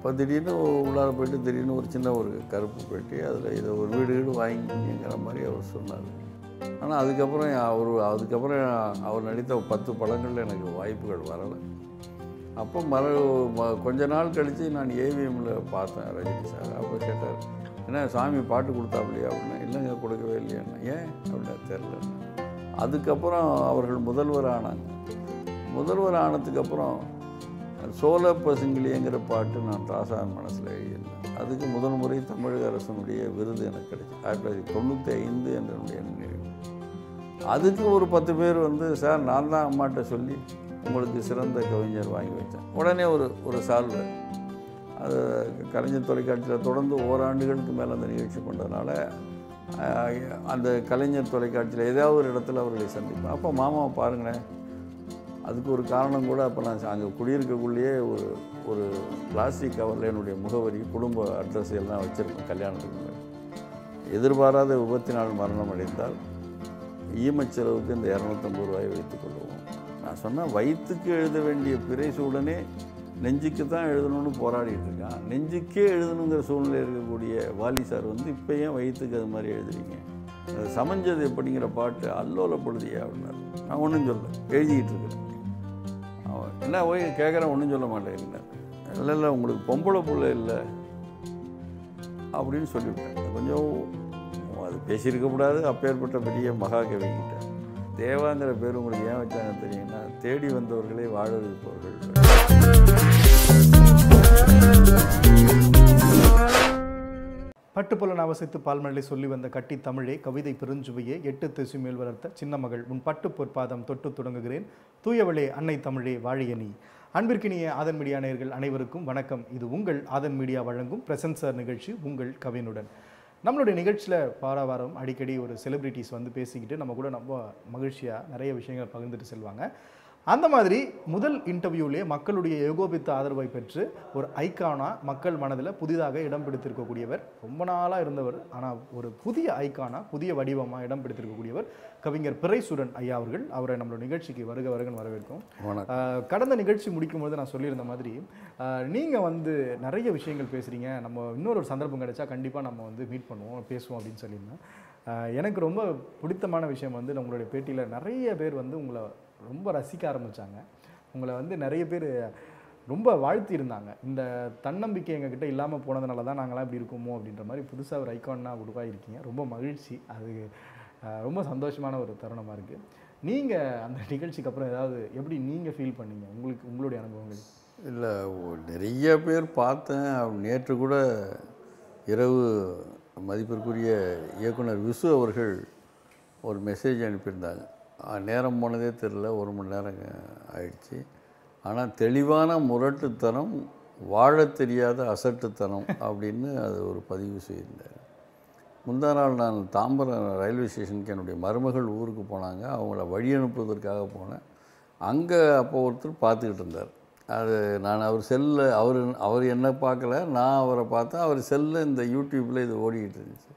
அப்போ திடீர்னு உள்ளார போயிட்டு திடீர்னு ஒரு சின்ன ஒரு கருப்பு பெட்டி அதில் இதை ஒரு வீடு வீடு வாங்கிக்கிங்கிற மாதிரி அவர் சொன்னார் ஆனால் அதுக்கப்புறம் அவர் அதுக்கப்புறம் அவர் நடித்த பத்து படங்களில் எனக்கு வாய்ப்புகள் வரலை அப்போ மர கொஞ்ச நாள் கழித்து நான் ஏவிஎம்மில் பார்த்தேன் ரஜினி சார் அப்போ கேட்டார் என்ன சாமி பாட்டு கொடுத்தாப்புலையா அப்படின்னா இல்லைங்க கொடுக்கவே இல்லையாண்ணா ஏன் அப்படின்னா தெரில அதுக்கப்புறம் அவர்கள் முதல்வர் ஆனாங்க முதல்வர் ஆனதுக்கப்புறம் சோழ பசுங்கிலியங்கிற பாட்டு நான் ராசான் மனசில் எழுதியிருந்தேன் அதுக்கு முதல் முறை தமிழக அரசனுடைய விருது எனக்கு கிடைச்சி ஆயிரத்தி தொள்ளாயிரத்தி தொண்ணூற்றி ஐந்து என்ற நினைவு அதுக்கு ஒரு பத்து பேர் வந்து சார் நான் தான் அம்மாட்ட சொல்லி உங்களுக்கு சிறந்த கவிஞர் வாங்கி வச்சேன் உடனே ஒரு ஒரு சால்வர் அது கலைஞர் தொலைக்காட்சியில் தொடர்ந்து ஓராண்டுகளுக்கு மேலே அந்த நிகழ்ச்சி பண்ணுறதுனால அந்த கலைஞர் தொலைக்காட்சியில் ஏதாவது ஒரு இடத்துல அவர்களை சந்திப்பேன் அப்போ மாமாவை பாருங்களேன் அதுக்கு ஒரு காரணம் கூட அப்போ நான் அங்கே குடியிருக்கக்குள்ளேயே ஒரு ஒரு பிளாஸ்டிக் கவரில் என்னுடைய முகவரி குடும்ப அட்ரஸ் எல்லாம் வச்சுருப்பேன் கல்யாணத்துக்கு எதிர்பாராத விபத்தினால் மரணம் அடைந்தால் ஈமச்செலவுக்கு இந்த இரநூத்தம்பது ரூபாய் வைத்துக் கொள்வோம் நான் சொன்னால் வயிற்றுக்கு எழுத வேண்டிய பிறை சூடனே நெஞ்சுக்கு தான் எழுதணும்னு போராடிட்டு இருக்கான் நெஞ்சுக்கே எழுதணுங்கிற சூழ்நிலை இருக்கக்கூடிய வாலி சார் வந்து இப்போ ஏன் வயிற்றுக்கு அது மாதிரி எழுதுறீங்க சமைஞ்சது எப்படிங்கிற பாட்டு அல்லோலப்படுதியா அப்படின்னாரு நான் ஒன்றும் சொல்ல எழுதிக்கிட்டு இருக்கிறேன் என்ன போய் கேட்குறேன் ஒன்றும் சொல்ல மாட்டேன் இல்லை இல்லை உங்களுக்கு பொம்பளை பிள்ளை இல்லை அப்படின்னு சொல்லிவிட்டேன் கொஞ்சம் அது பேசியிருக்க கூடாது அப்பேற்பட்ட பெரிய மகா தேவாங்கிற பேர் உங்களுக்கு ஏன் வச்சாங்க தெரியுங்கன்னா தேடி வந்தவர்களே வாழ வைப்பவர்கள் பட்டுப்புலன் அவசித்து பால்மலை சொல்லி வந்த கட்டி தமிழே கவிதை பெருஞ்சுவையே எட்டு திசு மேல் வளர்த்த சின்ன மகள் உன் பட்டு பொற்பாதம் தொட்டு தொடங்குகிறேன் தூயவளே அன்னை தமிழே வாழையணி அன்பிற்கினிய ஆதன் மீடியா நேயர்கள் அனைவருக்கும் வணக்கம் இது உங்கள் ஆதன் மீடியா வழங்கும் பிரசன்சார் நிகழ்ச்சி உங்கள் கவினுடன் நம்மளுடைய நிகழ்ச்சியில் வார வாரம் அடிக்கடி ஒரு செலிப்ரிட்டிஸ் வந்து பேசிக்கிட்டு நம்ம கூட ரொம்ப மகிழ்ச்சியாக நிறைய விஷயங்களை பகிர்ந்துட்டு செல்வாங்க அந்த மாதிரி முதல் இன்டர்வியூலே மக்களுடைய ஏகோபித்த ஆதரவை பெற்று ஒரு ஐக்கானா மக்கள் மனதில் புதிதாக இடம் பிடித்திருக்கக்கூடியவர் ரொம்ப நாளாக இருந்தவர் ஆனால் ஒரு புதிய ஐக்கானா புதிய வடிவமாக இடம் பிடித்திருக்கக்கூடியவர் கவிஞர் பிறைசூரன் ஐயா அவர்கள் அவரை நம்மளோட நிகழ்ச்சிக்கு வருக வருகன் வரவேற்கும் கடந்த நிகழ்ச்சி முடிக்கும்போது நான் சொல்லியிருந்த மாதிரி நீங்கள் வந்து நிறைய விஷயங்கள் பேசுகிறீங்க நம்ம இன்னொரு சந்தர்ப்பம் கிடைச்சா கண்டிப்பாக நம்ம வந்து மீட் பண்ணுவோம் பேசுவோம் அப்படின்னு சொல்லியிருந்தேன் எனக்கு ரொம்ப பிடித்தமான விஷயம் வந்து நம்மளுடைய பேட்டியில் நிறைய பேர் வந்து உங்களை ரொம்ப ரசிக்க ஆரம்பித்தாங்க உங்களை வந்து நிறைய பேர் ரொம்ப வாழ்த்தியிருந்தாங்க இந்த தன்னம்பிக்கை எங்ககிட்ட இல்லாமல் போனதுனால தான் நாங்களாம் இப்படி இருக்கோமோ அப்படின்ற மாதிரி புதுசாக ஒரு கொடுப்பா இருக்கீங்க ரொம்ப மகிழ்ச்சி அது ரொம்ப சந்தோஷமான ஒரு தருணமாக இருக்குது நீங்கள் அந்த நிகழ்ச்சிக்கு அப்புறம் ஏதாவது எப்படி நீங்கள் ஃபீல் பண்ணீங்க உங்களுக்கு உங்களுடைய அனுபவங்கள் இல்லை நிறைய பேர் பார்த்தேன் நேற்று கூட இரவு மதிப்பிற்குரிய இயக்குனர் விசு அவர்கள் ஒரு மெசேஜ் அனுப்பியிருந்தாங்க நேரம் போனதே தெரில ஒரு மணி நேரம் ஆயிடுச்சு ஆனால் தெளிவான முரட்டுத்தனம் வாழ தெரியாத அசட்டுத்தனம் அப்படின்னு அது ஒரு பதிவு செய்திருந்தார் முந்தா நாள் நான் தாம்பரம் ரயில்வே ஸ்டேஷனுக்கு என்னுடைய மருமகள் ஊருக்கு போனாங்க அவங்கள வழி அனுப்புவதற்காக போனேன் அங்கே அப்போ ஒருத்தர் பார்த்துக்கிட்டு இருந்தார் அது நான் அவர் செல்லில் அவர் அவர் என்ன பார்க்கல நான் அவரை பார்த்தா அவர் செல்லில் இந்த யூடியூப்பில் இது ஓடிக்கிட்டு இருந்துச்சு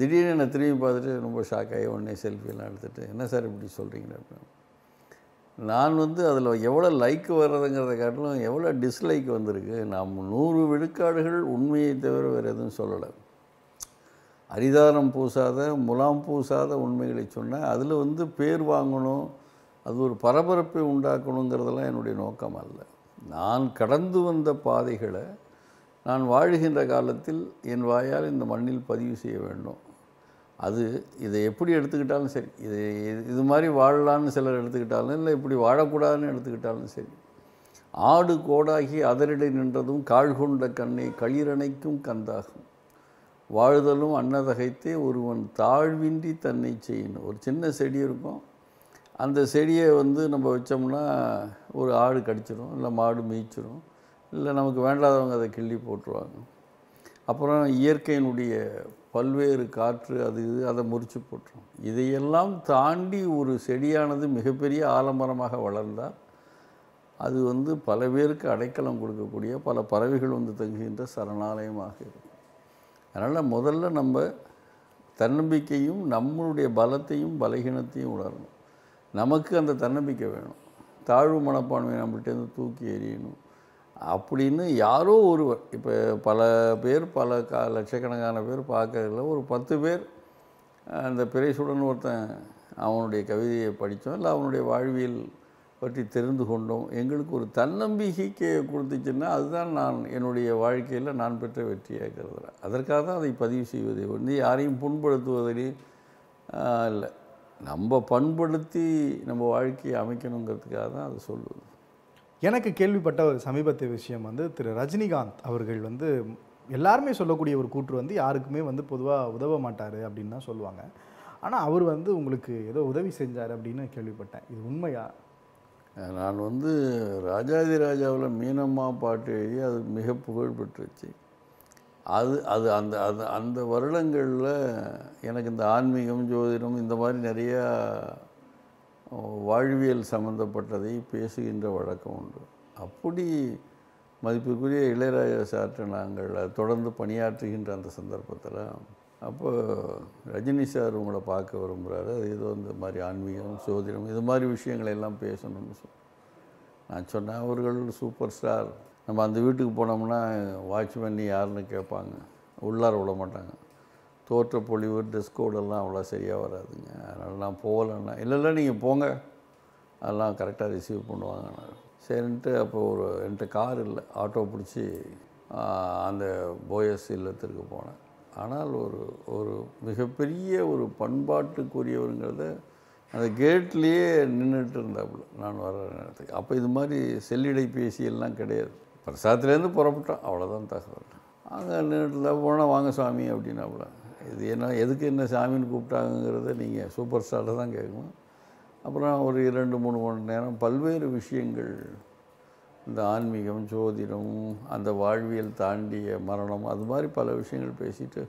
திடீர்னு என்னை திரும்பி பார்த்துட்டு ரொம்ப ஷாக் ஆகி உடனே செல்ஃபியெல்லாம் எடுத்துகிட்டு என்ன சார் இப்படி சொல்கிறீங்க அப்படின்னு நான் வந்து அதில் எவ்வளோ லைக் வர்றதுங்கிறத காட்டிலும் எவ்வளோ டிஸ்லைக் வந்திருக்கு நாம் நூறு விழுக்காடுகள் உண்மையை தவிர வேறு எதுவும் சொல்லலை அரிதாரம் பூசாத முலாம் பூசாத உண்மைகளை சொன்னால் அதில் வந்து பேர் வாங்கணும் அது ஒரு பரபரப்பை உண்டாக்கணுங்கிறதெல்லாம் என்னுடைய நோக்கம் அல்ல நான் கடந்து வந்த பாதைகளை நான் வாழுகின்ற காலத்தில் என் வாயால் இந்த மண்ணில் பதிவு செய்ய வேண்டும் அது இதை எப்படி எடுத்துக்கிட்டாலும் சரி இது இது மாதிரி வாழலான்னு சிலர் எடுத்துக்கிட்டாலும் இல்லை இப்படி வாழக்கூடாதுன்னு எடுத்துக்கிட்டாலும் சரி ஆடு கோடாகி அதரிடை நின்றதும் கால் கொண்ட கண்ணை களிரணைக்கும் கந்தாகும் வாழ்தலும் அன்னதகைத்தே ஒருவன் தாழ்வின்றி தன்னை செய்யணும் ஒரு சின்ன செடி இருக்கும் அந்த செடியை வந்து நம்ம வச்சோம்னா ஒரு ஆடு கடிச்சிடும் இல்லை மாடு மேய்ச்சிடும் இல்லை நமக்கு வேண்டாதவங்க அதை கிள்ளி போட்டுருவாங்க அப்புறம் இயற்கையினுடைய பல்வேறு காற்று அது இது அதை முறித்து போட்டுரும் இதையெல்லாம் தாண்டி ஒரு செடியானது மிகப்பெரிய ஆலம்பரமாக வளர்ந்தால் அது வந்து பல பேருக்கு அடைக்கலம் கொடுக்கக்கூடிய பல பறவைகள் வந்து தங்குகின்ற சரணாலயமாக இருக்கும் அதனால் முதல்ல நம்ம தன்னம்பிக்கையும் நம்மளுடைய பலத்தையும் பலகீனத்தையும் உணரணும் நமக்கு அந்த தன்னம்பிக்கை வேணும் தாழ்வு மனப்பான்மையை நம்மள்டேருந்து தூக்கி எறியணும் அப்படின்னு யாரோ ஒருவர் இப்போ பல பேர் பல கா லட்சக்கணக்கான பேர் பார்க்கறதுல ஒரு பத்து பேர் அந்த பிரைசுடன் ஒருத்தன் அவனுடைய கவிதையை படித்தோம் இல்லை அவனுடைய வாழ்வியல் பற்றி தெரிந்து கொண்டோம் எங்களுக்கு ஒரு தன்னம்பிக்கைக்கு கொடுத்துச்சுன்னா அதுதான் நான் என்னுடைய வாழ்க்கையில் நான் பெற்ற வெற்றியாக கருதுகிறேன் அதற்காக தான் அதை பதிவு செய்வதை வந்து யாரையும் புண்படுத்துவதிலே இல்லை நம்ம பண்படுத்தி நம்ம வாழ்க்கையை அமைக்கணுங்கிறதுக்காக தான் அதை சொல்லுவது எனக்கு கேள்விப்பட்ட ஒரு சமீபத்திய விஷயம் வந்து திரு ரஜினிகாந்த் அவர்கள் வந்து எல்லாருமே சொல்லக்கூடிய ஒரு கூற்று வந்து யாருக்குமே வந்து பொதுவாக உதவ மாட்டார் அப்படின்னு தான் சொல்லுவாங்க ஆனால் அவர் வந்து உங்களுக்கு ஏதோ உதவி செஞ்சார் அப்படின்னு கேள்விப்பட்டேன் இது உண்மையா நான் வந்து ராஜாதி ராஜாவில் மீனம்மா பாட்டு எழுதி அது மிக புகழ் பெற்றுச்சு அது அது அந்த அது அந்த வருடங்களில் எனக்கு இந்த ஆன்மீகம் ஜோதிடம் இந்த மாதிரி நிறையா வாழ்வியல் சம்மந்தப்பட்டதை பேசுகின்ற வழக்கம் உண்டு அப்படி மதிப்புக்குரிய இளையராஜா சார்ட்டு நாங்கள் தொடர்ந்து பணியாற்றுகின்ற அந்த சந்தர்ப்பத்தில் அப்போ ரஜினி சார் உங்களை பார்க்க விரும்புகிறாரு அது ஏதோ இந்த மாதிரி ஆன்மீகம் சோதிடம் இது மாதிரி விஷயங்களை எல்லாம் பேசணும்னு சொல்லி நான் சொன்னேன் அவர்கள் சூப்பர் ஸ்டார் நம்ம அந்த வீட்டுக்கு போனோம்னா வாட்ச்மேன் யாருன்னு கேட்பாங்க உள்ளார விட மாட்டாங்க தோற்ற பொழிவு ட்ரெஸ் கோடெல்லாம் அவ்வளோ சரியாக வராதுங்க அதனால் நான் போகலன்னா இல்லைல்ல நீங்கள் போங்க அதெல்லாம் கரெக்டாக ரிசீவ் பண்ணுவாங்க சரின்ட்டு அப்போ ஒரு என்கிட்ட கார் இல்லை ஆட்டோ பிடிச்சி அந்த போயஸ் இல்லத்திற்கு போனேன் ஆனால் ஒரு ஒரு மிகப்பெரிய ஒரு பண்பாட்டுக்குரியவருங்கிறத அந்த கேட்லேயே நின்றுட்டு இருந்தாப்புல நான் வர நேரத்துக்கு அப்போ இது மாதிரி செல்லிடை பேசியெல்லாம் கிடையாது பிரசாத்துலேருந்து புறப்பட்டோம் அவ்வளோதான் தகவல் அங்கே நின்றுட்டு போனால் வாங்க சுவாமி அப்படின்னாப்புல இது என்ன எதுக்கு என்ன சாமின்னு கூப்பிட்டாங்கிறத நீங்கள் சூப்பர் ஸ்டாரில் தான் கேட்கணும் அப்புறம் ஒரு இரண்டு மூணு மணி நேரம் பல்வேறு விஷயங்கள் இந்த ஆன்மீகம் ஜோதிடம் அந்த வாழ்வியல் தாண்டிய மரணம் அது மாதிரி பல விஷயங்கள் பேசிட்டு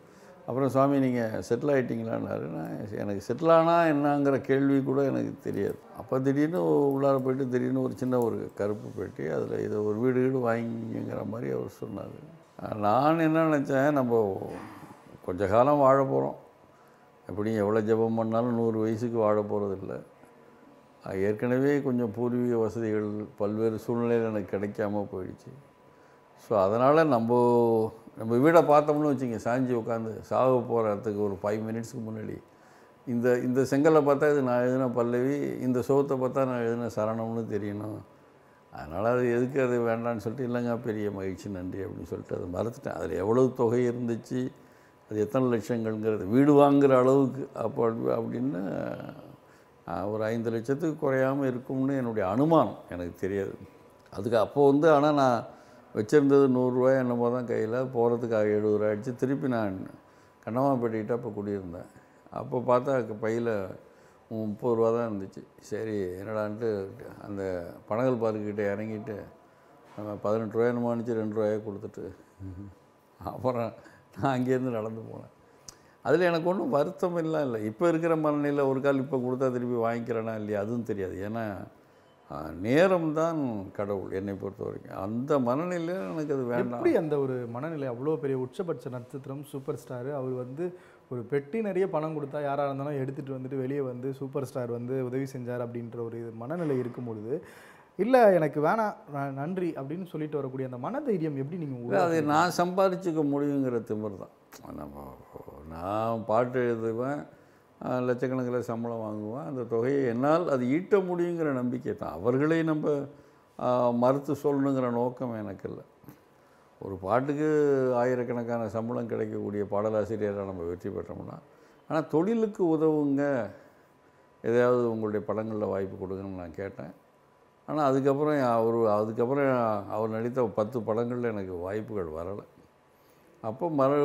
அப்புறம் சுவாமி நீங்கள் செட்டில் ஆகிட்டீங்களான்னாரு நான் எனக்கு செட்டில் ஆனால் என்னங்கிற கேள்வி கூட எனக்கு தெரியாது அப்போ திடீர்னு உள்ளார போயிட்டு திடீர்னு ஒரு சின்ன ஒரு கருப்பு பெட்டி அதில் இதை ஒரு வீடு வீடு வாங்கிங்கிற மாதிரி அவர் சொன்னார் நான் என்ன நினச்சேன் நம்ம கொஞ்ச காலம் வாழ போகிறோம் எப்படியும் எவ்வளோ ஜபம் பண்ணாலும் நூறு வயசுக்கு வாழ போகிறதில்ல ஏற்கனவே கொஞ்சம் பூர்வீக வசதிகள் பல்வேறு சூழ்நிலையில் எனக்கு கிடைக்காம போயிடுச்சு ஸோ அதனால் நம்ம நம்ம வீடை பார்த்தோம்னு வச்சுங்க சாஞ்சி உட்காந்து சாக போகிற இடத்துக்கு ஒரு ஃபைவ் மினிட்ஸ்க்கு முன்னாடி இந்த இந்த செங்கலை பார்த்தா இது நான் எழுதின பல்லவி இந்த சோகத்தை பார்த்தா நான் எழுதின சரணம்னு தெரியணும் அதனால் அது எதுக்கு அது வேண்டான்னு சொல்லிட்டு இல்லைங்க பெரிய மகிழ்ச்சி நன்றி அப்படின்னு சொல்லிட்டு அதை மறந்துட்டேன் அதில் எவ்வளோ தொகை இருந்துச்சு அது எத்தனை லட்சங்கள்ங்கிறது வீடு வாங்குகிற அளவுக்கு அப்போ அப்படின்னு ஒரு ஐந்து லட்சத்துக்கு குறையாமல் இருக்கும்னு என்னுடைய அனுமானம் எனக்கு தெரியாது அதுக்கு அப்போது வந்து ஆனால் நான் வச்சுருந்தது நூறுரூவா என்னமோ தான் கையில் போகிறதுக்காக எழுபது ரூபா ஆகிடுச்சு திருப்பி நான் கண்ணமாப்பேட்டிக்கிட்ட அப்போ குடியிருந்தேன் அப்போ பார்த்தா பையில் முப்பது ரூபா தான் இருந்துச்சு சரி என்னடான்ட்டு அந்த பனகல் பார்க்குக்கிட்ட இறங்கிட்டு பதினெட்டு ரூபாய் என்னமோ அனுப்பிச்சு ரெண்டு ரூபாயே கொடுத்துட்டு அப்புறம் நான் அங்கேருந்து நடந்து போனேன் அதில் எனக்கு ஒன்றும் வருத்தம் எல்லாம் இல்லை இப்போ இருக்கிற மனநிலையில் ஒரு கால் இப்போ கொடுத்தா திருப்பி வாங்கிக்கிறேனா இல்லையா அதுவும் தெரியாது ஏன்னா நேரம் தான் கடவுள் என்னை பொறுத்த வரைக்கும் அந்த மனநிலையில் எனக்கு அது வேண்டாம் எப்படி அந்த ஒரு மனநிலை அவ்வளோ பெரிய உச்சபட்ச நட்சத்திரம் சூப்பர் ஸ்டார் அவர் வந்து ஒரு பெட்டி நிறைய பணம் கொடுத்தா யாராக இருந்தாலும் எடுத்துகிட்டு வந்துட்டு வெளியே வந்து சூப்பர் ஸ்டார் வந்து உதவி செஞ்சார் அப்படின்ற ஒரு மனநிலை இருக்கும் பொழுது இல்லை எனக்கு வேணாம் நன்றி அப்படின்னு சொல்லிட்டு வரக்கூடிய அந்த மனதைரியம் எப்படி நீங்கள் அது நான் சம்பாதிச்சுக்க முடியுங்கிற திமிர் தான் நம்ம நான் பாட்டு எழுதுவேன் லட்சக்கணக்கில் சம்பளம் வாங்குவேன் அந்த தொகையை என்னால் அது ஈட்ட முடியுங்கிற நம்பிக்கை தான் அவர்களை நம்ம மறுத்து சொல்லணுங்கிற நோக்கம் எனக்கு இல்லை ஒரு பாட்டுக்கு ஆயிரக்கணக்கான சம்பளம் கிடைக்கக்கூடிய பாடலாசிரியராக நம்ம வெற்றி பெற்றோம்னா ஆனால் தொழிலுக்கு உதவுங்க ஏதாவது உங்களுடைய படங்களில் வாய்ப்பு கொடுங்கன்னு நான் கேட்டேன் ஆனால் அதுக்கப்புறம் அவர் அதுக்கப்புறம் அவர் நடித்த பத்து படங்களில் எனக்கு வாய்ப்புகள் வரலை அப்போ மறு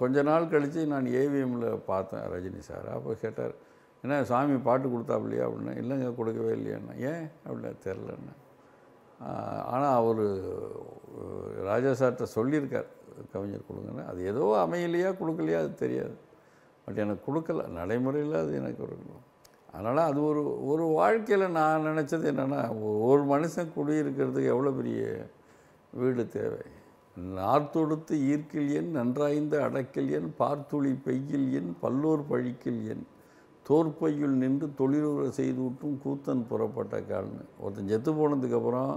கொஞ்ச நாள் கழித்து நான் ஏவிஎம்மில் பார்த்தேன் ரஜினி சார் அப்போ கேட்டார் என்ன சாமி பாட்டு கொடுத்தாப்லையா அப்படின்னா இல்லைங்க கொடுக்கவே இல்லையாண்ணா ஏன் அப்படின்னு தெரிலண்ணா ஆனால் அவர் ராஜா சார்கிட்ட சொல்லியிருக்கார் கவிஞர் கொடுங்கன்னு அது ஏதோ அமையலையா கொடுக்கலையா அது தெரியாது பட் எனக்கு கொடுக்கல நடைமுறையில் அது எனக்கு ஒரு அதனால் அது ஒரு ஒரு வாழ்க்கையில் நான் நினச்சது என்னென்னா ஒரு மனுஷன் குடியிருக்கிறதுக்கு எவ்வளோ பெரிய வீடு தேவை நார்த்தொடுத்து ஈர்க்கில் எண் நன்றாய்ந்து அடக்கில் எண் பார்த்துளி பெய்யில் எண் பல்லோர் பழிக்கில் எண் தோற்பையில் நின்று தொழிலுற செய்து விட்டும் கூத்தன் புறப்பட்ட கால்னு ஒருத்தன் செத்து போனதுக்கப்புறம்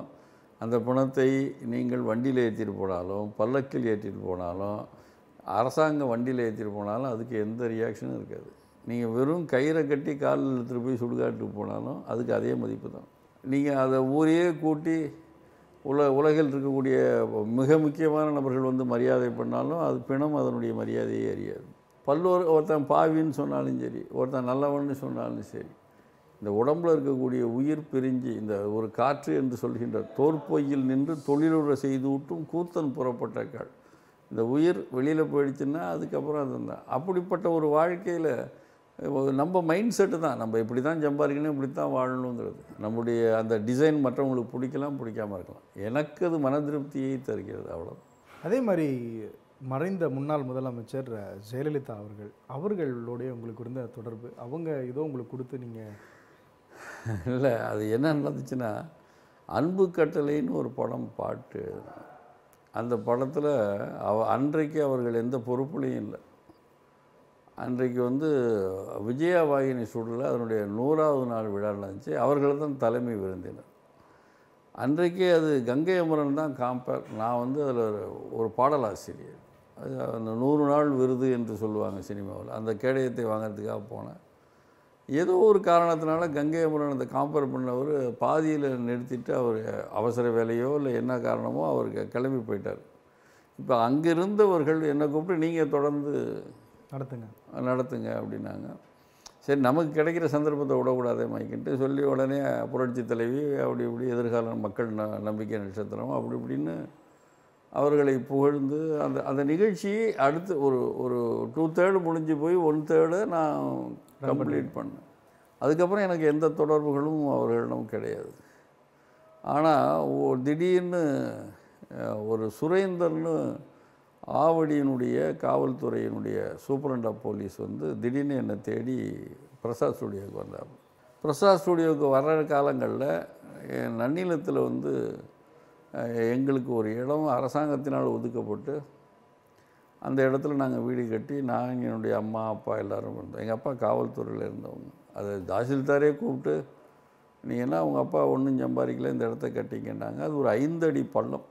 அந்த பணத்தை நீங்கள் வண்டியில் ஏற்றிட்டு போனாலும் பல்லக்கில் ஏற்றிட்டு போனாலும் அரசாங்கம் வண்டியில் ஏற்றிட்டு போனாலும் அதுக்கு எந்த ரியாக்ஷனும் இருக்காது நீங்கள் வெறும் கயிறை கட்டி காலில் எடுத்துகிட்டு போய் சுடுகாட்டு போனாலும் அதுக்கு அதே மதிப்பு தான் நீங்கள் அதை ஊரையே கூட்டி உல உலகில் இருக்கக்கூடிய மிக முக்கியமான நபர்கள் வந்து மரியாதை பண்ணாலும் அது பிணம் அதனுடைய மரியாதையே அறியாது பல்லோர் ஒருத்தன் பாவின்னு சொன்னாலும் சரி ஒருத்தன் நல்லவன்னு சொன்னாலும் சரி இந்த உடம்பில் இருக்கக்கூடிய உயிர் பிரிஞ்சு இந்த ஒரு காற்று என்று சொல்கின்ற தோற்பொய்யில் நின்று தொழிலுடன் செய்து விட்டும் கூத்தன் புறப்பட்ட கால் இந்த உயிர் வெளியில் போயிடுச்சுன்னா அதுக்கப்புறம் அது அப்படிப்பட்ட ஒரு வாழ்க்கையில் நம்ம மைண்ட் செட்டு தான் நம்ம இப்படி தான் சம்பாதிக்கணும் இப்படி தான் வாழணுங்கிறது நம்முடைய அந்த டிசைன் மற்றவங்களுக்கு பிடிக்கலாம் பிடிக்காமல் இருக்கலாம் எனக்கு அது மன திருப்தியை தருகிறது அவ்வளோ அதே மாதிரி மறைந்த முன்னாள் முதலமைச்சர் ஜெயலலிதா அவர்கள் அவர்களுடைய உங்களுக்கு இருந்த தொடர்பு அவங்க ஏதோ உங்களுக்கு கொடுத்து நீங்கள் இல்லை அது என்ன நடந்துச்சுன்னா அன்பு கட்டளைன்னு ஒரு படம் பாட்டு அந்த படத்தில் அவ அன்றைக்கு அவர்கள் எந்த பொறுப்புலையும் இல்லை அன்றைக்கு வந்து விஜயா வாகினி சூழலில் அதனுடைய நூறாவது நாள் விழா நடந்துச்சு அவர்கள் தான் தலைமை விருந்தினர் அன்றைக்கே அது கங்கை அமரன் தான் காம்பேர் நான் வந்து அதில் ஒரு பாடலாசிரியர் அது அந்த நூறு நாள் விருது என்று சொல்லுவாங்க சினிமாவில் அந்த கேடயத்தை வாங்கிறதுக்காக போனேன் ஏதோ ஒரு காரணத்தினால கங்கை அமரன் அந்த காம்பேர் பண்ணவர் பாதியில் நிறுத்திட்டு அவர் அவசர வேலையோ இல்லை என்ன காரணமோ அவர் கிளம்பி போயிட்டார் இப்போ அங்கிருந்தவர்கள் என்னை கூப்பிட்டு நீங்கள் தொடர்ந்து நடத்துங்க நடத்துங்க அப்படின்னாங்க சரி நமக்கு கிடைக்கிற சந்தர்ப்பத்தை விடக்கூடாதே மைக்கின்ட்டு சொல்லி உடனே புரட்சி தலைவி அப்படி இப்படி எதிர்கால மக்கள் ந நம்பிக்கை நட்சத்திரம் அப்படி இப்படின்னு அவர்களை புகழ்ந்து அந்த அந்த நிகழ்ச்சி அடுத்து ஒரு ஒரு டூ தேர்டு முடிஞ்சு போய் ஒன் தேர்டு நான் கம்ப்ளீட் பண்ணேன் அதுக்கப்புறம் எனக்கு எந்த தொடர்புகளும் அவர்களிடம் கிடையாது ஆனால் திடீர்னு ஒரு சுரேந்தர்னு ஆவடியினுடைய காவல்துறையினுடைய சூப்பரண்ட் ஆஃப் போலீஸ் வந்து திடீர்னு என்னை தேடி பிரசாத் ஸ்டூடியோவுக்கு வந்தார் பிரசாத் ஸ்டூடியோவுக்கு வர்ற காலங்களில் என் நன்னிலத்தில் வந்து எங்களுக்கு ஒரு இடம் அரசாங்கத்தினால் ஒதுக்கப்பட்டு அந்த இடத்துல நாங்கள் வீடு கட்டி நான் என்னுடைய அம்மா அப்பா எல்லோரும் இருந்தோம் எங்கள் அப்பா காவல்துறையில் இருந்தவங்க அதை தாசில்தாரே கூப்பிட்டு நீங்கள்னா அவங்க அப்பா ஒன்றும் சம்பாதிக்கல இந்த இடத்த கட்டிங்கன்னாங்க அது ஒரு ஐந்தடி பள்ளம்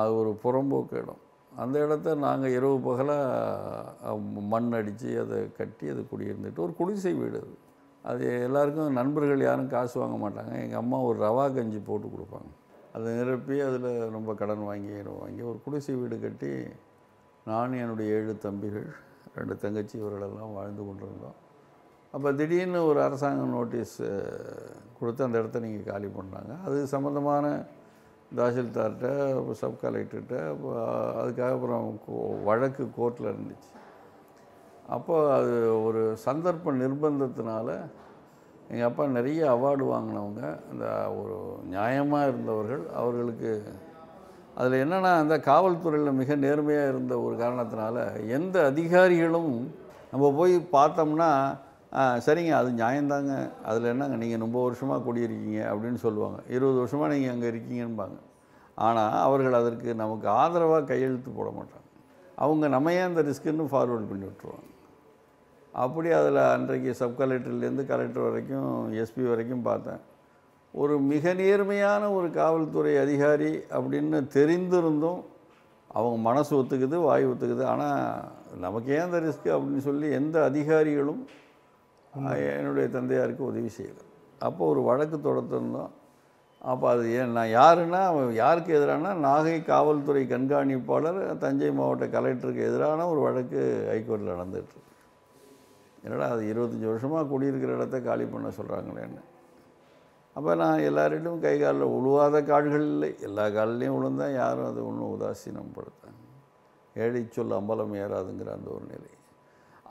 அது ஒரு புறம்போக்கு இடம் அந்த இடத்த நாங்கள் இரவு பகலாக மண் அடித்து அதை கட்டி அது குடியிருந்துட்டு ஒரு குடிசை வீடு அது அது எல்லாருக்கும் நண்பர்கள் யாரும் காசு வாங்க மாட்டாங்க எங்கள் அம்மா ஒரு ரவா கஞ்சி போட்டு கொடுப்பாங்க அதை நிரப்பி அதில் ரொம்ப கடன் வாங்கி வாங்கி ஒரு குடிசை வீடு கட்டி நான் என்னுடைய ஏழு தம்பிகள் ரெண்டு தங்கச்சி இவர்களெல்லாம் வாழ்ந்து கொண்டிருந்தோம் அப்போ திடீர்னு ஒரு அரசாங்க நோட்டீஸ் கொடுத்து அந்த இடத்த நீங்கள் காலி பண்ணாங்க அது சம்மந்தமான தாசில்தார்கிட்ட அப்புறம் சப் கலெக்டர்கிட்ட அதுக்காக அப்புறம் வழக்கு கோர்ட்டில் இருந்துச்சு அப்போ அது ஒரு சந்தர்ப்ப நிர்பந்தத்தினால எங்கள் அப்பா நிறைய அவார்டு வாங்கினவங்க அந்த ஒரு நியாயமாக இருந்தவர்கள் அவர்களுக்கு அதில் என்னென்னா அந்த காவல்துறையில் மிக நேர்மையாக இருந்த ஒரு காரணத்தினால எந்த அதிகாரிகளும் நம்ம போய் பார்த்தோம்னா சரிங்க அது நியாயந்தாங்க அதில் என்னங்க நீங்கள் ரொம்ப வருஷமாக குடியிருக்கீங்க அப்படின்னு சொல்லுவாங்க இருபது வருஷமாக நீங்கள் அங்கே இருக்கீங்கன்பாங்க ஆனால் அவர்கள் அதற்கு நமக்கு ஆதரவாக கையெழுத்து போட மாட்டாங்க அவங்க நம்ம ஏன் அந்த ரிஸ்க்குன்னு ஃபார்வேர்டு பண்ணி விட்ருவாங்க அப்படி அதில் அன்றைக்கு சப் கலெக்டர்லேருந்து கலெக்டர் வரைக்கும் எஸ்பி வரைக்கும் பார்த்தேன் ஒரு மிக நேர்மையான ஒரு காவல்துறை அதிகாரி அப்படின்னு தெரிந்திருந்தும் அவங்க மனசு ஒத்துக்குது வாய் ஒத்துக்குது ஆனால் நமக்கு ஏன் அந்த ரிஸ்க்கு அப்படின்னு சொல்லி எந்த அதிகாரிகளும் என்னுடைய தந்தையாருக்கு உதவி செய்யலை அப்போ ஒரு வழக்கு தொடர்ந்தோம் அப்போ அது ஏன் நான் யாருன்னா அவன் யாருக்கு எதிரானா நாகை காவல்துறை கண்காணிப்பாளர் தஞ்சை மாவட்ட கலெக்டருக்கு எதிரான ஒரு வழக்கு ஹைகோர்ட்டில் நடந்துட்டு என்னடா அது இருபத்தஞ்சி வருஷமாக குடியிருக்கிற இடத்த காலி பண்ண சொல்கிறாங்களேன்னு அப்போ நான் எல்லார்கிட்டும் கை காலில் உழுவாத கால்கள் இல்லை எல்லா காலிலையும் விழுந்தால் யாரும் அது ஒன்றும் உதாசீனம் படுத்தாங்க ஏழை சொல் அம்பலம் ஏறாதுங்கிற அந்த ஒரு நிலை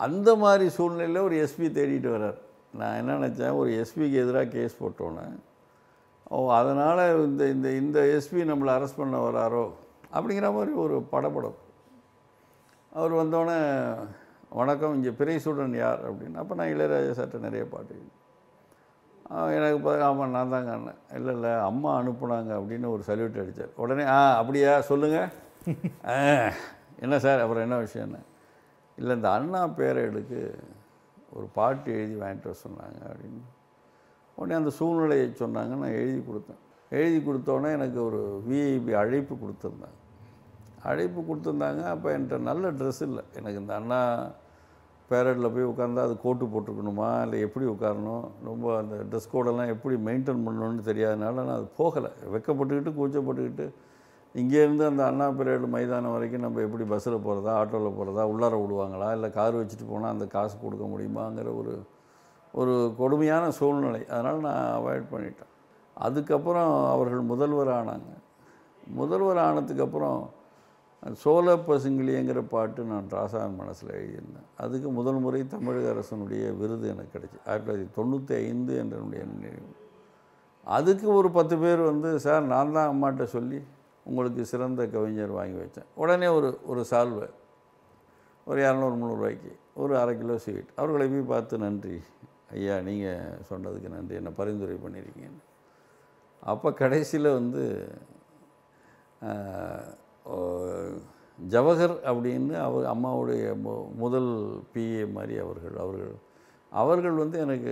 அந்த மாதிரி சூழ்நிலையில் ஒரு எஸ்பி தேடிட்டு வர்றார் நான் என்ன நினச்சேன் ஒரு எஸ்பிக்கு எதிராக கேஸ் போட்டோன்னே ஓ அதனால் இந்த இந்த இந்த எஸ்பி நம்மளை அரெஸ்ட் பண்ண வராரோ அப்படிங்கிற மாதிரி ஒரு படப்படம் அவர் வந்தோடனே வணக்கம் இங்கே பெரிய சூழன் யார் அப்படின்னு அப்போ நான் இளையராஜா சார்ட்ட நிறைய பாட்டு எனக்கு பார்த்து ஆமாம் நான் தாங்க அண்ணன் இல்லை இல்லை அம்மா அனுப்புனாங்க அப்படின்னு ஒரு சல்யூட் அடித்தார் உடனே ஆ அப்படியா சொல்லுங்கள் என்ன சார் அப்புறம் என்ன விஷயம்னு இல்லை இந்த அண்ணா பேரை எடுத்து ஒரு பாட்டு எழுதி வாங்கிட்டு வர சொன்னாங்க அப்படின்னு உடனே அந்த சூழ்நிலையை சொன்னாங்க நான் எழுதி கொடுத்தேன் எழுதி கொடுத்தோடனே எனக்கு ஒரு விஐபி அழைப்பு கொடுத்துருந்தாங்க அழைப்பு கொடுத்துருந்தாங்க அப்போ என்கிட்ட நல்ல ட்ரெஸ் இல்லை எனக்கு இந்த அண்ணா பேரடில் போய் உட்காந்தா அது கோட்டு போட்டுருக்கணுமா இல்லை எப்படி உட்காரணும் ரொம்ப அந்த ட்ரெஸ் கோடெல்லாம் எப்படி மெயின்டைன் பண்ணணும்னு தெரியாதனால நான் அது போகலை வெக்கப்பட்டுக்கிட்டு கூச்சப்பட்டுக்கிட்டு இங்கேருந்து அந்த அண்ணா பிரியட் மைதானம் வரைக்கும் நம்ம எப்படி பஸ்ஸில் போகிறதா ஆட்டோவில் போகிறதா உள்ளார விடுவாங்களா இல்லை கார் வச்சுட்டு போனால் அந்த காசு கொடுக்க முடியுமாங்கிற ஒரு ஒரு கொடுமையான சூழ்நிலை அதனால் நான் அவாய்ட் பண்ணிட்டேன் அதுக்கப்புறம் அவர்கள் முதல்வர் ஆனாங்க முதல்வர் ஆனதுக்கப்புறம் சோழ பசுங்கிலியங்கிற பாட்டு நான் ராசாவின் மனசில் எழுதியிருந்தேன் அதுக்கு முதல் முறை தமிழக அரசனுடைய விருது எனக்கு கிடச்சி ஆயிரத்தி தொள்ளாயிரத்தி தொண்ணூற்றி ஐந்து என்ற நினைவு அதுக்கு ஒரு பத்து பேர் வந்து சார் நான் தான் அம்மாட்ட சொல்லி உங்களுக்கு சிறந்த கவிஞர் வாங்கி வச்சேன் உடனே ஒரு ஒரு சால்வை ஒரு இரநூறு முந்நூறுரூவாய்க்கு ஒரு அரை கிலோ ஸ்வீட் அவர்களை போய் பார்த்து நன்றி ஐயா நீங்கள் சொன்னதுக்கு நன்றி என்னை பரிந்துரை பண்ணியிருக்கீங்கன்னு அப்போ கடைசியில் வந்து ஜவஹர் அப்படின்னு அவர் அம்மாவுடைய முதல் பிஏ மாதிரி அவர்கள் அவர்கள் அவர்கள் வந்து எனக்கு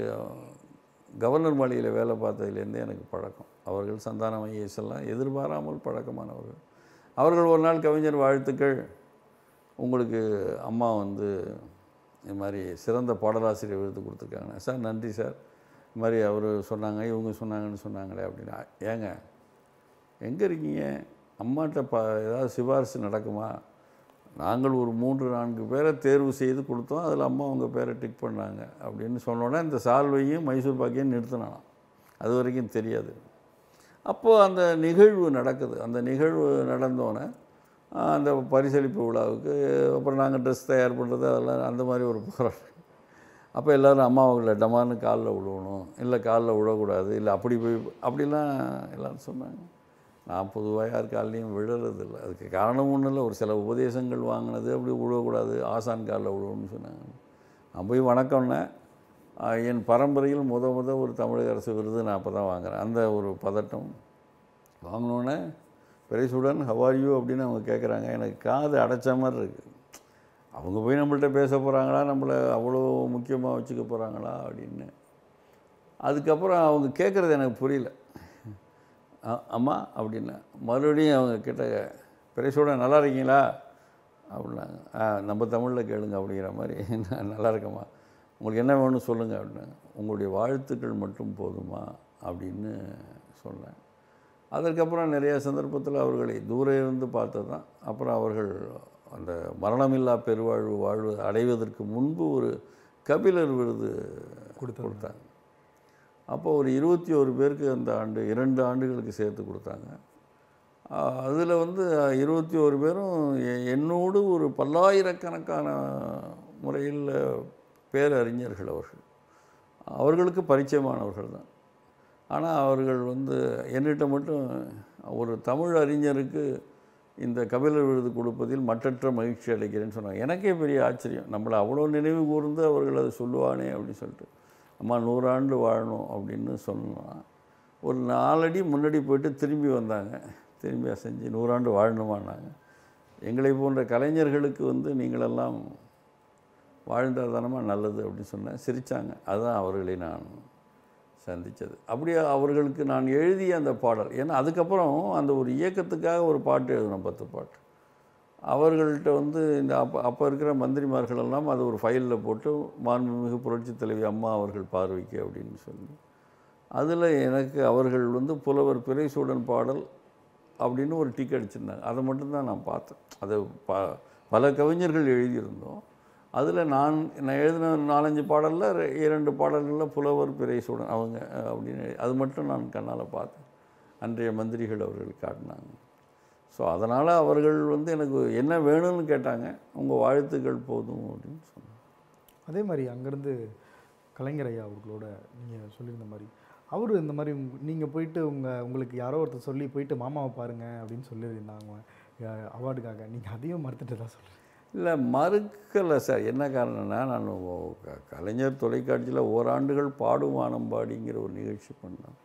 கவர்னர் மாளிகையில் வேலை பார்த்ததுலேருந்தே எனக்கு பழக்கம் அவர்கள் சந்தானம் மையை செல்லாம் எதிர்பாராமல் பழக்கமானவர்கள் அவர்கள் ஒரு நாள் கவிஞர் வாழ்த்துக்கள் உங்களுக்கு அம்மா வந்து இது மாதிரி சிறந்த பாடலாசிரியர் விருது கொடுத்துருக்காங்க சார் நன்றி சார் இது மாதிரி அவர் சொன்னாங்க இவங்க சொன்னாங்கன்னு சொன்னாங்களே அப்படின்னா ஏங்க எங்கே இருக்கீங்க அம்மாட்ட ப ஏதாவது சிபாரிசு நடக்குமா நாங்கள் ஒரு மூன்று நான்கு பேரை தேர்வு செய்து கொடுத்தோம் அதில் அம்மா அவங்க பேரை டிக் பண்ணாங்க அப்படின்னு சொன்னோன்னே இந்த சால்வையும் மைசூர் பாக்கியும் நிறுத்தினாலாம் அது வரைக்கும் தெரியாது அப்போது அந்த நிகழ்வு நடக்குது அந்த நிகழ்வு நடந்தோன்னே அந்த பரிசளிப்பு விழாவுக்கு அப்புறம் நாங்கள் ட்ரெஸ் தயார் பண்ணுறது அதெல்லாம் அந்த மாதிரி ஒரு புகழ் அப்போ எல்லோரும் அம்மாவுக்குள்ள டமான்னு காலில் விழுவணும் இல்லை காலில் விழக்கூடாது இல்லை அப்படி போய் அப்படிலாம் எல்லோரும் சொன்னாங்க நான் பொதுவாக யார் காலிலையும் விழறதில்லை அதுக்கு காரணம் ஒன்றும் இல்லை ஒரு சில உபதேசங்கள் வாங்கினது அப்படி விழக்கூடாது ஆசான் காலில் விழுவணும்னு சொன்னாங்க நான் போய் வணக்கம்னேன் என் பரம்பரையில் முத முத ஒரு தமிழக அரசு விருது நான் அப்போ தான் வாங்குகிறேன் அந்த ஒரு பதட்டம் வாங்கினோன்னே பெரியசுடன் ஹவார் யூ அப்படின்னு அவங்க கேட்குறாங்க எனக்கு காது அடைச்ச மாதிரி இருக்குது அவங்க போய் நம்மள்கிட்ட பேச போகிறாங்களா நம்மளை அவ்வளோ முக்கியமாக வச்சுக்க போகிறாங்களா அப்படின்னு அதுக்கப்புறம் அவங்க கேட்குறது எனக்கு புரியல அம்மா அப்படின்னா மறுபடியும் அவங்க கிட்ட பெரியசோட நல்லா இருக்கீங்களா அப்படின்னாங்க ஆ நம்ம தமிழில் கேளுங்க அப்படிங்கிற மாதிரி நான் நல்லா இருக்கம்மா உங்களுக்கு என்ன வேணும்னு சொல்லுங்கள் அப்படின்னு உங்களுடைய வாழ்த்துக்கள் மட்டும் போதுமா அப்படின்னு சொன்னேன் அதற்கப்புறம் நிறைய சந்தர்ப்பத்தில் அவர்களை தூர இருந்து பார்த்து தான் அப்புறம் அவர்கள் அந்த மரணமில்லா பெருவாழ்வு வாழ்வு அடைவதற்கு முன்பு ஒரு கபிலர் விருது கொடுத்து கொடுத்தாங்க அப்போ ஒரு இருபத்தி ஒரு பேருக்கு அந்த ஆண்டு இரண்டு ஆண்டுகளுக்கு சேர்த்து கொடுத்தாங்க அதில் வந்து இருபத்தி ஒரு பேரும் என்னோடு ஒரு பல்லாயிரக்கணக்கான முறையில் பேரறிஞர்கள் அவர்கள் அவர்களுக்கு பரிச்சயமானவர்கள் தான் ஆனால் அவர்கள் வந்து என்னிட்ட மட்டும் ஒரு தமிழ் அறிஞருக்கு இந்த கபிலர் விருது கொடுப்பதில் மற்றற்ற மகிழ்ச்சி அடைக்கிறேன்னு சொன்னாங்க எனக்கே பெரிய ஆச்சரியம் நம்மளை அவ்வளோ நினைவு கூர்ந்து அவர்கள் அதை சொல்லுவானே அப்படின்னு சொல்லிட்டு அம்மா நூறாண்டு வாழணும் அப்படின்னு சொன்னான் ஒரு நாலடி முன்னாடி போயிட்டு திரும்பி வந்தாங்க திரும்பி செஞ்சு நூறாண்டு வாழணுமானாங்க எங்களை போன்ற கலைஞர்களுக்கு வந்து நீங்களெல்லாம் வாழ்ந்தால் தானமாக நல்லது அப்படின்னு சொன்னேன் சிரித்தாங்க அதுதான் அவர்களை நான் சந்தித்தது அப்படியே அவர்களுக்கு நான் எழுதிய அந்த பாடல் ஏன்னா அதுக்கப்புறம் அந்த ஒரு இயக்கத்துக்காக ஒரு பாட்டு எழுதணும் பத்து பாட்டு அவர்கள்ட்ட வந்து இந்த அப்போ அப்போ இருக்கிற மந்திரிமார்களெல்லாம் அது ஒரு ஃபைலில் போட்டு மாண்புமிகு புரட்சி தலைவி அம்மா அவர்கள் பார்வைக்கு அப்படின்னு சொல்லி அதில் எனக்கு அவர்கள் வந்து புலவர் பிறைசூடன் பாடல் அப்படின்னு ஒரு டிக்கெட் அடிச்சிருந்தாங்க அதை மட்டும்தான் நான் பார்த்தேன் அதை ப பல கவிஞர்கள் எழுதியிருந்தோம் அதில் நான் நான் எழுதின நாலஞ்சு பாடலில் இரண்டு பாடல்களில் புலவர் பிரைசுடன் அவங்க அப்படின்னு அது மட்டும் நான் கண்ணால் பார்த்தேன் அன்றைய மந்திரிகள் அவர்கள் காட்டினாங்க ஸோ அதனால் அவர்கள் வந்து எனக்கு என்ன வேணும்னு கேட்டாங்க உங்கள் வாழ்த்துக்கள் போதும் அப்படின்னு சொன்னாங்க அதே மாதிரி அங்கேருந்து கலைஞர் ஐயா அவர்களோட நீங்கள் சொல்லியிருந்த மாதிரி அவர் இந்த மாதிரி நீங்கள் போயிட்டு உங்கள் உங்களுக்கு யாரோ ஒருத்தர் சொல்லி போயிட்டு மாமாவை பாருங்கள் அப்படின்னு சொல்லியிருந்தாங்க அவார்டுக்காக நீங்கள் அதையும் மறுத்துட்டு தான் சொல்கிறேன் இல்லை மறுக்கலை சார் என்ன காரணம்னா நான் கலைஞர் தொலைக்காட்சியில் ஓராண்டுகள் பாடிங்கிற ஒரு நிகழ்ச்சி பண்ணேன்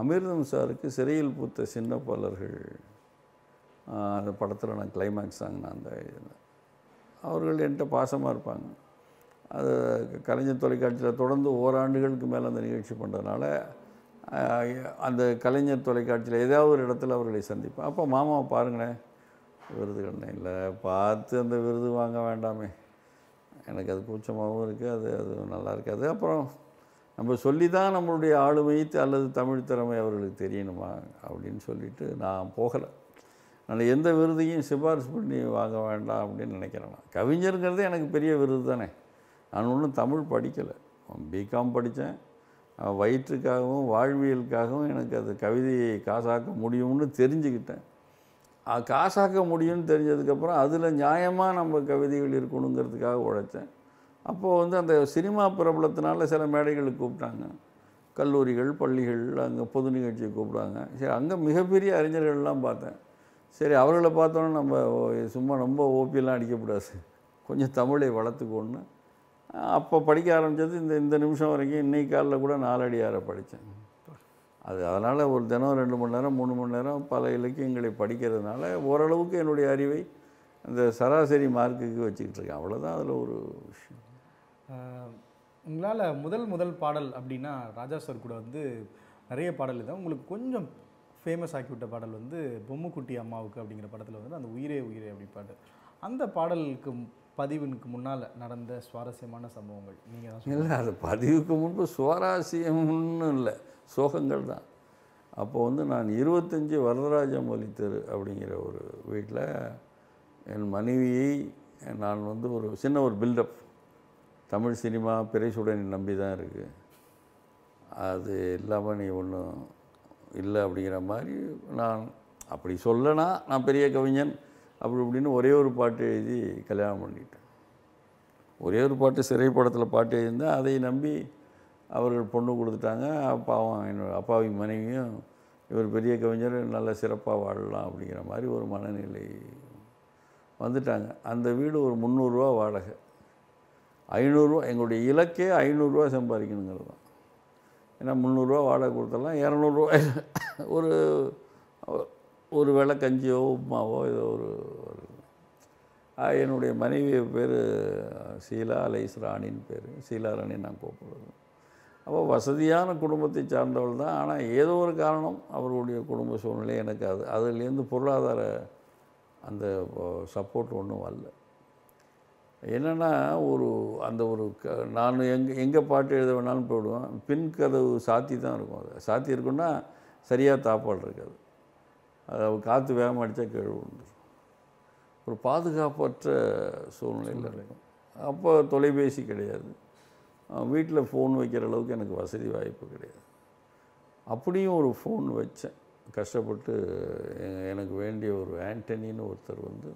அமிர்தம் சாருக்கு சிறையில் பூத்த சின்னப்பாளர்கள் அந்த படத்தில் நான் கிளைமேக்ஸ் சாங் நான் அந்த இதில் அவர்கள் என்கிட்ட பாசமாக இருப்பாங்க அது கலைஞர் தொலைக்காட்சியில் தொடர்ந்து ஓராண்டுகளுக்கு மேலே அந்த நிகழ்ச்சி பண்ணுறதுனால அந்த கலைஞர் தொலைக்காட்சியில் ஏதாவது ஒரு இடத்துல அவர்களை சந்திப்பேன் அப்போ மாமாவை பாருங்களேன் விருது கண்டேன் இல்லை பார்த்து அந்த விருது வாங்க வேண்டாமே எனக்கு அது கூச்சமாகவும் இருக்குது அது அது நல்லா இருக்காது அப்புறம் நம்ம சொல்லி தான் நம்மளுடைய ஆளுமை அல்லது தமிழ் திறமை அவர்களுக்கு தெரியணுமா அப்படின்னு சொல்லிவிட்டு நான் போகலை நான் எந்த விருதையும் சிபாரிசு பண்ணி வாங்க வேண்டாம் அப்படின்னு நினைக்கிறேன் நான் கவிஞருங்கிறது எனக்கு பெரிய விருது தானே நான் ஒன்றும் தமிழ் படிக்கலை பிகாம் படித்தேன் வயிற்றுக்காகவும் வாழ்வியலுக்காகவும் எனக்கு அது கவிதையை காசாக்க முடியும்னு தெரிஞ்சுக்கிட்டேன் காசாக்க முடியும்னு தெரிஞ்சதுக்கப்புறம் அதில் நியாயமாக நம்ம கவிதைகள் இருக்கணுங்கிறதுக்காக உழைத்தேன் அப்போது வந்து அந்த சினிமா பிரபலத்தினால சில மேடைகளுக்கு கூப்பிட்டாங்க கல்லூரிகள் பள்ளிகள் அங்கே பொது நிகழ்ச்சியை கூப்பிடுவாங்க சரி அங்கே மிகப்பெரிய அறிஞர்கள்லாம் பார்த்தேன் சரி அவர்களை பார்த்தோன்னே நம்ம சும்மா ரொம்ப ஓபியெல்லாம் அடிக்கக்கூடாது கொஞ்சம் தமிழை வளர்த்துக்கோன்னு அப்போ படிக்க ஆரம்பித்தது இந்த இந்த நிமிஷம் வரைக்கும் இன்னைக்கு காலில் கூட நாலடியாரை படித்தேன் அது அதனால் ஒரு தினம் ரெண்டு மணி நேரம் மூணு மணி நேரம் பல இலக்கியங்களை படிக்கிறதுனால ஓரளவுக்கு என்னுடைய அறிவை அந்த சராசரி மார்க்குக்கு வச்சுக்கிட்டு இருக்கேன் அவ்வளோதான் அதில் ஒரு விஷயம் உங்களால் முதல் முதல் பாடல் அப்படின்னா ராஜா சார் கூட வந்து நிறைய பாடல் தான் உங்களுக்கு கொஞ்சம் ஃபேமஸ் ஆக்கிவிட்ட பாடல் வந்து பொம்முக்குட்டி அம்மாவுக்கு அப்படிங்கிற படத்தில் வந்து அந்த உயிரே உயிரே அப்படி பாடு அந்த பாடலுக்கு பதிவுனுக்கு முன்னால் நடந்த சுவாரஸ்யமான சம்பவங்கள் நீங்கள் இல்லை அது பதிவுக்கு முன்பு சுவாரஸ்யம்னு இல்லை சோகங்கள் தான் அப்போ வந்து நான் இருபத்தஞ்சி வரதராஜ மொழி தெரு அப்படிங்கிற ஒரு வீட்டில் என் மனைவியை நான் வந்து ஒரு சின்ன ஒரு பில்டப் தமிழ் சினிமா பிறைசுடனை நம்பி தான் இருக்குது அது இல்லாமல் நீ ஒன்றும் இல்லை அப்படிங்கிற மாதிரி நான் அப்படி சொல்லனா நான் பெரிய கவிஞன் அப்படி இப்படின்னு ஒரே ஒரு பாட்டு எழுதி கல்யாணம் பண்ணிட்டேன் ஒரே ஒரு பாட்டு சிறைப்படத்தில் பாட்டு எழுதியிருந்தேன் அதை நம்பி அவர்கள் பொண்ணு கொடுத்துட்டாங்க அப்பாவும் என்னோட அப்பாவி மனைவியும் இவர் பெரிய கவிஞர் நல்ல சிறப்பாக வாழலாம் அப்படிங்கிற மாதிரி ஒரு மனநிலை வந்துட்டாங்க அந்த வீடு ஒரு முந்நூறுரூவா வாடகை ஐநூறுரூவா எங்களுடைய இலக்கே ஐநூறுரூவா சம்பாதிக்கணுங்கிறது தான் ஏன்னா முந்நூறுரூவா வாடகை கொடுத்தலாம் இரநூறுவா ஒரு ஒரு வேளை கஞ்சியோ உப்புமாவோ ஏதோ ஒரு என்னுடைய மனைவி பேர் சீலா லைஸ் ராணின்னு பேர் சீலா ராணி நான் கூப்பிடுவேன் அப்போ வசதியான குடும்பத்தை சார்ந்தவள் தான் ஆனால் ஏதோ ஒரு காரணம் அவர்களுடைய குடும்ப சூழ்நிலை எனக்கு அது அதுலேருந்து பொருளாதார அந்த சப்போர்ட் ஒன்றும் வரல என்னென்னா ஒரு அந்த ஒரு க நான் எங்கே எங்கே பாட்டு எழுத வேணாலும் போயிடுவேன் பின் கதவு சாத்தி தான் இருக்கும் அது சாத்தி இருக்குன்னா சரியாக தாப்பால் இருக்காது அது காற்று வேகமாக அடித்தா கேழ்வுண்டு ஒரு பாதுகாப்பற்ற சூழ்நிலையில் இருக்கும் அப்போ தொலைபேசி கிடையாது வீட்டில் ஃபோன் வைக்கிற அளவுக்கு எனக்கு வசதி வாய்ப்பு கிடையாது அப்படியும் ஒரு ஃபோன் வச்சேன் கஷ்டப்பட்டு எனக்கு வேண்டிய ஒரு ஆண்டனின்னு ஒருத்தர் வந்து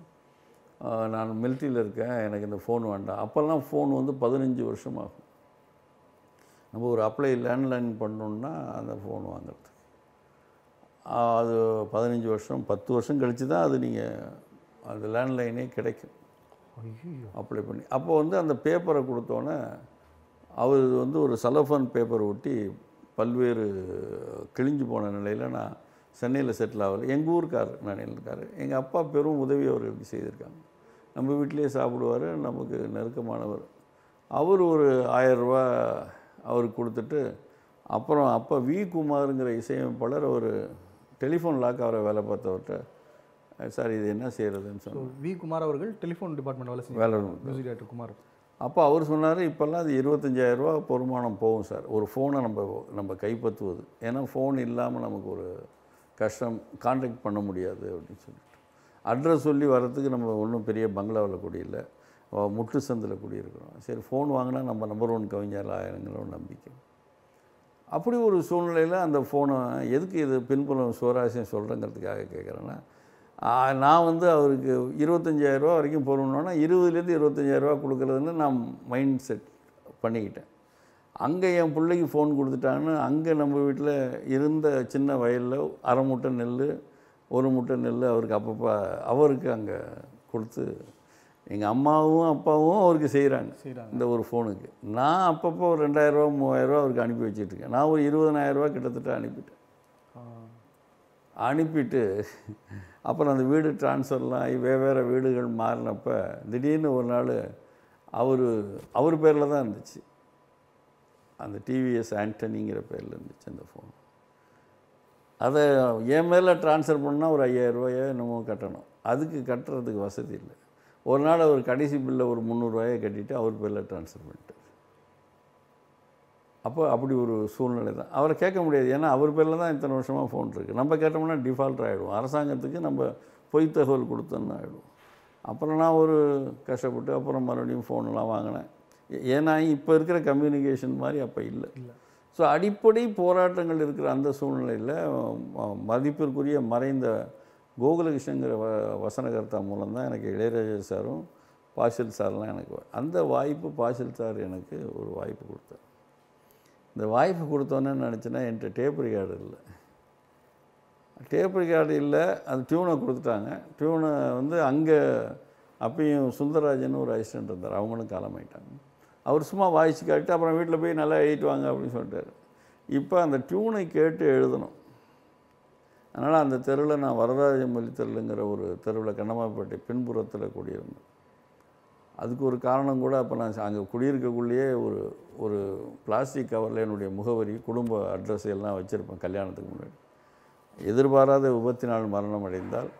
நான் மில்ட்ரியில் இருக்கேன் எனக்கு இந்த ஃபோன் வேண்டாம் அப்போல்லாம் ஃபோன் வந்து பதினஞ்சு வருஷம் ஆகும் நம்ம ஒரு அப்ளை லேண்ட்லைன் பண்ணோன்னா அந்த ஃபோன் வாங்குறதுக்கு அது பதினஞ்சு வருஷம் பத்து வருஷம் கழித்து தான் அது நீங்கள் அந்த லேண்ட்லைனே கிடைக்கும் அப்ளை பண்ணி அப்போ வந்து அந்த பேப்பரை கொடுத்தோன்னே அவர் வந்து ஒரு சலோஃபன் பேப்பர் ஒட்டி பல்வேறு கிழிஞ்சு போன நிலையில் நான் சென்னையில் செட்டில் ஆகல எங்கள் ஊருக்கார் நான் இருக்கார் எங்கள் அப்பா பெரும் உதவி அவர்களுக்கு செய்திருக்காங்க நம்ம வீட்டிலேயே சாப்பிடுவார் நமக்கு நெருக்கமானவர் அவர் ஒரு ஆயரூபா அவருக்கு கொடுத்துட்டு அப்புறம் அப்போ வி குமாருங்கிற இசையமைப்பாளர் ஒரு டெலிஃபோன் லாக் அவரை வேலை பார்த்தவர்கிட்ட சார் இது என்ன செய்கிறதுன்னு சொன்னாங்க வி குமார் அவர்கள் டெலிஃபோன் டிபார்ட்மெண்ட் வேலை செய்யும் வேலை மியூசிக் குமார் அப்போ அவர் சொன்னார் இப்போல்லாம் அது இருபத்தஞ்சாயிரரூபா வருமானம் போகும் சார் ஒரு ஃபோனை நம்ம நம்ம கைப்பற்றுவது ஏன்னா ஃபோன் இல்லாமல் நமக்கு ஒரு கஷ்டம் கான்டாக்ட் பண்ண முடியாது அப்படின்னு சொல்லிட்டு அட்ரஸ் சொல்லி வரத்துக்கு நம்ம ஒன்றும் பெரிய பங்களாவில் குடியில முட்டு சந்தில் குடியிருக்கிறோம் சரி ஃபோன் வாங்கினா நம்ம நம்பர் ஒன் கவிஞர் ஆயிரங்கிற ஒரு நம்பிக்கை அப்படி ஒரு சூழ்நிலையில் அந்த ஃபோனை எதுக்கு இது பின்புலம் சுவராசியம் சொல்கிறேங்கிறதுக்காக கேட்குறேன்னா நான் வந்து அவருக்கு இருபத்தஞ்சாயிரரூவா வரைக்கும் போடணுன்னா இருபதுலேருந்து இருபத்தஞ்சாயிரரூவா கொடுக்குறதுன்னு நான் மைண்ட் செட் பண்ணிக்கிட்டேன் அங்கே என் பிள்ளைக்கு ஃபோன் கொடுத்துட்டாங்கன்னு அங்கே நம்ம வீட்டில் இருந்த சின்ன வயலில் அரை மூட்டை நெல் ஒரு மூட்டை நெல் அவருக்கு அப்பப்போ அவருக்கு அங்கே கொடுத்து எங்கள் அம்மாவும் அப்பாவும் அவருக்கு செய்கிறாங்க இந்த ஒரு ஃபோனுக்கு நான் அப்பப்போ ஒரு ரெண்டாயிரரூவா மூவாயிரரூவா அவருக்கு அனுப்பி வச்சுட்ருக்கேன் நான் ஒரு இருபதனாயிரரூவா கிட்டத்தட்ட அனுப்பிட்டேன் அனுப்பிட்டு அப்புறம் அந்த வீடு டிரான்ஸ்ஃபர்லாம் வெவ்வேறு வீடுகள் மாறினப்போ திடீர்னு ஒரு நாள் அவர் அவர் பேரில் தான் இருந்துச்சு அந்த டிவிஎஸ் ஆண்டனிங்கிற பேரில் இருந்துச்சு அந்த ஃபோன் அதை என் மேலே ட்ரான்ஸ்ஃபர் பண்ணால் ஒரு ஐயாயிரரூபாயோ என்னமோ கட்டணும் அதுக்கு கட்டுறதுக்கு வசதி இல்லை ஒரு நாள் அவர் கடைசி பில்லில் ஒரு முந்நூறுரூவாயை கட்டிவிட்டு அவர் பேரில் ட்ரான்ஸ்ஃபர் பண்ணிட்டு அப்போ அப்படி ஒரு சூழ்நிலை தான் அவரை கேட்க முடியாது ஏன்னா அவர் பேரில் தான் இத்தனை வருஷமாக ஃபோன் இருக்குது நம்ம கேட்டோம்னா டிஃபால்ட் ஆகிடுவோம் அரசாங்கத்துக்கு நம்ம பொய் தகவல் கொடுத்தோன்னு ஆகிடும் அப்புறம் நான் ஒரு கஷ்டப்பட்டு அப்புறம் மறுபடியும் ஃபோன்லாம் வாங்கினேன் ஏன்னா இப்போ இருக்கிற கம்யூனிகேஷன் மாதிரி அப்போ இல்லை ஸோ அடிப்படை போராட்டங்கள் இருக்கிற அந்த சூழ்நிலையில் மதிப்பிற்குரிய மறைந்த கோகுலகிருஷ்ணங்கிற வ வசனகர்த்தா மூலம் தான் எனக்கு இளையராஜா சாரும் பாசில் சார்லாம் எனக்கு அந்த வாய்ப்பு பாசில் சார் எனக்கு ஒரு வாய்ப்பு கொடுத்தார் இந்த வாய்ப்பு கொடுத்தோன்னு நினச்சின்னா என்கிட்ட டேப் ரிகார்டு இல்லை டேப் ரிகார்டு இல்லை அந்த டியூனை கொடுத்துட்டாங்க டியூனை வந்து அங்கே அப்பயும் சுந்தரராஜன் ஒரு அசிஸ்டன்ட் இருந்தார் அவங்களும் காலமாயிட்டாங்க அவர் சும்மா வாய்ச்சி காட்டு அப்புறம் வீட்டில் போய் நல்லா எழுதிட்டு வாங்க அப்படின்னு சொல்லிட்டார் இப்போ அந்த டியூனை கேட்டு எழுதணும் அதனால் அந்த தெருவில் நான் வரதராஜமல்லி தெருளுங்கிற ஒரு தெருவில் கண்ணமாப்பேட்டை பின்புறத்தில் கூடியிருந்தேன் அதுக்கு ஒரு காரணம் கூட அப்போ நான் அங்கே குடியிருக்கக்குள்ளேயே ஒரு ஒரு பிளாஸ்டிக் கவரில் என்னுடைய முகவரி குடும்ப அட்ரஸ் எல்லாம் வச்சுருப்பேன் கல்யாணத்துக்கு முன்னாடி எதிர்பாராத விபத்தினால் மரணம் அடைந்தால்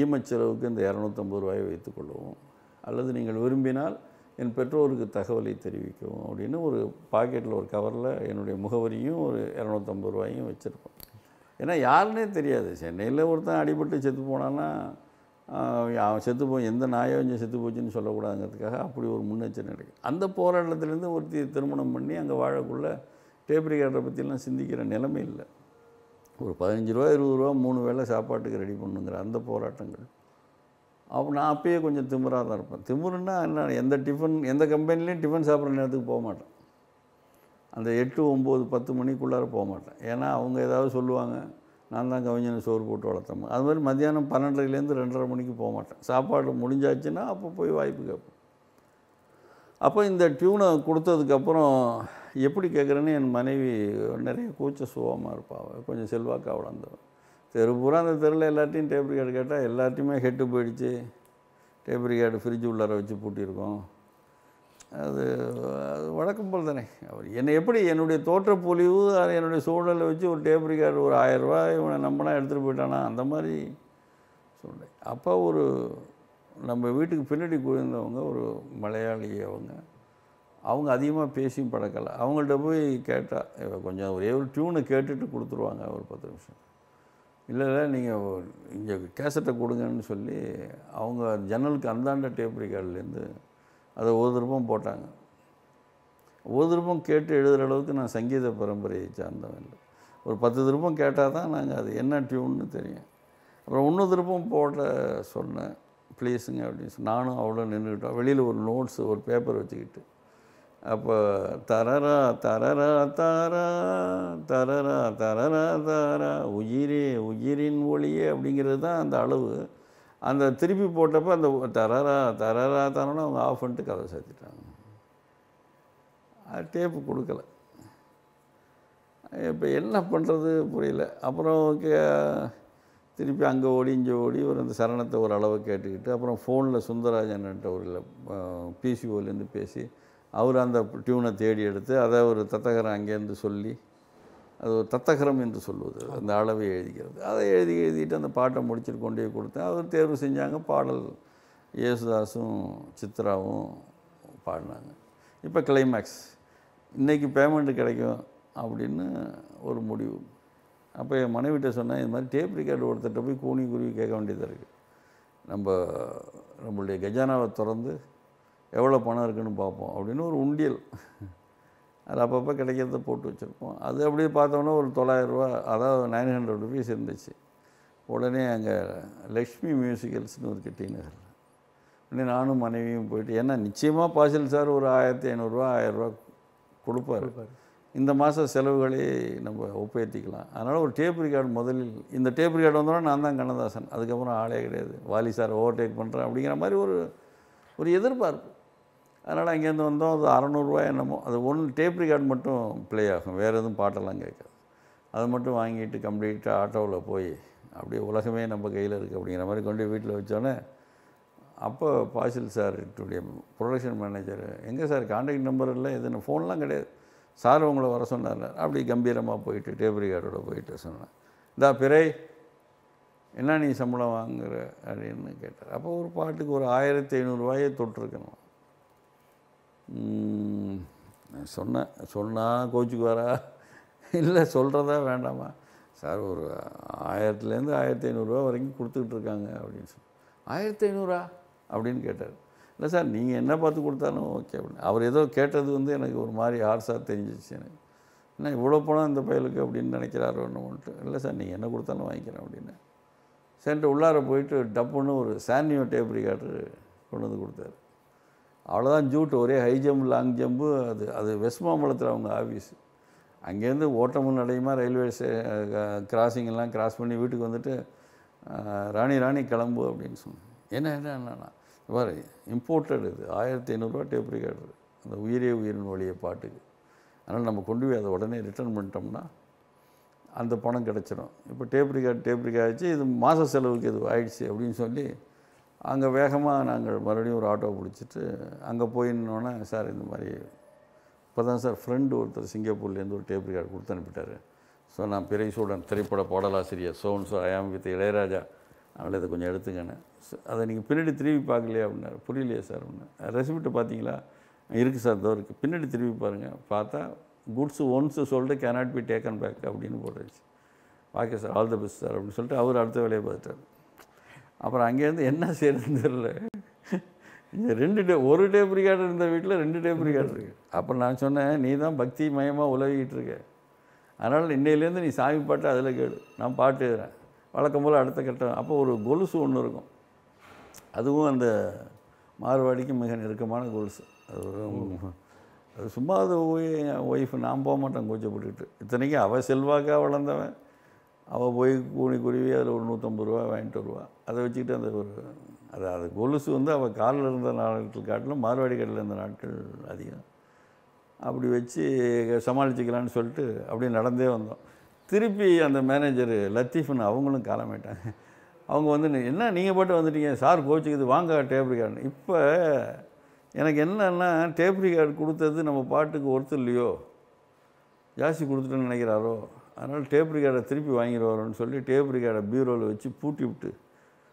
ஈமச்செலவுக்கு இந்த இரநூத்தம்பது ரூபாயை வைத்துக்கொள்ளவும் அல்லது நீங்கள் விரும்பினால் என் பெற்றோருக்கு தகவலை தெரிவிக்கவும் அப்படின்னு ஒரு பாக்கெட்டில் ஒரு கவரில் என்னுடைய முகவரியும் ஒரு இரநூத்தம்பது ரூபாயும் வச்சுருப்பேன் ஏன்னா யாருன்னே தெரியாது சென்னையில் ஒருத்தன் அடிபட்டு செத்து போனான்னா அவன் செத்து போய் எந்த நாயோ இங்கே செத்து போச்சுன்னு சொல்லக்கூடாதுங்கிறதுக்காக அப்படி ஒரு முன்னெச்சரிக்கை அந்த போராட்டத்துலேருந்து ஒருத்தி திருமணம் பண்ணி அங்கே வாழக்குள்ளே கேட்டரை பற்றிலாம் சிந்திக்கிற நிலைமை இல்லை ஒரு பதினஞ்சு ரூபா இருபது ரூபா மூணு வேளை சாப்பாட்டுக்கு ரெடி பண்ணுங்கிற அந்த போராட்டங்கள் அப்போ நான் அப்பயே கொஞ்சம் திமுறாக தான் இருப்பேன் திமுருன்னா என்ன எந்த டிஃபன் எந்த கம்பெனிலையும் டிஃபன் சாப்பிட்ற நேரத்துக்கு போக மாட்டேன் அந்த எட்டு ஒம்பது பத்து மணிக்குள்ளார போக மாட்டேன் ஏன்னா அவங்க ஏதாவது சொல்லுவாங்க நான் தான் கவிஞனை சோறு போட்டு வளர்த்தேன் அது மாதிரி மத்தியானம் பன்னெண்டரைலேருந்து ரெண்டரை மணிக்கு போக மாட்டேன் சாப்பாடு முடிஞ்சாச்சுன்னா அப்போ போய் வாய்ப்பு கேட்பேன் அப்போ இந்த டியூனை கொடுத்ததுக்கப்புறம் எப்படி கேட்குறேன்னு என் மனைவி நிறைய கூச்ச சுகமாக இருப்பாள் கொஞ்சம் செல்வாக்காக வளர்ந்தவன் தெரு பூரா அந்த தெருவில் எல்லாத்தையும் டேப்ரிகார்டு கேட்டால் எல்லாத்தையுமே ஹெட்டு போயிடுச்சு டேப்ரிகார்டு ஃப்ரிட்ஜ் உள்ளார வச்சு பூட்டியிருக்கோம் அது அது வழக்கம் போல் தானே அவர் என்னை எப்படி என்னுடைய தோற்றப்பொழிவு என்னுடைய சூழலை வச்சு ஒரு டேப் ரிகார்டு ஒரு ஆயரூபா இவனை நம்பனா எடுத்துகிட்டு போயிட்டானா அந்த மாதிரி சொல்கிறேன் அப்போ ஒரு நம்ம வீட்டுக்கு பின்னாடி குவிந்தவங்க ஒரு மலையாளி அவங்க அவங்க அதிகமாக பேசியும் பழக்கலை அவங்கள்ட்ட போய் கேட்டால் கொஞ்சம் ஒரே ஒரு டியூனை கேட்டுட்டு கொடுத்துருவாங்க ஒரு பத்து நிமிஷம் இல்லை இல்லை நீங்கள் இங்கே கேசட்டை கொடுங்கன்னு சொல்லி அவங்க ஜன்னலுக்கு அந்தாண்ட டேப் ரிகார்ட்லேருந்து அதை ஒரு திருப்பம் போட்டாங்க ஒரு திருப்பம் கேட்டு எழுதுகிற அளவுக்கு நான் சங்கீத பரம்பரையை சார்ந்தவன் இல்லை ஒரு பத்து திருப்பம் கேட்டால் தான் நாங்கள் அது என்ன டியூன்னு தெரியும் அப்புறம் இன்னும் திருப்பம் போட சொன்னேன் ப்ளீஸுங்க அப்படின்னு சொல்லி நானும் அவ்வளோ நின்றுக்கிட்டோம் வெளியில் ஒரு நோட்ஸு ஒரு பேப்பர் வச்சுக்கிட்டு அப்போ தரரா தரரா தாரா தரரா தரரா தாரா உயிரே உயிரின் ஒளியே அப்படிங்கிறது தான் அந்த அளவு அந்த திருப்பி போட்டப்போ அந்த தரரா தரரா தானோன்னு அவங்க ஆஃப் பண்ணிட்டு கதை சேர்த்துட்டாங்க டேப்பு கொடுக்கல இப்போ என்ன பண்ணுறது புரியல அப்புறம் திருப்பி அங்கே ஓடி இங்கே ஓடி ஒரு அந்த சரணத்தை ஓரளவு கேட்டுக்கிட்டு அப்புறம் ஃபோனில் சுந்தரராஜன்ட்ட ஒரு பிசிஓலேருந்து பேசி அவர் அந்த டியூனை தேடி எடுத்து அதை ஒரு தத்தகரை அங்கேருந்து சொல்லி அது ஒரு தத்தகரம் என்று சொல்லுவது அந்த அளவை எழுதிக்கிறது அதை எழுதி எழுதிட்டு அந்த பாட்டை முடிச்சுட்டு கொண்டே கொடுத்தேன் அவர் தேர்வு செஞ்சாங்க பாடல் யேசுதாஸும் சித்ராவும் பாடினாங்க இப்போ கிளைமேக்ஸ் இன்றைக்கி பேமெண்ட்டு கிடைக்கும் அப்படின்னு ஒரு முடிவு அப்போ என் மனைவிட்ட சொன்னால் இது மாதிரி டேப் ரிகார்டு ஒருத்தர்கிட்ட போய் கூணி குருவி கேட்க வேண்டியதாக இருக்குது நம்ம நம்மளுடைய கஜானாவை திறந்து எவ்வளோ பணம் இருக்குன்னு பார்ப்போம் அப்படின்னு ஒரு உண்டியல் அது அப்பப்போ கிடைக்கிறத போட்டு வச்சுருப்போம் அது அப்படியே பார்த்தோம்னா ஒரு தொள்ளாயிரரூவா அதாவது நைன் ஹண்ட்ரட் ருபீஸ் இருந்துச்சு உடனே அங்கே லக்ஷ்மி மியூசிக்கல்ஸ்னு ஒரு கிட்டி நகர் உடனே நானும் மனைவியும் போயிட்டு ஏன்னா நிச்சயமாக பாசல் சார் ஒரு ஆயிரத்தி ஐநூறுரூவா ஆயிரரூவா கொடுப்பார் இந்த மாத செலவுகளே நம்ம ஒப்பேற்றிக்கலாம் அதனால் ஒரு டேப் ரிகார்டு முதலில் இந்த டேப் ரிகார்டு வந்தோன்னா நான் தான் கண்ணதாசன் அதுக்கப்புறம் ஆளே கிடையாது வாலி சார் ஓவர்டேக் பண்ணுறேன் அப்படிங்கிற மாதிரி ஒரு ஒரு எதிர்பார்ப்பு அதனால் அங்கேருந்து வந்தோம் அது அறநூறுவா என்னமோ அது ஒன்று டேப் ரிகார்டு மட்டும் ப்ளே ஆகும் வேறு எதுவும் பாட்டெல்லாம் கேட்காது அது மட்டும் வாங்கிட்டு கம்ப்ளீட்டாக ஆட்டோவில் போய் அப்படியே உலகமே நம்ம கையில் இருக்குது அப்படிங்கிற மாதிரி கொண்டு வீட்டில் வச்சோன்னே அப்போ பாசில் சார்ட்டுடைய ப்ரொடக்ஷன் மேனேஜர் எங்கே சார் கான்டாக்ட் நம்பர் இல்லை எதுன்னு ஃபோன்லாம் கிடையாது சார் உங்களை வர சொன்னார் அப்படி கம்பீரமாக போயிட்டு டேப் ரிகார்டோட போயிட்டு சொன்னேன் இந்தா பிறை என்ன நீ சம்பளம் வாங்குகிற அப்படின்னு கேட்டார் அப்போ ஒரு பாட்டுக்கு ஒரு ஆயிரத்தி ஐநூறுரூவாயே தொட்டிருக்கணும் சொன்னேன் சொன்னால் கோச்சுக்குவாரா இல்லை சொல்கிறதா வேண்டாமா சார் ஒரு ஆயிரத்துலேருந்து ஆயிரத்தி ஐநூறுரூவா வரைக்கும் கொடுத்துக்கிட்டு இருக்காங்க அப்படின்னு சொல்லி ஆயிரத்தி ஐநூறா அப்படின்னு கேட்டார் இல்லை சார் நீங்கள் என்ன பார்த்து கொடுத்தாலும் ஓகே அப்படின்னு அவர் ஏதோ கேட்டது வந்து எனக்கு ஒரு மாதிரி ஹார்ஸாக தெரிஞ்சிச்சு எனக்கு என்ன இவ்வளோ பணம் இந்த பயலுக்கு அப்படின்னு நினைக்கிறாரோ என்னமோன்ட்டு இல்லை சார் நீங்கள் என்ன கொடுத்தாலும் வாங்கிக்கிறேன் அப்படின்னு சென்ட்டு உள்ளார போயிட்டு டப்புன்னு ஒரு சானியோ டேப் ரிகார்டர் கொண்டு வந்து கொடுத்தாரு அவ்வளோதான் ஜூட் ஒரே ஹை ஜம்ப் லாங் ஜம்பு அது அது வெஸ்ட் மாம்பலத்தில் அவங்க ஆஃபீஸ் அங்கேருந்து ஓட்டமும் நடையுமா ரயில்வே ஸ்டே கிராசிங்கெல்லாம் கிராஸ் பண்ணி வீட்டுக்கு வந்துட்டு ராணி ராணி கிளம்பு அப்படின்னு சொன்னேன் என்ன என்ன என்னன்னா பாரு இம்போர்ட்டட் இது ஆயிரத்தி ஐநூறுரூவா டேப் ரிகார்டர் அந்த உயிரே உயிரின் வழிய பாட்டுக்கு அதனால் நம்ம கொண்டு போய் அதை உடனே ரிட்டர்ன் பண்ணிட்டோம்னா அந்த பணம் கிடச்சிடும் இப்போ டேப் ரிகார்டு டேப் ரிகார்டு ஆச்சு இது மாத செலவுக்கு இது ஆயிடுச்சு அப்படின்னு சொல்லி அங்கே வேகமாக நாங்கள் மறுபடியும் ஒரு ஆட்டோ பிடிச்சிட்டு அங்கே போயிருந்தோன்னே சார் இந்த மாதிரி இப்போ தான் சார் ஃப்ரெண்டு ஒருத்தர் சிங்கப்பூர்லேருந்து ஒரு டேப் ரிகார்டு கொடுத்து அனுப்பிட்டார் ஸோ நான் சூடன் திரைப்பட பாடலாசிரியர் சோன் சோ அயாம் வித் இளையராஜா அதனால் இதை கொஞ்சம் எடுத்துங்கன்னு அதை நீங்கள் பின்னாடி திரும்பி பார்க்கலையே அப்படின்னாரு புரியலையே சார் அப்படின்னு ரெசிபிட்டு பார்த்தீங்களா இருக்குது சார் தோ இருக்குது பின்னாடி திரும்பி பாருங்கள் பார்த்தா குட்ஸு ஒன்ஸ் சொல்லிட்டு கேனாட் பி டேக்கன் பேக் அப்படின்னு போட்டுருச்சு okay sir all the best sir அப்படின்னு சொல்லிட்டு அவர் அடுத்த வேலையை பார்த்துட்டார் அப்புறம் அங்கேருந்து என்ன செய்யறதுன்னு தெரில இங்கே ரெண்டு டே ஒரு டேப் ரிகார்டு இருந்த வீட்டில் ரெண்டு டேப் பிரிகாடு இருக்கு அப்போ நான் சொன்னேன் நீ தான் பக்தி மயமாக உலவிக்கிட்டு இருக்க அதனால் இன்னையிலேருந்து நீ சாமி பாட்டு அதில் கேடு நான் பாட்டு எழுதுறேன் வழக்கம் போல் அடுத்த கட்டம் அப்போ ஒரு கொலுசு ஒன்று இருக்கும் அதுவும் அந்த மார்வாடிக்கு மிக நெருக்கமான கொலுசு அது அது சும்மா அது ஒய்ஃப் நான் போக மாட்டேன் கோச்சப்பட்டுக்கிட்டு இத்தனைக்கும் அவள் செல்வாக்காக வளர்ந்தவன் அவள் போய் கூணி குருவி அதில் ஒரு நூற்றம்பது ரூபா வாங்கிட்டு வருவாள் அதை வச்சுக்கிட்டு அந்த ஒரு அது அது கொலுசு வந்து அவள் காலில் இருந்த நாட்கள் காட்டிலும் மார்வாடி கடையில் இருந்த நாட்கள் அதிகம் அப்படி வச்சு சமாளிச்சிக்கலான்னு சொல்லிட்டு அப்படியே நடந்தே வந்தோம் திருப்பி அந்த மேனேஜர் லத்தீஃப்னு அவங்களும் காலமாயிட்டாங்க அவங்க வந்து என்ன நீங்கள் பாட்டு வந்துட்டீங்க சார் கோச்சிக்குது வாங்க டேப்ரி கார்டு இப்போ எனக்கு என்னென்னா டேப்ரி கார்டு கொடுத்தது நம்ம பாட்டுக்கு ஒருத்தர் இல்லையோ ஜாஸ்தி கொடுத்துட்டோன்னு நினைக்கிறாரோ அதனால் டேப் ரிகார்டை திருப்பி வாங்கிடுவாரோன்னு சொல்லி டேப் ரிகார்டை பீரோவில் வச்சு பூட்டி விட்டு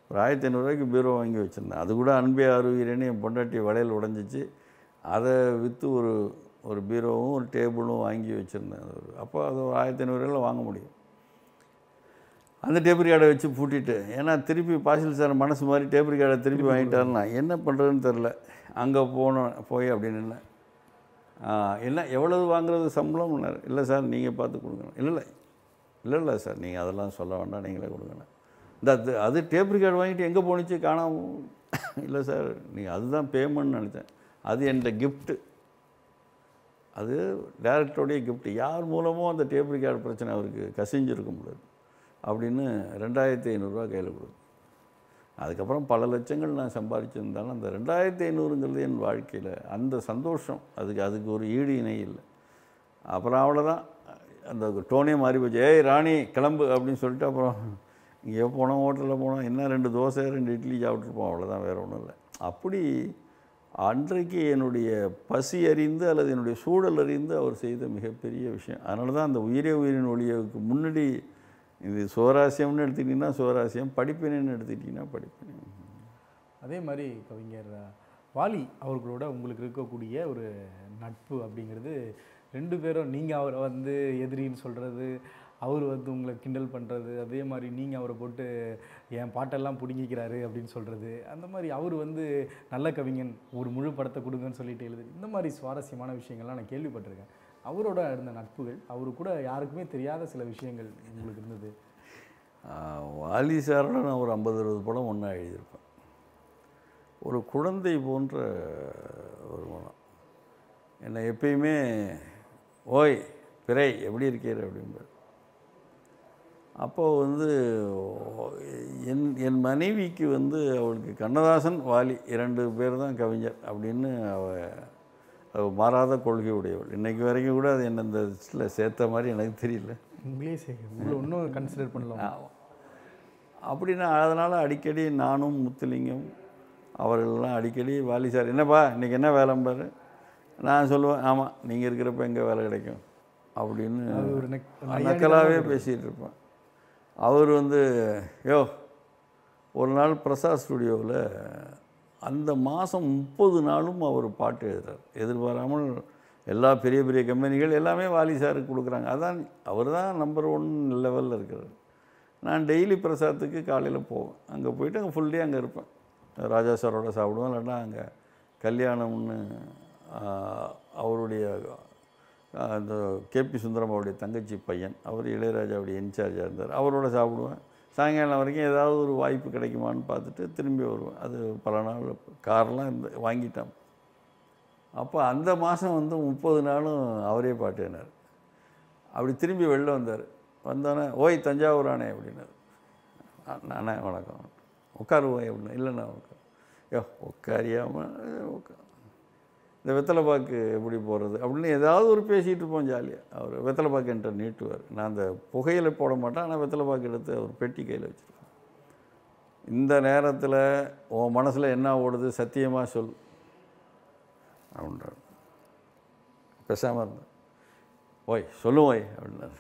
ஒரு ஆயிரத்தி ஐநூறுரூவாய்க்கு பீரோ வாங்கி வச்சுருந்தேன் அது கூட அன்பே அருவீரன்னு என் பொண்டாட்டி வளையல் உடஞ்சிச்சு அதை விற்று ஒரு ஒரு பீரோவும் ஒரு டேபிளும் வாங்கி வச்சுருந்தேன் அது அப்போ அது ஒரு ஆயிரத்தி ஐநூறுவாயில் வாங்க முடியும் அந்த டேப்ரி கார்டை வச்சு பூட்டிட்டு ஏன்னா திருப்பி பாசில் சார் மனசு மாதிரி டேப்ரி கார்டை திருப்பி வாங்கிட்டாருன்னா என்ன பண்ணுறதுன்னு தெரில அங்கே போனோம் போய் அப்படின்னு என்ன எவ்வளவு வாங்குறது சம்பளம் இல்லை சார் நீங்கள் பார்த்து கொடுக்கணும் இல்லை இல்லை இல்லை இல்லை சார் நீங்கள் அதெல்லாம் சொல்ல வேண்டாம் நீங்களே கொடுக்கணும் இந்த அது அது டேப் ரிகார்டு வாங்கிட்டு எங்கே போணுச்சு காணாமல் இல்லை சார் நீங்கள் அதுதான் பேமெண்ட் நினச்சேன் அது என்கிட்ட கிஃப்ட்டு அது டேரக்டருடைய கிஃப்ட் யார் மூலமோ அந்த டேப் ரிகார்டு பிரச்சனை அவருக்கு கசிஞ்சிருக்க முடியாது அப்படின்னு ரெண்டாயிரத்தி ஐநூறுரூவா கையில் கொடுக்கும் அதுக்கப்புறம் பல லட்சங்கள் நான் சம்பாதிச்சிருந்தாலும் அந்த ரெண்டாயிரத்தி ஐநூறுங்கிறது என் வாழ்க்கையில் அந்த சந்தோஷம் அதுக்கு அதுக்கு ஒரு ஈடு இணை இல்லை அப்புறம் அவ்வளோதான் அந்த டோனே மாறி போச்சு ஏய் ராணி கிளம்பு அப்படின்னு சொல்லிட்டு அப்புறம் இங்கே போனோம் ஹோட்டலில் போனோம் என்ன ரெண்டு தோசை ரெண்டு இட்லி சாப்பிட்ருப்போம் அவ்வளோதான் வேறு ஒன்றும் இல்லை அப்படி அன்றைக்கு என்னுடைய பசி அறிந்து அல்லது என்னுடைய சூழல் அறிந்து அவர் செய்த மிகப்பெரிய விஷயம் அதனால தான் அந்த உயிரே உயிரின் ஒளியவுக்கு முன்னாடி இது சுவராசியம்னு எடுத்துக்கிட்டிங்கன்னா சுவராசியம் படிப்பினைன்னு எடுத்துக்கிட்டிங்கன்னா படிப்பினை அதே மாதிரி கவிஞர் வாலி அவர்களோட உங்களுக்கு இருக்கக்கூடிய ஒரு நட்பு அப்படிங்கிறது ரெண்டு பேரும் நீங்கள் அவரை வந்து எதிரின்னு சொல்கிறது அவர் வந்து உங்களை கிண்டல் பண்ணுறது அதே மாதிரி நீங்கள் அவரை போட்டு என் பாட்டெல்லாம் பிடுங்கிக்கிறாரு அப்படின்னு சொல்கிறது அந்த மாதிரி அவர் வந்து நல்ல கவிஞன் ஒரு முழு படத்தை கொடுங்கன்னு சொல்லிட்டு எழுது இந்த மாதிரி சுவாரஸ்யமான விஷயங்கள்லாம் நான் கேள்விப்பட்டிருக்கேன் அவரோட இருந்த நட்புகள் அவரு கூட யாருக்குமே தெரியாத சில விஷயங்கள் உங்களுக்கு இருந்தது வாலி சாரோட நான் ஒரு ஐம்பது அறுபது படம் ஒன்றா எழுதியிருப்பேன் ஒரு குழந்தை போன்ற ஒரு மனம் என்னை எப்பயுமே ஓய் பிறை எப்படி இருக்கீர் அப்படிம்பார் அப்போது வந்து என் என் மனைவிக்கு வந்து அவளுக்கு கண்ணதாசன் வாலி இரண்டு பேர் தான் கவிஞர் அப்படின்னு அவள் மாறாத கொள்கை உடையவள் இன்றைக்கு வரைக்கும் கூட அது என்ன இந்த லிஸ்ட்டில் சேர்த்த மாதிரி எனக்கு தெரியல உங்களே சேர்க்க இன்னும் கன்சிடர் பண்ணலாம் அப்படின்னா அதனால் அடிக்கடி நானும் முத்துலிங்கம் அவர்கள்லாம் அடிக்கடி வாலி சார் என்னப்பா இன்றைக்கி என்ன வேலை பார் நான் சொல்லுவேன் ஆமாம் நீங்கள் இருக்கிறப்ப எங்கே வேலை கிடைக்கும் அப்படின்னு நக்கலாகவே பேசிகிட்டு இருப்பேன் அவர் வந்து யோ ஒரு நாள் பிரசாத் ஸ்டுடியோவில் அந்த மாதம் முப்பது நாளும் அவர் பாட்டு எழுதுறார் எதிர்பாராமல் எல்லா பெரிய பெரிய கம்பெனிகள் எல்லாமே வாலி சாருக்கு கொடுக்குறாங்க அதான் அவர் தான் நம்பர் ஒன் லெவலில் இருக்கிறார் நான் டெய்லி பிரசாத்துக்கு காலையில் போவேன் அங்கே போயிட்டு அங்கே ஃபுல் டே அங்கே இருப்பேன் ராஜா சாரோட சாப்பிடுவேன் இல்லைன்னா அங்கே கல்யாணம்னு அவருடைய அந்த கேபி சுந்தரம் அவருடைய தங்கச்சி பையன் அவர் இளையராஜாவுடைய இன்சார்ஜாக இருந்தார் அவரோட சாப்பிடுவேன் சாயங்காலம் வரைக்கும் ஏதாவது ஒரு வாய்ப்பு கிடைக்குமான்னு பார்த்துட்டு திரும்பி வருவேன் அது பல நாள் கார்லாம் இருந்து வாங்கிட்டான் அப்போ அந்த மாதம் வந்து முப்பது நாளும் அவரே பாட்டினார் அப்படி திரும்பி வெளில வந்தார் வந்தோன்னே ஓய் தஞ்சாவூர் ஆனே அப்படின்னாரு நானே வணக்கம் உட்காரு ஓய் அப்படின்னா இல்லைண்ணா உட்கார் யோ உட்காரியாமல் உட்கார் இந்த வெத்தலை பாக்கு எப்படி போடுறது அப்படின்னு ஏதாவது ஒரு பேசிகிட்டு இருப்போம் ஜாலியாக அவர் வெத்தலை பாக்கு என்கிட்ட நீட்டுவார் நான் அந்த புகையில போட மாட்டேன் ஆனால் வெத்தலை பாக்கு எடுத்து அவர் பெட்டி கையில் வச்சுருக்கேன் இந்த நேரத்தில் உன் மனசில் என்ன ஓடுது சத்தியமாக சொல் அப்படின்றார் பேசாமல் இருந்தேன் ஓய் சொல்லுவோய் அப்படின்னாரு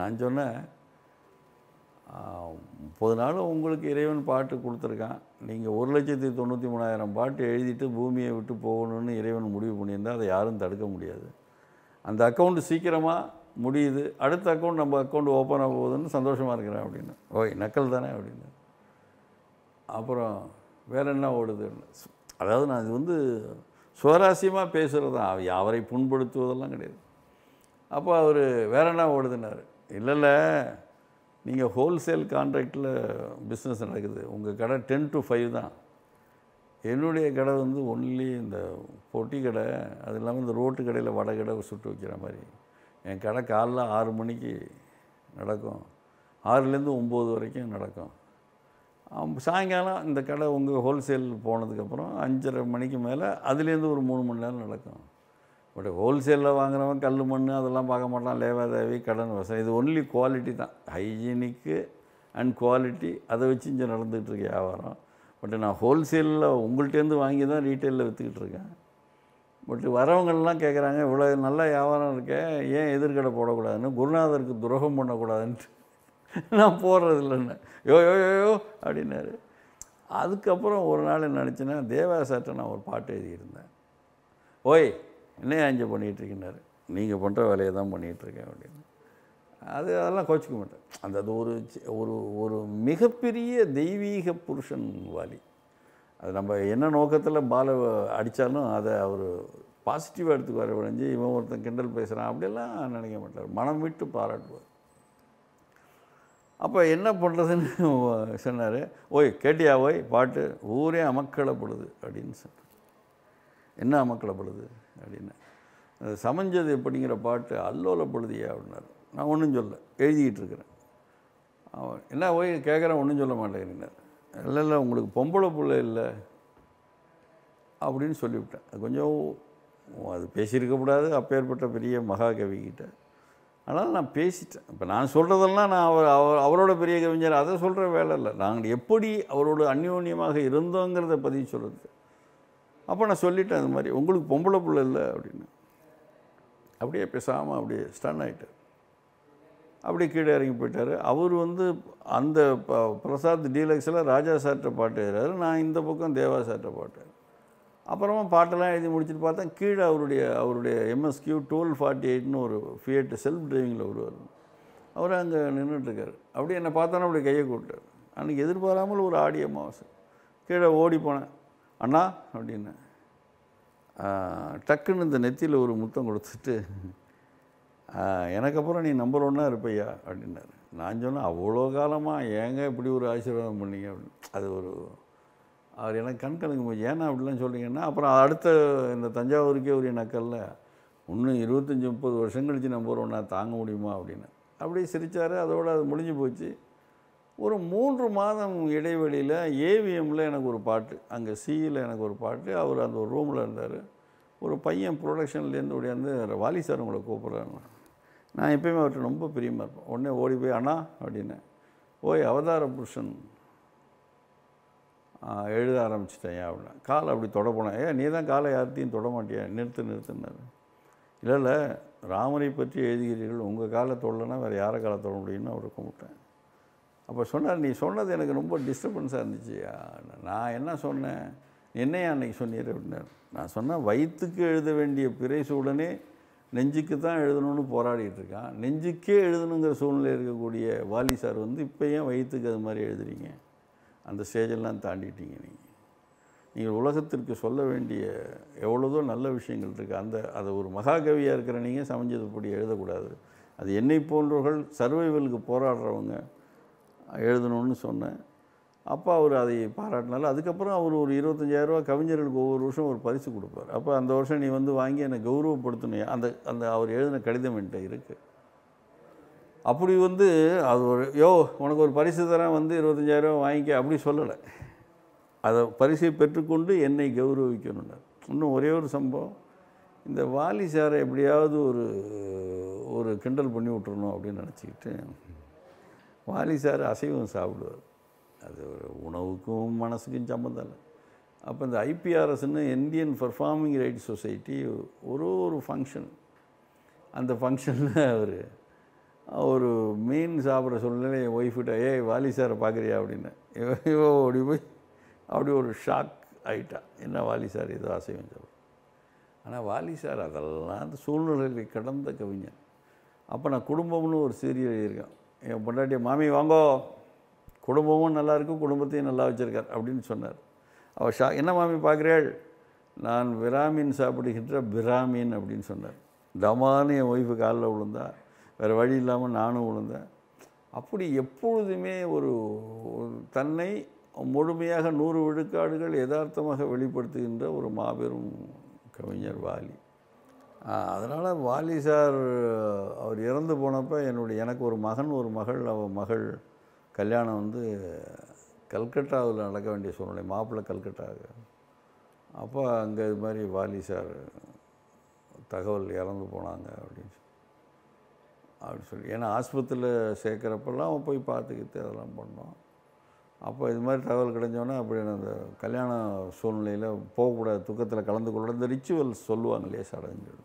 நான் சொன்னேன் முப்பது நாள் உங்களுக்கு இறைவன் பாட்டு கொடுத்துருக்கான் நீங்கள் ஒரு லட்சத்தி தொண்ணூற்றி மூணாயிரம் பாட்டு எழுதிட்டு பூமியை விட்டு போகணும்னு இறைவன் முடிவு பண்ணியிருந்தால் அதை யாரும் தடுக்க முடியாது அந்த அக்கௌண்ட்டு சீக்கிரமாக முடியுது அடுத்த அக்கௌண்ட் நம்ம அக்கௌண்ட் ஓப்பன் ஆக போகுதுன்னு சந்தோஷமாக இருக்கிறேன் அப்படின்னு ஓய் நக்கல் தானே அப்படின்னு அப்புறம் வேறு என்ன ஓடுது அதாவது நான் இது வந்து சுவாரஸ்யமாக பேசுகிறது தான் அவரை புண்படுத்துவதெல்லாம் கிடையாது அப்போ அவர் வேற என்ன ஓடுதுன்னாரு இல்லை இல்லை நீங்கள் ஹோல்சேல் கான்ட்ராக்டில் பிஸ்னஸ் நடக்குது உங்கள் கடை டென் டு ஃபைவ் தான் என்னுடைய கடை வந்து ஒன்லி இந்த பொட்டி கடை அது இல்லாமல் இந்த ரோட்டு கடையில் வடை கடை சுட்டு வைக்கிற மாதிரி என் கடை காலைல ஆறு மணிக்கு நடக்கும் ஆறுலேருந்து ஒம்பது வரைக்கும் நடக்கும் சாயங்காலம் இந்த கடை உங்கள் ஹோல்சேல் போனதுக்கப்புறம் அஞ்சரை மணிக்கு மேலே அதுலேருந்து ஒரு மூணு மணி நேரம் நடக்கும் பட் ஹோல்சேலில் வாங்குறவன் கல் மண் அதெல்லாம் பார்க்க மாட்டான் லேவாதேவி கடன் வசம் இது ஒன்லி குவாலிட்டி தான் ஹைஜீனிக்கு அண்ட் குவாலிட்டி அதை வச்சு இங்கே இருக்க வியாபாரம் பட் நான் ஹோல்சேலில் உங்கள்கிட்டேருந்து வாங்கி தான் ரீட்டெயிலில் விற்றுக்கிட்டு இருக்கேன் பட் வரவங்கள்லாம் கேட்குறாங்க இவ்வளோ நல்ல வியாபாரம் இருக்கேன் ஏன் எதிர்கடை போடக்கூடாதுன்னு குருநாதருக்கு துரோகம் பண்ணக்கூடாதுன்ட்டு நான் போடுறது இல்லைன்னு யோ யோ யோ யோ அப்படின்னாரு அதுக்கப்புறம் ஒரு நாள் என்ன நினச்சேன்னா தேவாசார்ட்ட நான் ஒரு பாட்டு எழுதியிருந்தேன் ஓய் என்ன இங்கே பண்ணிகிட்ருக்கின்றார் நீங்கள் பண்ணுற வேலையை தான் பண்ணிகிட்ருக்கேன் அப்படின்னு அது அதெல்லாம் கோச்சிக்க மாட்டேன் அந்த அது ஒரு ஒரு ஒரு மிகப்பெரிய தெய்வீக புருஷன் வாலி அது நம்ம என்ன நோக்கத்தில் பாலை அடித்தாலும் அதை அவர் பாசிட்டிவாக எடுத்துக்குவார் விளைஞ்சு இவன் ஒருத்தன் கிண்டல் பேசுகிறான் அப்படிலாம் நினைக்க மாட்டார் மனம் விட்டு பாராட்டுவார் அப்போ என்ன பண்ணுறதுன்னு சொன்னார் ஓய் கேட்டியா ஓய் பாட்டு ஊரே அமக்களப்படுது அப்படின்னு சொன்னார் என்ன அமக்களப்படுது அப்படின்னு சமைஞ்சது எப்படிங்கிற பாட்டு அல்லோல பொழுதியே அப்படின்னாரு நான் ஒன்றும் சொல்ல எழுதிக்கிட்டு இருக்கிறேன் அவன் என்ன போய் கேட்குறேன் ஒன்றும் சொல்ல மாட்டேங்கிறேன் இல்லை இல்லை உங்களுக்கு பொம்பளை பிள்ளை இல்லை அப்படின்னு சொல்லிவிட்டேன் அது கொஞ்சம் அது பேசியிருக்கக்கூடாது அப்பேற்பட்ட பெரிய மகாகவிக்கிட்ட ஆனால் நான் பேசிட்டேன் இப்போ நான் சொல்கிறதெல்லாம் நான் அவர் அவர் அவரோட பெரிய கவிஞர் அதை சொல்கிற வேலை இல்லை நாங்கள் எப்படி அவரோட அந்யோன்யமாக இருந்தோங்கிறத பதிவு சொல்கிறது அப்போ நான் சொல்லிட்டேன் அது மாதிரி உங்களுக்கு பொம்பளை பிள்ளை இல்லை அப்படின்னு அப்படியே பேசாமல் அப்படியே ஸ்டன் ஆகிட்டார் அப்படியே கீழே இறங்கி போயிட்டார் அவர் வந்து அந்த பிரசாத் டீலக்ஸில் ராஜா சார்கிட்ட பாட்டு எழுதுறாரு நான் இந்த பக்கம் தேவா சார்கிட்ட பாட்டு அப்புறமா பாட்டெல்லாம் எழுதி முடிச்சுட்டு பார்த்தா கீழே அவருடைய அவருடைய எம்எஸ்கியூ டுவெல் ஃபார்ட்டி எயிட்னு ஒரு ஃபியட் செல்ஃப் ட்ரைவிங்கில் வருவார் அவர் அங்கே நின்றுட்டுருக்கார் அப்படியே என்னை பார்த்தானே அப்படி கையை கூப்பிட்டார் அன்றைக்கி எதிர்பாராமல் ஒரு ஆடி மாவசம் கீழே ஓடி போனேன் அண்ணா அப்படின்னு டக்குன்னு இந்த நெத்தியில் ஒரு முத்தம் கொடுத்துட்டு எனக்கு அப்புறம் நீ நம்பர் ஒன்னாக இருப்பையா அப்படின்னாரு நான் சொன்னால் அவ்வளோ காலமாக ஏங்க இப்படி ஒரு ஆசீர்வாதம் பண்ணீங்க அப்படின்னு அது ஒரு அவர் எனக்கு கண் கணக்கு போது ஏன்னா அப்படிலாம் சொல்கிறீங்கன்னா அப்புறம் அடுத்த இந்த தஞ்சாவூருக்கே உரிய நக்கல்ல இன்னும் இருபத்தஞ்சி முப்பது வருஷம் கழித்து நம்பர் ஒன்றா தாங்க முடியுமா அப்படின்னு அப்படியே சிரித்தார் அதோடு அது முடிஞ்சு போச்சு ஒரு மூன்று மாதம் இடைவெளியில் ஏவிஎம்மில் எனக்கு ஒரு பாட்டு அங்கே சியில் e எனக்கு ஒரு பாட்டு அவர் அந்த ஒரு ரூமில் இருந்தார் ஒரு பையன் ப்ரொடக்ஷன்லேருந்து ஓடியாந்து வாலி சார் உங்களை கூப்பிட்றாங்க நான் எப்பயுமே அவர்கிட்ட ரொம்ப பிரியமாக இருப்பேன் உடனே ஓடி போய் அண்ணா அப்படின்னேன் ஓய் அவதார புருஷன் எழுத ஆரம்பிச்சிட்டேன் அப்படின்னா காலை அப்படி தொடப்போனேன் ஏன் நீ தான் காலை யார்த்தையும் தொட மாட்டியா நிறுத்து நிறுத்துனார் இல்லை இல்லை ராமரை பற்றி எழுதுகிறீர்கள் உங்கள் காலை தொடலைன்னா வேறு யாரை காலை தொட முடியும்னு அவரை கும்பிட்டேன் அப்போ சொன்னார் நீ சொன்னது எனக்கு ரொம்ப டிஸ்டர்பன்ஸாக இருந்துச்சு நான் என்ன சொன்னேன் என்னையா அன்னைக்கு சொன்னீர் அப்படின்னார் நான் சொன்னேன் வயிற்றுக்கு எழுத வேண்டிய பிறை சூழனே நெஞ்சுக்கு தான் எழுதணும்னு போராடிட்டு இருக்கான் நெஞ்சுக்கே எழுதணுங்கிற சூழ்நிலை இருக்கக்கூடிய வாலி சார் வந்து இப்போ ஏன் வயிற்றுக்கு அது மாதிரி எழுதுறீங்க அந்த ஸ்டேஜெல்லாம் தாண்டிட்டீங்க நீங்கள் நீங்கள் உலகத்திற்கு சொல்ல வேண்டிய எவ்வளோதோ நல்ல விஷயங்கள் இருக்குது அந்த அதை ஒரு மகாகவியாக இருக்கிற நீங்கள் சமைஞ்சதுபடி எழுதக்கூடாது அது என்னை போன்றவர்கள் சர்வைவலுக்கு போராடுறவங்க எழுதணும்னு சொன்னேன் அப்போ அவர் அதை பாராட்டினாலும் அதுக்கப்புறம் அவர் ஒரு இருபத்தஞ்சாயிரரூவா கவிஞர்களுக்கு ஒவ்வொரு வருஷம் ஒரு பரிசு கொடுப்பார் அப்போ அந்த வருஷம் நீ வந்து வாங்கி என்னை கௌரவப்படுத்தணும் அந்த அந்த அவர் எழுதின கடிதம் என்கிட்ட இருக்குது அப்படி வந்து அது ஒரு யோ உனக்கு ஒரு பரிசு தரேன் வந்து இருபத்தஞ்சாயிரரூவா வாங்கிக்க அப்படி சொல்லலை அதை பரிசை பெற்றுக்கொண்டு என்னை கௌரவிக்கணுன்னார் இன்னும் ஒரே ஒரு சம்பவம் இந்த வாலி சாரை எப்படியாவது ஒரு ஒரு கிண்டல் பண்ணி விட்டுறணும் அப்படின்னு நினச்சிக்கிட்டு வாலி சார் அசைவம் சாப்பிடுவார் அது ஒரு உணவுக்கும் மனசுக்கும் சம்மந்தம் இல்லை அப்போ இந்த ஐபிஆர்எஸ்ன்னு இந்தியன் பர்ஃபார்மிங் ரைட்ஸ் சொசைட்டி ஒரு ஒரு ஃபங்க்ஷன் அந்த ஃபங்க்ஷனில் அவர் ஒரு மீன் சாப்பிட்ற சூழ்நிலை என் ஒய்ஃபிட்ட ஏய் வாலி சாரை பார்க்குறியா அப்படின்னு இவோ ஓடி போய் அப்படி ஒரு ஷாக் ஆகிட்டா என்ன வாலி சார் ஏதோ அசைவம் சாப்பிடும் ஆனால் வாலி சார் அதெல்லாம் அந்த சூழ்நிலையில் கடந்த கவிஞர் அப்போ நான் குடும்பம்னு ஒரு சீரியல் எழுதியிருக்கேன் என் பொண்டாட்டி மாமி வாங்கோ குடும்பமும் நல்லா இருக்கும் குடும்பத்தையும் நல்லா வச்சுருக்கார் அப்படின்னு சொன்னார் அவள் ஷா என்ன மாமி பார்க்குறாள் நான் விராமின் சாப்பிடுகின்ற பிராமின் அப்படின்னு சொன்னார் தமானு என் ஒய்ஃபு காலில் விழுந்தா வேறு வழி இல்லாமல் நானும் விழுந்தேன் அப்படி எப்பொழுதுமே ஒரு தன்னை முழுமையாக நூறு விழுக்காடுகள் யதார்த்தமாக வெளிப்படுத்துகின்ற ஒரு மாபெரும் கவிஞர் வாலி அதனால் வாலி சார் அவர் இறந்து போனப்போ என்னுடைய எனக்கு ஒரு மகன் ஒரு மகள் அவள் மகள் கல்யாணம் வந்து கல்கட்டாவில் நடக்க வேண்டிய சூழ்நிலை மாப்பிள்ளை கல்கட்டாவுக்கு அப்போ அங்கே இது மாதிரி வாலி சார் தகவல் இறந்து போனாங்க அப்படின்னு சொல்லி அப்படின்னு சொல்லி ஏன்னா ஆஸ்பத்திரியில் சேர்க்குறப்பெல்லாம் போய் பார்த்துக்கிட்டு அதெல்லாம் பண்ணோம் அப்போ இது மாதிரி தகவல் கிடைஞ்சோன்னே அப்படி அந்த கல்யாண சூழ்நிலையில் போகக்கூடாது துக்கத்தில் கலந்து கொள்ள இந்த ரிச்சுவல்ஸ் சொல்லுவாங்க இல்லையா சடங்குகள்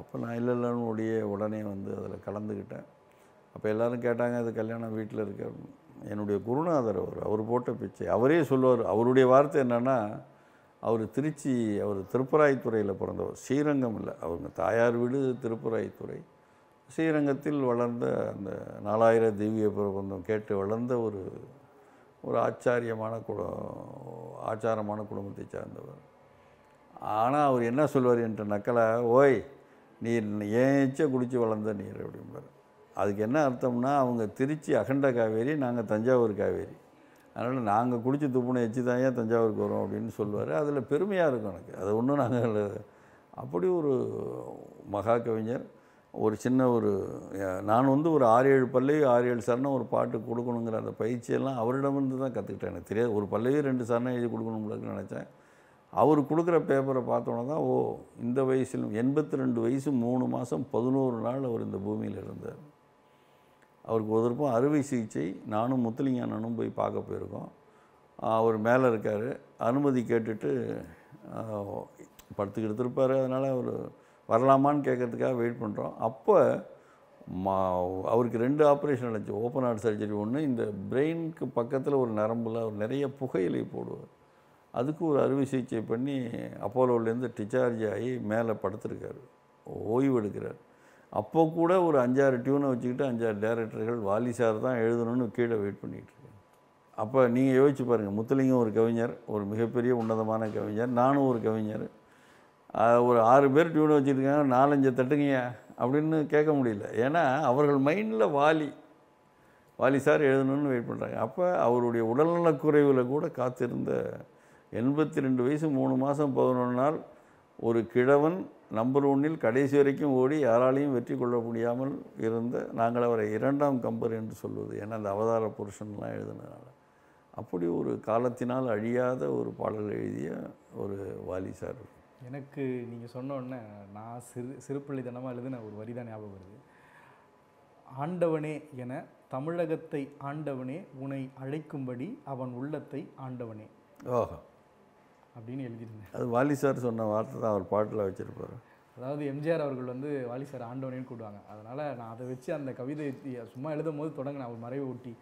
அப்போ நான் இல்லை இல்லைன்னு உடனே வந்து அதில் கலந்துக்கிட்டேன் அப்போ எல்லோரும் கேட்டாங்க அது கல்யாணம் வீட்டில் இருக்க என்னுடைய குருநாதர் அவர் அவர் போட்ட பிச்சை அவரே சொல்லுவார் அவருடைய வார்த்தை என்னென்னா அவர் திருச்சி அவர் திருப்பராய்த்துறையில் பிறந்தவர் ஸ்ரீரங்கம் இல்லை அவங்க தாயார் வீடு திருப்பராய்த்துறை ஸ்ரீரங்கத்தில் வளர்ந்த அந்த நாலாயிர திவ்ய பிரபந்தம் கேட்டு வளர்ந்த ஒரு ஒரு ஆச்சாரியமான குடும் ஆச்சாரமான குடும்பத்தை சார்ந்தவர் ஆனால் அவர் என்ன சொல்வார் என்ற நக்கலை ஓய் நீர் ஏச்ச குடித்து வளர்ந்த நீர் அப்படிம்பார் அதுக்கு என்ன அர்த்தம்னா அவங்க திருச்சி அகண்ட காவேரி நாங்கள் தஞ்சாவூர் காவேரி அதனால் நாங்கள் குடித்து துப்புனை எச்சு தான் ஏன் தஞ்சாவூருக்கு வரோம் அப்படின்னு சொல்லுவார் அதில் பெருமையாக இருக்கும் எனக்கு அது ஒன்றும் நாங்கள் அப்படி ஒரு மகா கவிஞர் ஒரு சின்ன ஒரு நான் வந்து ஒரு ஆறு ஏழு பல்லவி ஆறு ஏழு சரணம் ஒரு பாட்டு கொடுக்கணுங்கிற அந்த பயிற்சியெல்லாம் அவரிடமிருந்து தான் கற்றுக்கிட்டேன் எனக்கு தெரியாது ஒரு பல்லவி ரெண்டு சரணம் எழுதி கொடுக்கணும்னு நினச்சேன் அவர் கொடுக்குற பேப்பரை பார்த்தோன்னே தான் ஓ இந்த வயசிலும் எண்பத்தி ரெண்டு வயசு மூணு மாதம் பதினோரு நாள் அவர் இந்த பூமியில் இருந்தார் அவருக்கு ஒரு திருப்பம் அறுவை சிகிச்சை நானும் முத்துலிங்கானனும் போய் பார்க்க போயிருக்கோம் அவர் மேலே இருக்கார் அனுமதி கேட்டுட்டு படுத்துக்கிட்டு இருப்பார் அதனால் அவர் வரலாமான்னு கேட்குறதுக்காக வெயிட் பண்ணுறோம் அப்போ மா அவருக்கு ரெண்டு ஆப்ரேஷன் நடந்துச்சு ஓப்பன் ஹார்ட் சர்ஜரி ஒன்று இந்த பிரெயினுக்கு பக்கத்தில் ஒரு நரம்பில் அவர் நிறைய புகையிலை போடுவார் அதுக்கு ஒரு அறுவை சிகிச்சை பண்ணி அப்போலோவிலேருந்து டிச்சார்ஜ் ஆகி மேலே படுத்திருக்கார் ஓய்வு எடுக்கிறார் அப்போ கூட ஒரு அஞ்சாறு டியூனை வச்சுக்கிட்டு அஞ்சாறு டேரக்டர்கள் வாலி சார் தான் எழுதணும்னு கீழே வெயிட் பண்ணிகிட்ருக்கேன் அப்போ நீங்கள் யோசிச்சு பாருங்கள் முத்துலிங்கம் ஒரு கவிஞர் ஒரு மிகப்பெரிய உன்னதமான கவிஞர் நானும் ஒரு கவிஞர் ஒரு ஆறு பேர் டியூனை வச்சுருக்காங்க நாலஞ்சு தட்டுங்கய்யா அப்படின்னு கேட்க முடியல ஏன்னா அவர்கள் மைண்டில் வாலி வாலி சார் எழுதணும்னு வெயிட் பண்ணுறாங்க அப்போ அவருடைய உடல்நலக்குறைவில் கூட காத்திருந்த எண்பத்தி ரெண்டு வயசு மூணு மாதம் பதினொன்று நாள் ஒரு கிழவன் நம்பர் ஒன்னில் கடைசி வரைக்கும் ஓடி யாராலையும் வெற்றி கொள்ள முடியாமல் இருந்த நாங்கள் அவரை இரண்டாம் கம்பர் என்று சொல்வது ஏன்னா அந்த அவதார புருஷன்லாம் எழுதினதுனால அப்படி ஒரு காலத்தினால் அழியாத ஒரு பாடல் எழுதிய ஒரு வாலி சார் எனக்கு நீங்கள் சொன்னோன்னே நான் சிறு சிறுப்பள்ளித்தனமாக எழுதின ஒரு வரி தான் ஞாபகம் வருது ஆண்டவனே என தமிழகத்தை ஆண்டவனே உனை அழைக்கும்படி அவன் உள்ளத்தை ஆண்டவனே ஓஹோ அப்படின்னு எழுதியிருந்தேன் அது வாலி சார் சொன்ன வார்த்தை தான் அவர் பாட்டில் வச்சுருப்பார் அதாவது எம்ஜிஆர் அவர்கள் வந்து வாலி சார் ஆண்டோனேன்னு கூடுவாங்க அதனால் நான் அதை வச்சு அந்த கவிதை சும்மா எழுதும் போது தொடங்கினேன் அவர் மறைவு ஊட்டி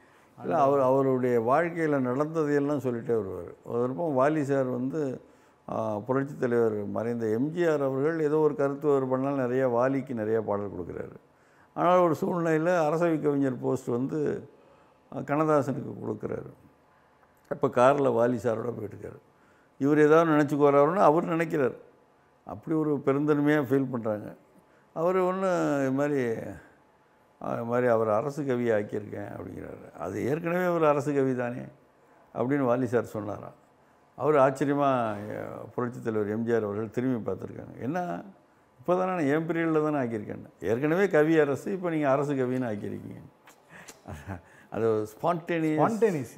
இல்லை அவர் அவருடைய வாழ்க்கையில் நடந்ததையெல்லாம் சொல்லிகிட்டே வருவார் அதற்கும் வாலி சார் வந்து புரட்சி தலைவர் மறைந்த எம்ஜிஆர் அவர்கள் ஏதோ ஒரு கருத்து பண்ணாலும் நிறையா வாலிக்கு நிறையா பாடல் கொடுக்குறாரு ஆனால் ஒரு சூழ்நிலையில் அரசவை கவிஞர் போஸ்ட் வந்து கண்ணதாசனுக்கு கொடுக்குறாரு அப்போ காரில் வாலி சாரோட போயிட்டுருக்காரு இவர் ஏதாவது நினச்சிக்கு வர்றாருன்னு அவர் நினைக்கிறார் அப்படி ஒரு பெருந்தன்மையாக ஃபீல் பண்ணுறாங்க அவர் ஒன்று இது மாதிரி இது மாதிரி அவர் அரசு கவியை ஆக்கியிருக்கேன் அப்படிங்கிறாரு அது ஏற்கனவே ஒரு அரசு கவி தானே அப்படின்னு வாலி சார் சொன்னாராம் அவர் ஆச்சரியமாக புரட்சித் தலைவர் எம்ஜிஆர் அவர்கள் திரும்பி பார்த்துருக்காங்க என்ன இப்போ தானே என் பீரியடில் தானே ஆக்கியிருக்கேன் ஏற்கனவே கவி அரசு இப்போ நீங்கள் அரசு கவின்னு ஆக்கியிருக்கீங்க அது ஸ்பான்டேனியஸ்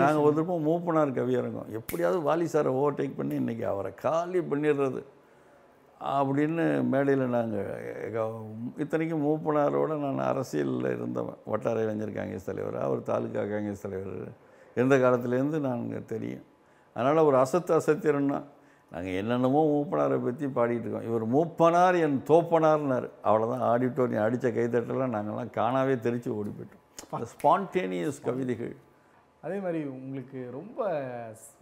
நாங்கள் ஒரு திருப்பம் மூவ் பண்ணார் கவியரங்கம் எப்படியாவது வாலி சாரை ஓவர்டேக் பண்ணி இன்றைக்கி அவரை காலி பண்ணிடுறது அப்படின்னு மேடையில் நாங்கள் இத்தனைக்கும் மூப்பனாரோட நான் அரசியலில் இருந்தவன் வட்டார இளைஞர் காங்கிரஸ் தலைவர் அவர் தாலுக்கா காங்கிரஸ் தலைவர் இருந்த காலத்துலேருந்து நாங்கள் தெரியும் அதனால் ஒரு அசத்து அசத்திரன்னா நாங்கள் என்னென்னமோ மூப்பனாரை பற்றி பாடிட்டு இருக்கோம் இவர் மூப்பனார் என் தோப்பனார்னார் அவ்வளோதான் ஆடிட்டோரியம் அடித்த கைதட்டெல்லாம் நாங்கள்லாம் காணாவே தெரித்து ஓடி போயிட்டோம் ஸ்பான்டேனியஸ் கவிதைகள் அதே மாதிரி உங்களுக்கு ரொம்ப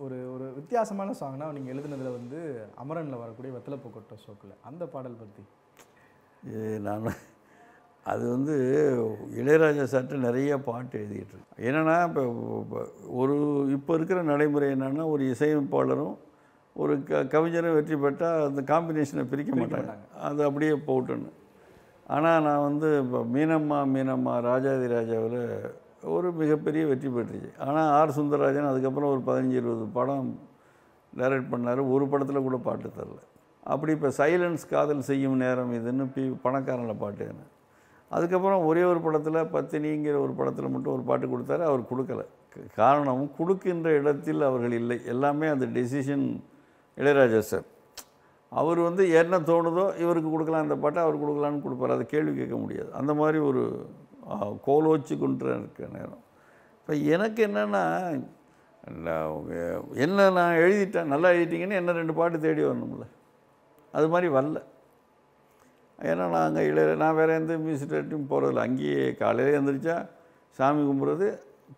ஒரு ஒரு வித்தியாசமான சாங்னா நீங்கள் எழுதுனதில் வந்து அமரனில் வரக்கூடிய வெத்தலை கொட்ட ஷோக்கில் அந்த பாடல் பற்றி நான் அது வந்து இளையராஜா சார்ட்டு நிறைய பாட்டு எழுதிட்டு என்னென்னா இப்போ ஒரு இப்போ இருக்கிற நடைமுறை என்னென்னா ஒரு இசையமைப்பாளரும் ஒரு க கவிஞரும் வெற்றி பெற்றால் அந்த காம்பினேஷனை பிரிக்க மாட்டாங்க அது அப்படியே போட்டுன்னு ஆனால் நான் வந்து இப்போ மீனம்மா மீனம்மா ராஜாதி ராஜாவில் ஒரு மிகப்பெரிய வெற்றி பெற்றுச்சு ஆனால் ஆர் சுந்தரராஜன் அதுக்கப்புறம் ஒரு பதினஞ்சு இருபது படம் டைரக்ட் பண்ணார் ஒரு படத்தில் கூட பாட்டு தரல அப்படி இப்போ சைலன்ஸ் காதல் செய்யும் நேரம் இதுன்னு பி பணக்காரனில் பாட்டு அதுக்கப்புறம் ஒரே ஒரு படத்தில் பத்தினிங்கிற ஒரு படத்தில் மட்டும் ஒரு பாட்டு கொடுத்தாரு அவர் கொடுக்கல காரணம் கொடுக்கின்ற இடத்தில் அவர்கள் இல்லை எல்லாமே அந்த டெசிஷன் இளையராஜா சார் அவர் வந்து என்ன தோணுதோ இவருக்கு கொடுக்கலாம் இந்த பாட்டை அவர் கொடுக்கலான்னு கொடுப்பார் அதை கேள்வி கேட்க முடியாது அந்த மாதிரி ஒரு கோலோச்சு கொண்டு நேரம் இப்போ எனக்கு என்னென்னா என்ன நான் எழுதிட்டேன் நல்லா எழுதிட்டிங்கன்னு என்ன ரெண்டு பாட்டு தேடி வரணும்ல அது மாதிரி வரல ஏன்னா அங்கே இளைய நான் வேறு எந்த மியூசிக் டேட்டையும் போகிறதில்ல அங்கேயே காலையில் எழுந்திரிச்சா சாமி கும்பிட்றது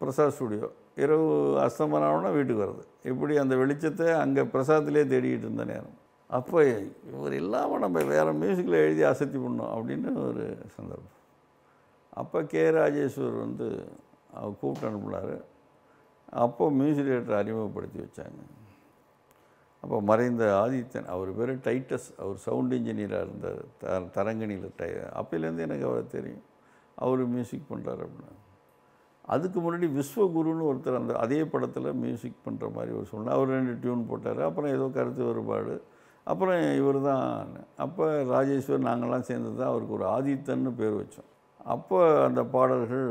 பிரசாத் ஸ்டுடியோ இரவு அஸ்தமனாகனா வீட்டுக்கு வர்றது இப்படி அந்த வெளிச்சத்தை அங்கே பிரசாத்திலே தேடிக்கிட்டு இருந்த நேரம் அப்போ இவர் இல்லாமல் நம்ம வேறு மியூசிக்கில் எழுதி அசத்தி பண்ணோம் அப்படின்னு ஒரு சந்தர்ப்பம் அப்போ கே ராஜேஸ்வர் வந்து அவர் கூப்பிட்டு அனுப்பினார் அப்போ மியூசிக் டேரக்டர் அறிமுகப்படுத்தி வச்சாங்க அப்போ மறைந்த ஆதித்யன் அவர் பேர் டைட்டஸ் அவர் சவுண்ட் இன்ஜினியராக இருந்தார் த தரங்கணியில் டை அப்போலேருந்து எனக்கு அவரை தெரியும் அவர் மியூசிக் பண்ணுறாரு அப்படின்னா அதுக்கு முன்னாடி விஸ்வகுருன்னு ஒருத்தர் அந்த அதே படத்தில் மியூசிக் பண்ணுற மாதிரி ஒரு சொன்னார் அவர் ரெண்டு டியூன் போட்டார் அப்புறம் ஏதோ கருத்து வேறுபாடு அப்புறம் இவர் தான் அப்போ ராஜேஸ்வர் நாங்கள்லாம் சேர்ந்து தான் அவருக்கு ஒரு ஆதித்தன்னு பேர் வச்சோம் அப்போ அந்த பாடல்கள்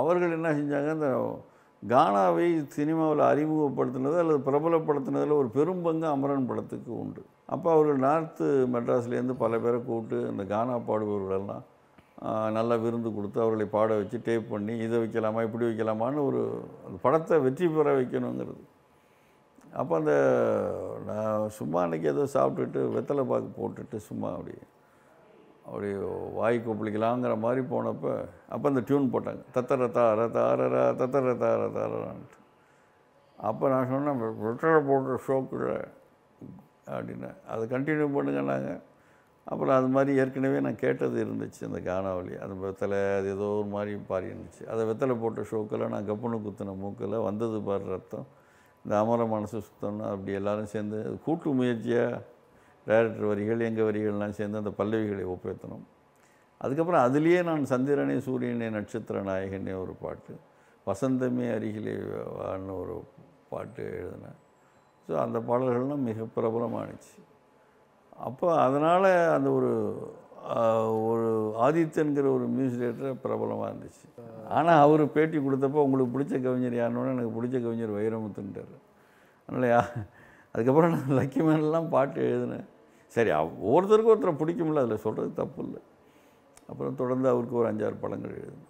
அவர்கள் என்ன செஞ்சாங்க அந்த கானாவை சினிமாவில் அறிமுகப்படுத்தினது அல்லது பிரபலப்படுத்தினதில் ஒரு பெரும் பங்கு அமரன் படத்துக்கு உண்டு அப்போ அவர்கள் நார்த்து மெட்ராஸ்லேருந்து பல பேரை கூப்பிட்டு அந்த கானா பாடுபவர்களெல்லாம் நல்லா விருந்து கொடுத்து அவர்களை பாட வச்சு டேப் பண்ணி இதை வைக்கலாமா இப்படி வைக்கலாமான்னு ஒரு படத்தை வெற்றி பெற வைக்கணுங்கிறது அப்போ அந்த நான் சும்மா அன்றைக்கி ஏதோ சாப்பிட்டுட்டு வெத்தலை பாக்கு போட்டுட்டு சும்மா அப்படி அப்படி வாய் கொப்பளிக்கலாங்கிற மாதிரி போனப்போ அப்போ அந்த டியூன் போட்டாங்க தத்தர தார தாரரா தத்தர தார தாரான்ட்டு அப்போ நான் சொன்னேன் வெத்தலை போடுற ஷோக்குள்ள அப்படின்னு அதை கண்டினியூ பண்ணுங்கன்னாங்க அப்புறம் அது மாதிரி ஏற்கனவே நான் கேட்டது இருந்துச்சு அந்த கானாவளி அந்த வெத்தலை அது ஏதோ ஒரு மாதிரி பாரி இருந்துச்சு அதை வெத்தலை போட்ட ஷோக்கில் நான் கப்புனு குத்தின மூக்கில் வந்தது பாரு ரத்தம் இந்த அமர மனசு சுத்தம்னா அப்படி எல்லோரும் சேர்ந்து கூட்டு முயற்சியாக டைரக்டர் வரிகள் எங்கள் வரிகள்லாம் சேர்ந்து அந்த பல்லவிகளை ஒப்பேற்றணும் அதுக்கப்புறம் அதுலேயே நான் சந்திரனே சூரியனே நட்சத்திர நாயகனே ஒரு பாட்டு வசந்தமே அருகிலே வான்னு ஒரு பாட்டு எழுதினேன் ஸோ அந்த பாடல்கள்லாம் மிக பிரபலமானுச்சு அப்போ அதனால் அந்த ஒரு ஒரு ஆதித்யங்கிற ஒரு மியூசிலேட்டர் பிரபலமாக இருந்துச்சு ஆனால் அவர் பேட்டி கொடுத்தப்போ உங்களுக்கு பிடிச்ச கவிஞர் யாருன்னு எனக்கு பிடிச்ச கவிஞர் வைரமுத்துன்றார் அதனால் அதுக்கப்புறம் நான் லக்கிமேன்லாம் பாட்டு எழுதினேன் சரி ஒவ்வொருத்தருக்கும் ஒருத்தரை பிடிக்கும்ல அதில் சொல்கிறது தப்பு இல்லை அப்புறம் தொடர்ந்து அவருக்கு ஒரு அஞ்சாறு படங்கள் எழுதணும்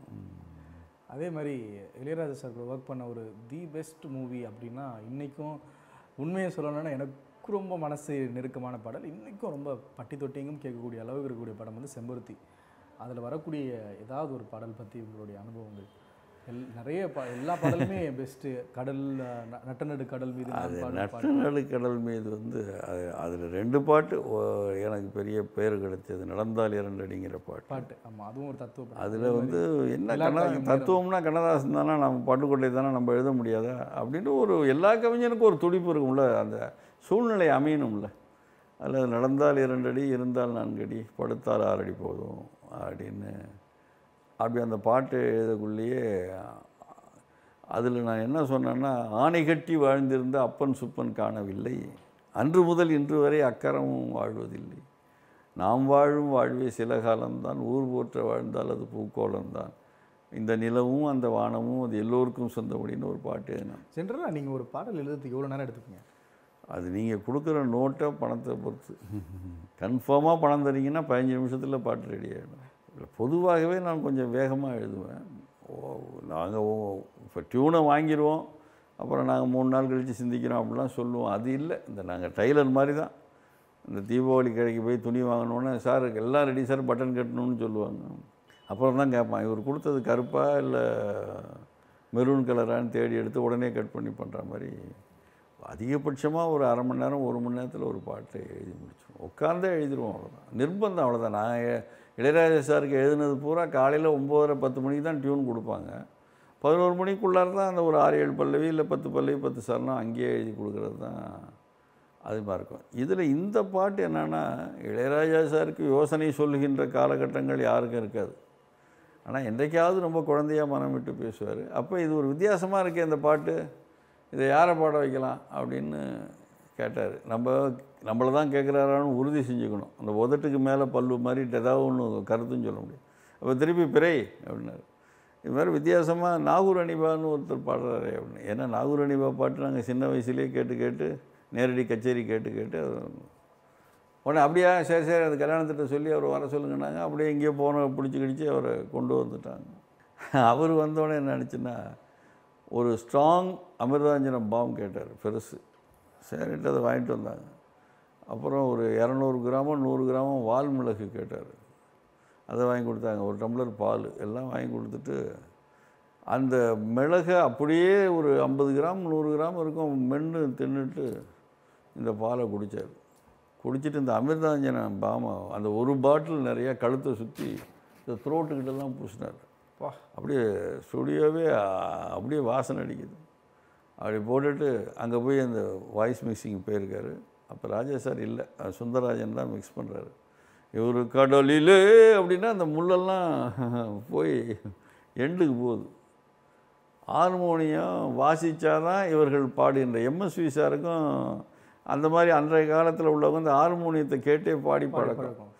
அதே மாதிரி இளையராஜா சார் ஒர்க் பண்ண ஒரு தி பெஸ்ட் மூவி அப்படின்னா இன்றைக்கும் உண்மையை சொல்லணும்னா எனக்கு ரொம்ப மனசு நெருக்கமான பாடல் இன்றைக்கும் ரொம்ப பட்டி தொட்டிங்கும் கேட்கக்கூடிய அளவுக்கு இருக்கக்கூடிய படம் வந்து செம்பருத்தி அதில் வரக்கூடிய ஏதாவது ஒரு பாடல் பற்றி உங்களுடைய அனுபவங்கள் எல் நிறைய பா எல்லா பாடலுமே பெஸ்ட்டு கடல் நட்டநடு கடல் மீது அது நட்டநடு கடல் மீது வந்து அது அதில் ரெண்டு பாட்டு எனக்கு பெரிய பேர் கிடைச்சது நடந்தால் இரண்டு அடிங்கிற பாட்டு பாட்டு ஆமாம் அதுவும் ஒரு தத்துவம் அதில் வந்து என்ன கண்ண தத்துவம்னா கண்ணதாசன் தானே நம்ம பாட்டுக்கொண்டே தானே நம்ம எழுத முடியாதா அப்படின்ட்டு ஒரு எல்லா கவிஞனுக்கும் ஒரு துடிப்பு இருக்கும்ல அந்த சூழ்நிலை அமையணும்ல அல்லது நடந்தால் இரண்டடி இருந்தால் நான்கடி படுத்தால் ஆறடி போதும் அப்படின்னு அப்படி அந்த பாட்டு எழுதக்குள்ளேயே அதில் நான் என்ன சொன்னேன்னா ஆணை கட்டி வாழ்ந்திருந்த அப்பன் சுப்பன் காணவில்லை அன்று முதல் இன்று வரை அக்கறமும் வாழ்வதில்லை நாம் வாழும் வாழ்வே சில காலம்தான் ஊர் போற்ற வாழ்ந்தால் அது பூக்கோளம்தான் இந்த நிலவும் அந்த வானமும் அது எல்லோருக்கும் சொந்தபடின்னு ஒரு பாட்டு எழுதினேன் ஜென்ரலாக நீங்கள் ஒரு பாடல் எழுதுறதுக்கு எவ்வளோ நேரம் எடுத்துக்கோங்க அது நீங்கள் கொடுக்குற நோட்டை பணத்தை பொறுத்து கன்ஃபார்மாக பணம் தரீங்கன்னா பதினஞ்சு நிமிஷத்தில் பாட்டு ரெடி ஆகிடும் இல்லை பொதுவாகவே நான் கொஞ்சம் வேகமாக எழுதுவேன் ஓ நாங்கள் இப்போ டியூனை வாங்கிடுவோம் அப்புறம் நாங்கள் மூணு நாள் கழித்து சிந்திக்கிறோம் அப்படிலாம் சொல்லுவோம் அது இல்லை இந்த நாங்கள் டைலர் மாதிரி தான் இந்த தீபாவளி கடைக்கு போய் துணி வாங்கணுன்னா சார் எல்லாம் ரெடி சார் பட்டன் கட்டணும்னு சொல்லுவாங்க அப்புறம் தான் கேட்பான் இவர் கொடுத்தது கருப்பாக இல்லை மெரூன் கலரான்னு தேடி எடுத்து உடனே கட் பண்ணி பண்ணுற மாதிரி அதிகபட்சமாக ஒரு அரை மணி நேரம் ஒரு மணி நேரத்தில் ஒரு பாட்டு எழுதி முடிச்சோம் உட்காந்தே எழுதிடுவோம் அவ்வளோதான் நிர்பந்தம் அவ்வளோதான் நான் இளையராஜா சாருக்கு எழுதுனது பூரா காலையில் ஒம்போதரை பத்து மணிக்கு தான் டியூன் கொடுப்பாங்க பதினோரு மணிக்குள்ளார தான் அந்த ஒரு ஆறு ஏழு பல்லவி இல்லை பத்து பல்லவி பத்து சரணம் அங்கேயே எழுதி கொடுக்குறது தான் அது மாதிரி இருக்கும் இதில் இந்த பாட்டு என்னென்னா இளையராஜா சாருக்கு யோசனை சொல்லுகின்ற காலகட்டங்கள் யாருக்கும் இருக்காது ஆனால் என்றைக்காவது ரொம்ப குழந்தையாக மனம் விட்டு பேசுவார் அப்போ இது ஒரு வித்தியாசமாக இருக்குது இந்த பாட்டு இதை யாரை பாட வைக்கலாம் அப்படின்னு கேட்டார் நம்ம நம்மளை தான் கேட்குறாரான்னு உறுதி செஞ்சுக்கணும் அந்த உதட்டுக்கு மேலே பல்லு மாதிரி ஏதாவது ஒன்று கருத்துன்னு சொல்ல முடியும் அப்போ திருப்பி பிறை அப்படின்னாரு இது மாதிரி வித்தியாசமாக நாகூர் அணிபான்னு ஒருத்தர் பாடுறாரு அப்படின்னு ஏன்னா நாகூர் அணிபா பாட்டு நாங்கள் சின்ன வயசுலேயே கேட்டு கேட்டு நேரடி கச்சேரி கேட்டு கேட்டு உடனே அப்படியா சரி சரி அந்த கல்யாணத்திட்ட சொல்லி அவர் வர சொல்லுங்கன்னாங்க அப்படியே எங்கேயோ போன பிடிச்சி கிடிச்சி அவரை கொண்டு வந்துட்டாங்க அவர் வந்தோடனே என்ன நினச்சின்னா ஒரு ஸ்ட்ராங் அமிர்தாஞ்சனம் பாம் கேட்டார் பெருசு சரின்ட்டு அதை வாங்கிட்டு வந்தாங்க அப்புறம் ஒரு இரநூறு கிராமம் நூறு கிராமம் வால் மிளகு கேட்டார் அதை வாங்கி கொடுத்தாங்க ஒரு டம்ளர் பால் எல்லாம் வாங்கி கொடுத்துட்டு அந்த மிளகை அப்படியே ஒரு ஐம்பது கிராம் நூறு கிராம் இருக்கும் மென்று தின்னுட்டு இந்த பாலை குடித்தார் குடிச்சிட்டு இந்த அமிர்தாஞ்சன பாமா அந்த ஒரு பாட்டில் நிறையா கழுத்தை சுற்றி இந்த த்ரோட்டுக்கிட்டலாம் பூசினார் அப்படியே ஸ்டுடியோவே அப்படியே வாசனை அடிக்குது அப்படி போட்டுட்டு அங்கே போய் அந்த வாய்ஸ் மிக்சிங் போயிருக்காரு அப்போ ராஜா சார் இல்லை சுந்தரராஜன் தான் மிக்ஸ் பண்ணுறாரு இவர் கடலிலே அப்படின்னா அந்த முள்ளெல்லாம் போய் எண்டுக்கு போகுது ஹார்மோனியம் வாசித்தாதான் இவர்கள் பாடுகின்ற எம்எஸ்வி சாருக்கும் அந்த மாதிரி அன்றைய காலத்தில் உள்ளவங்க இந்த ஹார்மோனியத்தை கேட்டே பாடி பழக்கம்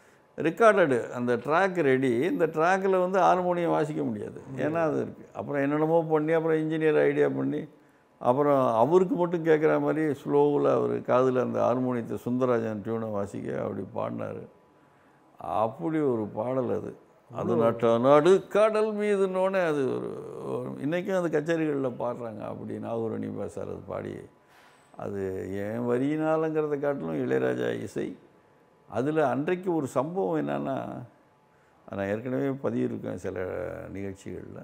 ரெக்கார்டடு அந்த ட்ராக் ரெடி இந்த ட்ராக்கில் வந்து ஹார்மோனியம் வாசிக்க முடியாது ஏன்னா அது இருக்குது அப்புறம் என்னென்னமோ பண்ணி அப்புறம் இன்ஜினியர் ஐடியா பண்ணி அப்புறம் அவருக்கு மட்டும் கேட்குற மாதிரி ஸ்லோவில் அவர் காதில் அந்த ஹார்மோனியத்தை சுந்தரராஜன் டியூனை வாசிக்க அப்படி பாடினார் அப்படி ஒரு பாடல் அது அது நட்ட நாடு கடல் மீதுன்னொன்னே அது ஒரு இன்றைக்கும் அந்த கச்சேரிகளில் பாடுறாங்க அப்படி நாகூரணி சார் அது பாடி அது ஏன் வரியினாலங்கிறத காட்டிலும் இளையராஜா இசை அதில் அன்றைக்கு ஒரு சம்பவம் என்னென்னா நான் ஏற்கனவே பதியிருக்கேன் சில நிகழ்ச்சிகளில்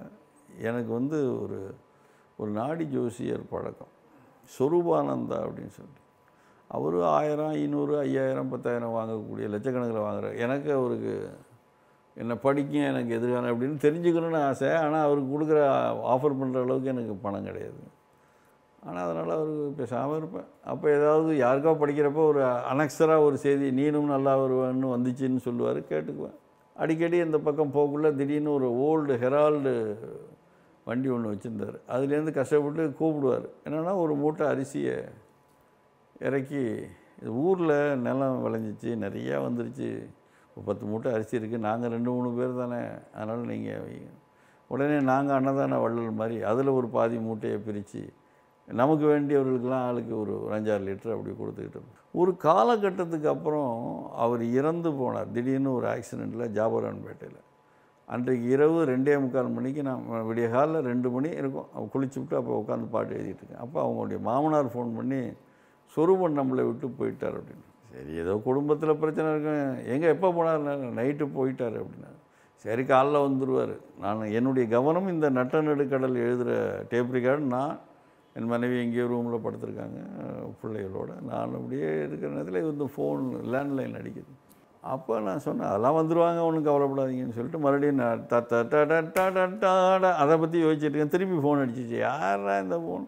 எனக்கு வந்து ஒரு ஒரு நாடி ஜோசியர் பழக்கம் சொரூபானந்தா அப்படின்னு சொல்லிட்டு அவர் ஆயிரம் ஐநூறு ஐயாயிரம் பத்தாயிரம் வாங்கக்கூடிய லட்சக்கணக்கில் வாங்குகிற எனக்கு அவருக்கு என்னை படிக்க எனக்கு எதிர்காலம் அப்படின்னு தெரிஞ்சுக்கணும்னு ஆசை ஆனால் அவருக்கு கொடுக்குற ஆஃபர் பண்ணுற அளவுக்கு எனக்கு பணம் கிடையாது ஆனால் அதனால் அவருக்கு பேசாமல் இருப்பேன் அப்போ ஏதாவது யாருக்கோ படிக்கிறப்போ ஒரு அனக்ஸராக ஒரு செய்தி நீனும் நல்லா வருவான்னு வந்துச்சுன்னு சொல்லுவார் கேட்டுக்குவேன் அடிக்கடி இந்த பக்கம் போகக்குள்ள திடீர்னு ஒரு ஓல்டு ஹெரால்டு வண்டி ஒன்று வச்சுருந்தார் அதுலேருந்து கஷ்டப்பட்டு கூப்பிடுவார் என்னென்னா ஒரு மூட்டை அரிசியை இறக்கி இது ஊரில் நிலம் விளைஞ்சிச்சு நிறையா வந்துருச்சு பத்து மூட்டை அரிசி இருக்குது நாங்கள் ரெண்டு மூணு பேர் தானே அதனால் நீங்கள் உடனே நாங்கள் அன்னதான வள்ளல் மாதிரி அதில் ஒரு பாதி மூட்டையை பிரித்து நமக்கு வேண்டியவர்களுக்கெல்லாம் ஆளுக்கு ஒரு அஞ்சாறு லிட்டர் அப்படி கொடுத்துக்கிட்டு ஒரு காலகட்டத்துக்கு அப்புறம் அவர் இறந்து போனார் திடீர்னு ஒரு ஆக்சிடெண்ட்டில் ஜாபரான்பேட்டையில் அன்றைக்கு இரவு ரெண்டே முக்கால் மணிக்கு நான் விடிய காலில் ரெண்டு மணி இருக்கும் அவன் விட்டு அப்போ உட்காந்து பாட்டு எழுதிட்டு இருக்கேன் அப்போ அவங்களுடைய மாமனார் ஃபோன் பண்ணி சொருபன் நம்மளை விட்டு போயிட்டார் அப்படின்னு சரி ஏதோ குடும்பத்தில் பிரச்சனை இருக்கும் எங்கே எப்போ போனார் நைட்டு போயிட்டார் அப்படின்னா சரி காலைல வந்துடுவார் நான் என்னுடைய கவனம் இந்த நட்ட நடுக்கடல் எழுதுகிற டேப் ரிகார்டு நான் என் மனைவி எங்கேயோ ரூமில் படுத்துருக்காங்க பிள்ளைகளோட நான் அப்படியே இருக்கிற நேரத்தில் இது வந்து ஃபோன் லேண்ட்லைன் அடிக்குது அப்போ நான் சொன்னேன் அதெல்லாம் வந்துடுவாங்க ஒன்றும் கவலைப்படாதீங்கன்னு சொல்லிட்டு மறுபடியும் நான் த தட்டாடா அதை பற்றி யோசிச்சுட்ருக்கேன் திருப்பி ஃபோன் அடிச்சிச்சு யாரா இந்த ஃபோன்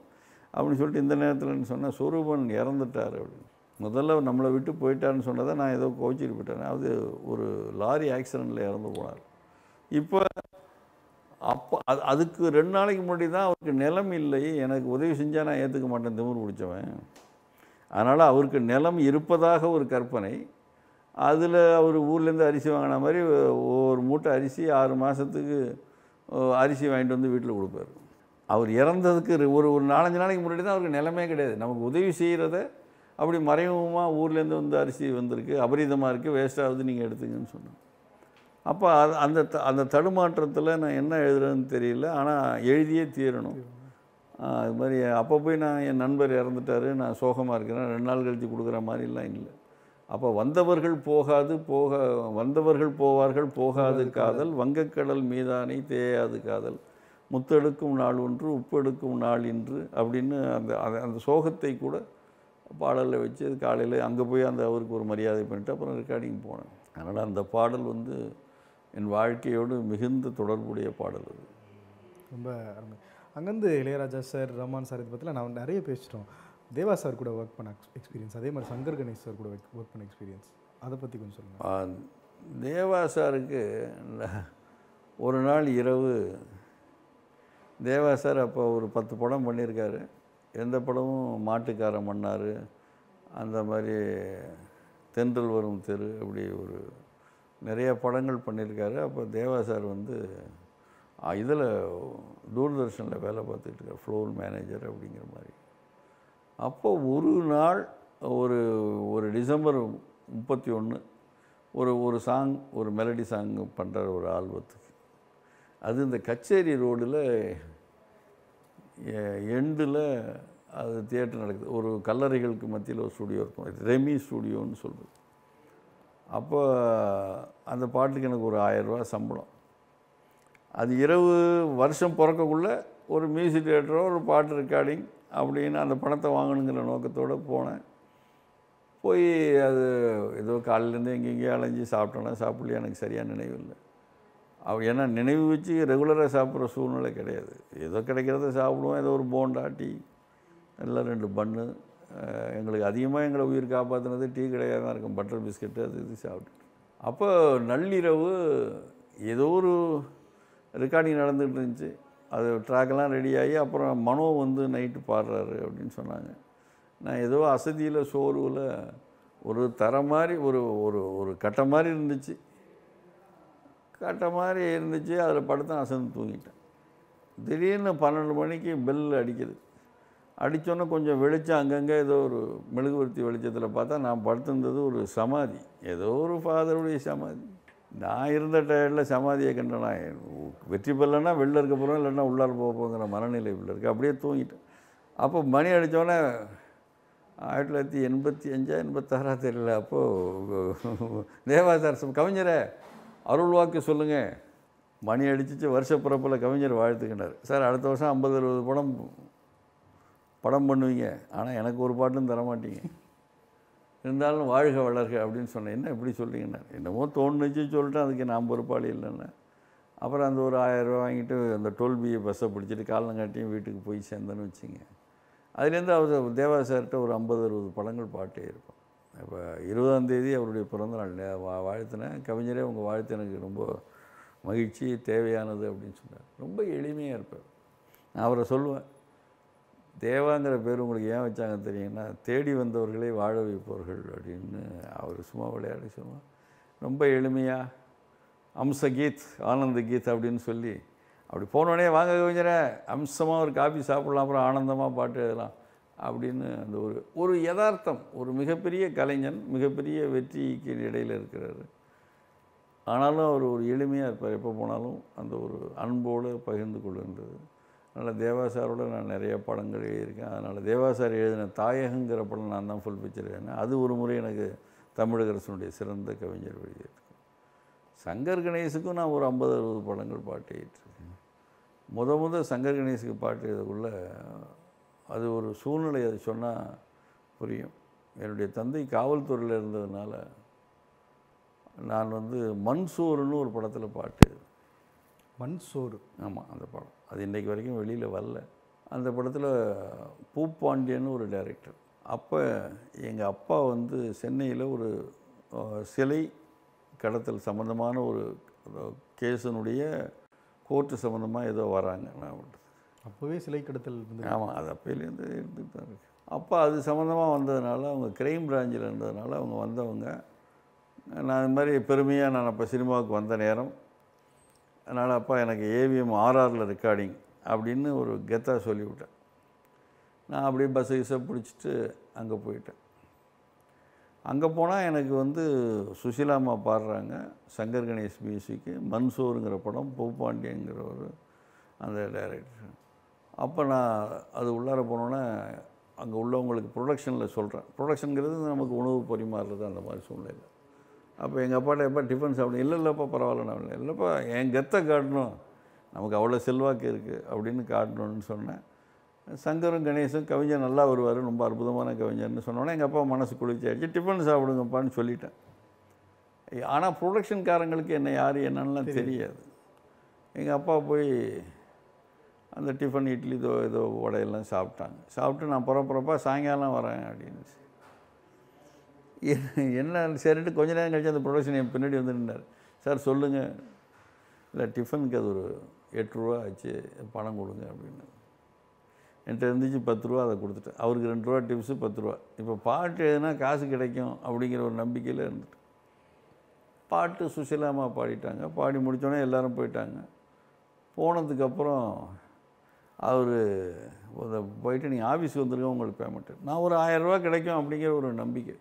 அப்படின்னு சொல்லிட்டு இந்த நேரத்தில்னு சொன்னால் சுரூபன் இறந்துட்டார் அப்படின்னு முதல்ல நம்மளை விட்டு போயிட்டார்னு சொன்னதை நான் ஏதோ கோச்சிட்டு போயிட்டேன் அது ஒரு லாரி ஆக்சிடெண்ட்டில் இறந்து போனார் இப்போ அப்போ அது அதுக்கு ரெண்டு நாளைக்கு முன்னாடி தான் அவருக்கு நிலம் இல்லை எனக்கு உதவி செஞ்சால் நான் ஏற்றுக்க மாட்டேன் திமிர் பிடிச்சவன் அதனால் அவருக்கு நிலம் இருப்பதாக ஒரு கற்பனை அதில் அவர் ஊர்லேருந்து அரிசி வாங்கின மாதிரி ஒரு மூட்டை அரிசி ஆறு மாதத்துக்கு அரிசி வாங்கிட்டு வந்து வீட்டில் கொடுப்பார் அவர் இறந்ததுக்கு ஒரு ஒரு நாலஞ்சு நாளைக்கு முன்னாடி தான் அவருக்கு நிலமே கிடையாது நமக்கு உதவி செய்கிறத அப்படி மறைமுகமாக ஊர்லேருந்து வந்து அரிசி வந்திருக்கு அபரீதமாக இருக்குது வேஸ்ட் ஆகுது நீங்கள் எடுத்துங்கன்னு சொன்னாங்க அப்போ அது அந்த த அந்த தடுமாற்றத்தில் நான் என்ன எழுதுறேன்னு தெரியல ஆனால் எழுதியே தீரணும் அது மாதிரி அப்போ போய் நான் என் நண்பர் இறந்துட்டார் நான் சோகமாக இருக்கிறேன் ரெண்டு நாள் கழித்து கொடுக்குற மாதிரிலாம் இல்லை அப்போ வந்தவர்கள் போகாது போக வந்தவர்கள் போவார்கள் போகாது காதல் வங்கக்கடல் மீதானை தேயாது காதல் முத்தெடுக்கும் நாள் ஒன்று உப்பெடுக்கும் நாள் இன்று அப்படின்னு அந்த அந்த சோகத்தை கூட பாடலில் வச்சு காலையில் அங்கே போய் அந்த அவருக்கு ஒரு மரியாதை பண்ணிட்டு அப்புறம் ரெக்கார்டிங் போனேன் அதனால் அந்த பாடல் வந்து என் வாழ்க்கையோடு மிகுந்த தொடர்புடைய பாடல் அது ரொம்ப அருமை அங்கேருந்து இளையராஜா சார் ரமான் சார் இதை பற்றிலாம் நான் நிறைய பேசிட்டோம் தேவா சார் கூட ஒர்க் பண்ண எக்ஸ்பீரியன்ஸ் அதே மாதிரி சங்கர் கணேஷ் சார் கூட ஒர்க் பண்ண எக்ஸ்பீரியன்ஸ் அதை பற்றி கொஞ்சம் சொல்லுங்கள் தேவா சாருக்கு ஒரு நாள் இரவு தேவா சார் அப்போ ஒரு பத்து படம் பண்ணியிருக்காரு எந்த படமும் மாட்டுக்கார மன்னார் அந்த மாதிரி தென்றல் வரும் தெரு அப்படி ஒரு நிறைய படங்கள் பண்ணியிருக்காரு அப்போ தேவா சார் வந்து இதில் தூர்தர்ஷனில் வேலை பார்த்துட்டு இருக்கார் ஃப்ளோர் மேனேஜர் அப்படிங்கிற மாதிரி அப்போ ஒரு நாள் ஒரு ஒரு டிசம்பர் முப்பத்தி ஒன்று ஒரு ஒரு சாங் ஒரு மெலடி சாங் பண்ணுற ஒரு ஆல்பத்துக்கு அது இந்த கச்சேரி ரோடில் எண்டில் அது தியேட்டர் நடக்குது ஒரு கல்லறைகளுக்கு மத்தியில் ஒரு ஸ்டூடியோ இருக்கும் ரெமி ஸ்டுடியோன்னு சொல்கிறது அப்போ அந்த பாட்டுக்கு எனக்கு ஒரு ஆயரூவா சம்பளம் அது இரவு வருஷம் பிறக்கக்குள்ளே ஒரு மியூசிக் டேரக்டரோ ஒரு பாட்டு ரெக்கார்டிங் அப்படின்னு அந்த பணத்தை வாங்கணுங்கிற நோக்கத்தோடு போனேன் போய் அது ஏதோ காலையிலேருந்து எங்கெங்கேயோ அலைஞ்சி சாப்பிட்டோன்னா சாப்பிடலையே எனக்கு சரியாக நினைவு இல்லை அவ ஏன்னா நினைவு வச்சு ரெகுலராக சாப்பிட்ற சூழ்நிலை கிடையாது ஏதோ கிடைக்கிறத சாப்பிடுவோம் ஏதோ ஒரு போண்டா டீ இல்லை ரெண்டு பண்ணு எங்களுக்கு அதிகமாக எங்களை உயிர் காப்பாற்றினது டீ கடையாக தான் இருக்கும் பட்டர் பிஸ்கட்டு அது இது சாப்பிட்டு அப்போ நள்ளிரவு ஏதோ ஒரு ரெக்கார்டிங் நடந்துகிட்டு இருந்துச்சு அது ட்ராக்கெல்லாம் ரெடியாகி அப்புறம் மனோ வந்து நைட்டு பாடுறாரு அப்படின்னு சொன்னாங்க நான் ஏதோ அசதியில் சோர்வில் ஒரு தர மாதிரி ஒரு ஒரு ஒரு கட்டை மாதிரி இருந்துச்சு கட்டை மாதிரி இருந்துச்சு அதில் படுத்து அசந்து தூங்கிட்டேன் திடீர்னு பன்னெண்டு மணிக்கு பெல் அடிக்குது அடித்தோன்னே கொஞ்சம் வெளிச்சம் அங்கங்கே ஏதோ ஒரு மெழுகுவர்த்தி வெளிச்சத்தில் பார்த்தா நான் படுத்திருந்தது ஒரு சமாதி ஏதோ ஒரு ஃபாதருடைய சமாதி நான் இருந்த டயர்டில் சமாதியை கண்டனா வெற்றி பெறலைன்னா வெளில இருக்க போகிறோம் இல்லைன்னா உள்ளார போக போங்கிற மனநிலை உள்ள இருக்குது அப்படியே தூங்கிட்டேன் அப்போ மணி அடித்தோடனே ஆயிரத்தி தொள்ளாயிரத்தி எண்பத்தி அஞ்சா எண்பத்தாறா தெரியல அப்போது தேவாதாரசம் கவிஞரை அருள் வாக்கு சொல்லுங்கள் மணி அடிச்சிச்சு வருஷ பிறப்பில் கவிஞர் வாழ்த்துக்கினார் சார் அடுத்த வருஷம் ஐம்பது அறுபது படம் படம் பண்ணுவீங்க ஆனால் எனக்கு ஒரு பாட்டும் தரமாட்டீங்க இருந்தாலும் வாழ்க வளர்க அப்படின்னு சொன்னேன் என்ன இப்படி சொல்லிங்கன்னா என்னமோ தோணுச்சு சொல்லிட்டு அதுக்கு நான் பொறுப்பாளி இல்லைன்னு அப்புறம் அந்த ஒரு ஆயரூவா வாங்கிட்டு அந்த டோல்பியை பஸ்ஸை பிடிச்சிட்டு காலங்காட்டியும் வீட்டுக்கு போய் சேர்ந்தேன்னு வச்சுங்க அதுலேருந்து அவர் தேவா சார்கிட்ட ஒரு ஐம்பது அறுபது படங்கள் பாட்டே இருக்கும் இப்போ இருபதாம் தேதி அவருடைய பிறந்தநாள் வா வாழ்த்தினேன் கவிஞரே உங்கள் வாழ்த்து எனக்கு ரொம்ப மகிழ்ச்சி தேவையானது அப்படின்னு சொன்னார் ரொம்ப எளிமையாக இருப்பார் நான் அவரை சொல்லுவேன் தேவாங்கிற பேர் உங்களுக்கு ஏன் வச்சாங்க தெரியுங்கன்னா தேடி வந்தவர்களே வாழ வைப்பவர்கள் அப்படின்னு அவர் சும்மா விளையாடி சும்மா ரொம்ப எளிமையாக அம்ச கீத் ஆனந்த கீத் அப்படின்னு சொல்லி அப்படி போனோடனே வாங்க கவிஞரை அம்சமாக ஒரு காஃபி சாப்பிட்லாம் அப்புறம் ஆனந்தமாக பாட்டு எழுதலாம் அப்படின்னு அந்த ஒரு ஒரு யதார்த்தம் ஒரு மிகப்பெரிய கலைஞன் மிகப்பெரிய வெற்றிக்கு இடையில் இருக்கிறாரு ஆனாலும் அவர் ஒரு எளிமையாக இருப்பார் எப்போ போனாலும் அந்த ஒரு அன்போடு பகிர்ந்து கொள்கின்றது அதனால் தேவாசாரோட நான் நிறைய படங்கள் எழுதியிருக்கேன் அதனால் தேவாசார் எழுதின தாயகங்கிற படம் நான் தான் ஃபுல் பிக்சர் எழுதினேன் அது ஒரு முறை எனக்கு தமிழகரசனுடைய சிறந்த கவிஞர் எழுதியிருக்கேன் சங்கர் கணேசுக்கும் நான் ஒரு ஐம்பது அறுபது படங்கள் பாட்டு எழுதியிருக்கேன் முத முத சங்கர் கணேசுக்கு பாட்டு எழுதக்குள்ளே அது ஒரு சூழ்நிலை அது சொன்னால் புரியும் என்னுடைய தந்தை காவல்துறையில் இருந்ததுனால நான் வந்து மன்சூர்னு ஒரு படத்தில் பாட்டு மண் சோறு ஆமாம் அந்த படம் அது இன்றைக்கு வரைக்கும் வெளியில் வரல அந்த படத்தில் பூப்பாண்டியன்னு ஒரு டைரக்டர் அப்போ எங்கள் அப்பா வந்து சென்னையில் ஒரு சிலை கடத்தல் சம்மந்தமான ஒரு கேஸினுடைய கோர்ட்டு சம்மந்தமாக ஏதோ வராங்க நான் அப்போவே சிலை கடத்தல் ஆமாம் அது அப்போலேருந்து இருந்துட்டு தான் இருக்குது அப்போ அது சம்மந்தமாக வந்ததுனால அவங்க கிரைம் பிரான்ச்சில் இருந்ததுனால அவங்க வந்தவங்க நான் இது மாதிரி பெருமையாக நான் அப்போ சினிமாவுக்கு வந்த நேரம் அதனால் அப்பா எனக்கு ஏவிஎம் ஆர்ஆரில் ரெக்கார்டிங் அப்படின்னு ஒரு கெத்தாக சொல்லிவிட்டேன் நான் அப்படியே பஸ் கீஸை பிடிச்சிட்டு அங்கே போயிட்டேன் அங்கே போனால் எனக்கு வந்து சுசிலாமா பாடுறாங்க சங்கர் கணேஷ் மியூசிக்கு மன்சூருங்கிற படம் பூப்பாண்டியங்கிற ஒரு அந்த டைரக்டர் அப்போ நான் அது உள்ளார போனோன்னே அங்கே உள்ளவங்களுக்கு ப்ரொடக்ஷனில் சொல்கிறேன் ப்ரொடக்ஷனுங்கிறது நமக்கு உணவு பரிமாறுறது அந்த மாதிரி சூழ்நிலை அப்போ எங்கள் அப்பாட்ட எப்போ டிஃபன் சாப்பிடும் இல்லை இல்லைப்பா பரவாயில்ல நான் இல்லைப்பா என் கெத்தை காட்டணும் நமக்கு அவ்வளோ செல்வாக்கு இருக்குது அப்படின்னு காட்டணும்னு சொன்னேன் சங்கரும் கணேசும் கவிஞர் நல்லா வருவார் ரொம்ப அற்புதமான கவிஞர்னு சொன்னோன்னே எங்கள் அப்பா மனசு குளிர்ச்சியாச்சு டிஃபன் சாப்பிடுங்கப்பான்னு சொல்லிட்டேன் ஆனால் ப்ரொடக்ஷன்காரங்களுக்கு என்ன யார் என்னன்னா தெரியாது எங்கள் அப்பா போய் அந்த டிஃபன் இட்லி இதோ ஏதோ வடையெல்லாம் சாப்பிட்டாங்க சாப்பிட்டு நான் புறப்புறப்பா சாயங்காலம் வரேன் அப்படின்னு என்ன சரிட்டு கொஞ்ச நேரம் கழிச்சு அந்த ப்ரொடக்ஷன் என் பின்னாடி வந்து சார் சொல்லுங்கள் இல்லை டிஃபனுக்கு அது ஒரு எட்டு ஆச்சு பணம் கொடுங்க அப்படின்னு என்கிட்ட இருந்துச்சு பத்து ரூபா அதை கொடுத்துட்டேன் அவருக்கு ரெண்டு ரூபா டிப்ஸு பத்து ரூபா இப்போ பாட்டு எதுனா காசு கிடைக்கும் அப்படிங்கிற ஒரு நம்பிக்கையில் இருந்துட்டு பாட்டு சுசீலாமா பாடிட்டாங்க பாடி முடித்தோடனே எல்லோரும் போயிட்டாங்க போனதுக்கப்புறம் அவர் போயிட்டு நீங்கள் ஆஃபீஸுக்கு வந்துருங்க உங்களுக்கு பேமெண்ட்டு நான் ஒரு ரூபா கிடைக்கும் அப்படிங்கிற ஒரு நம்பிக்கை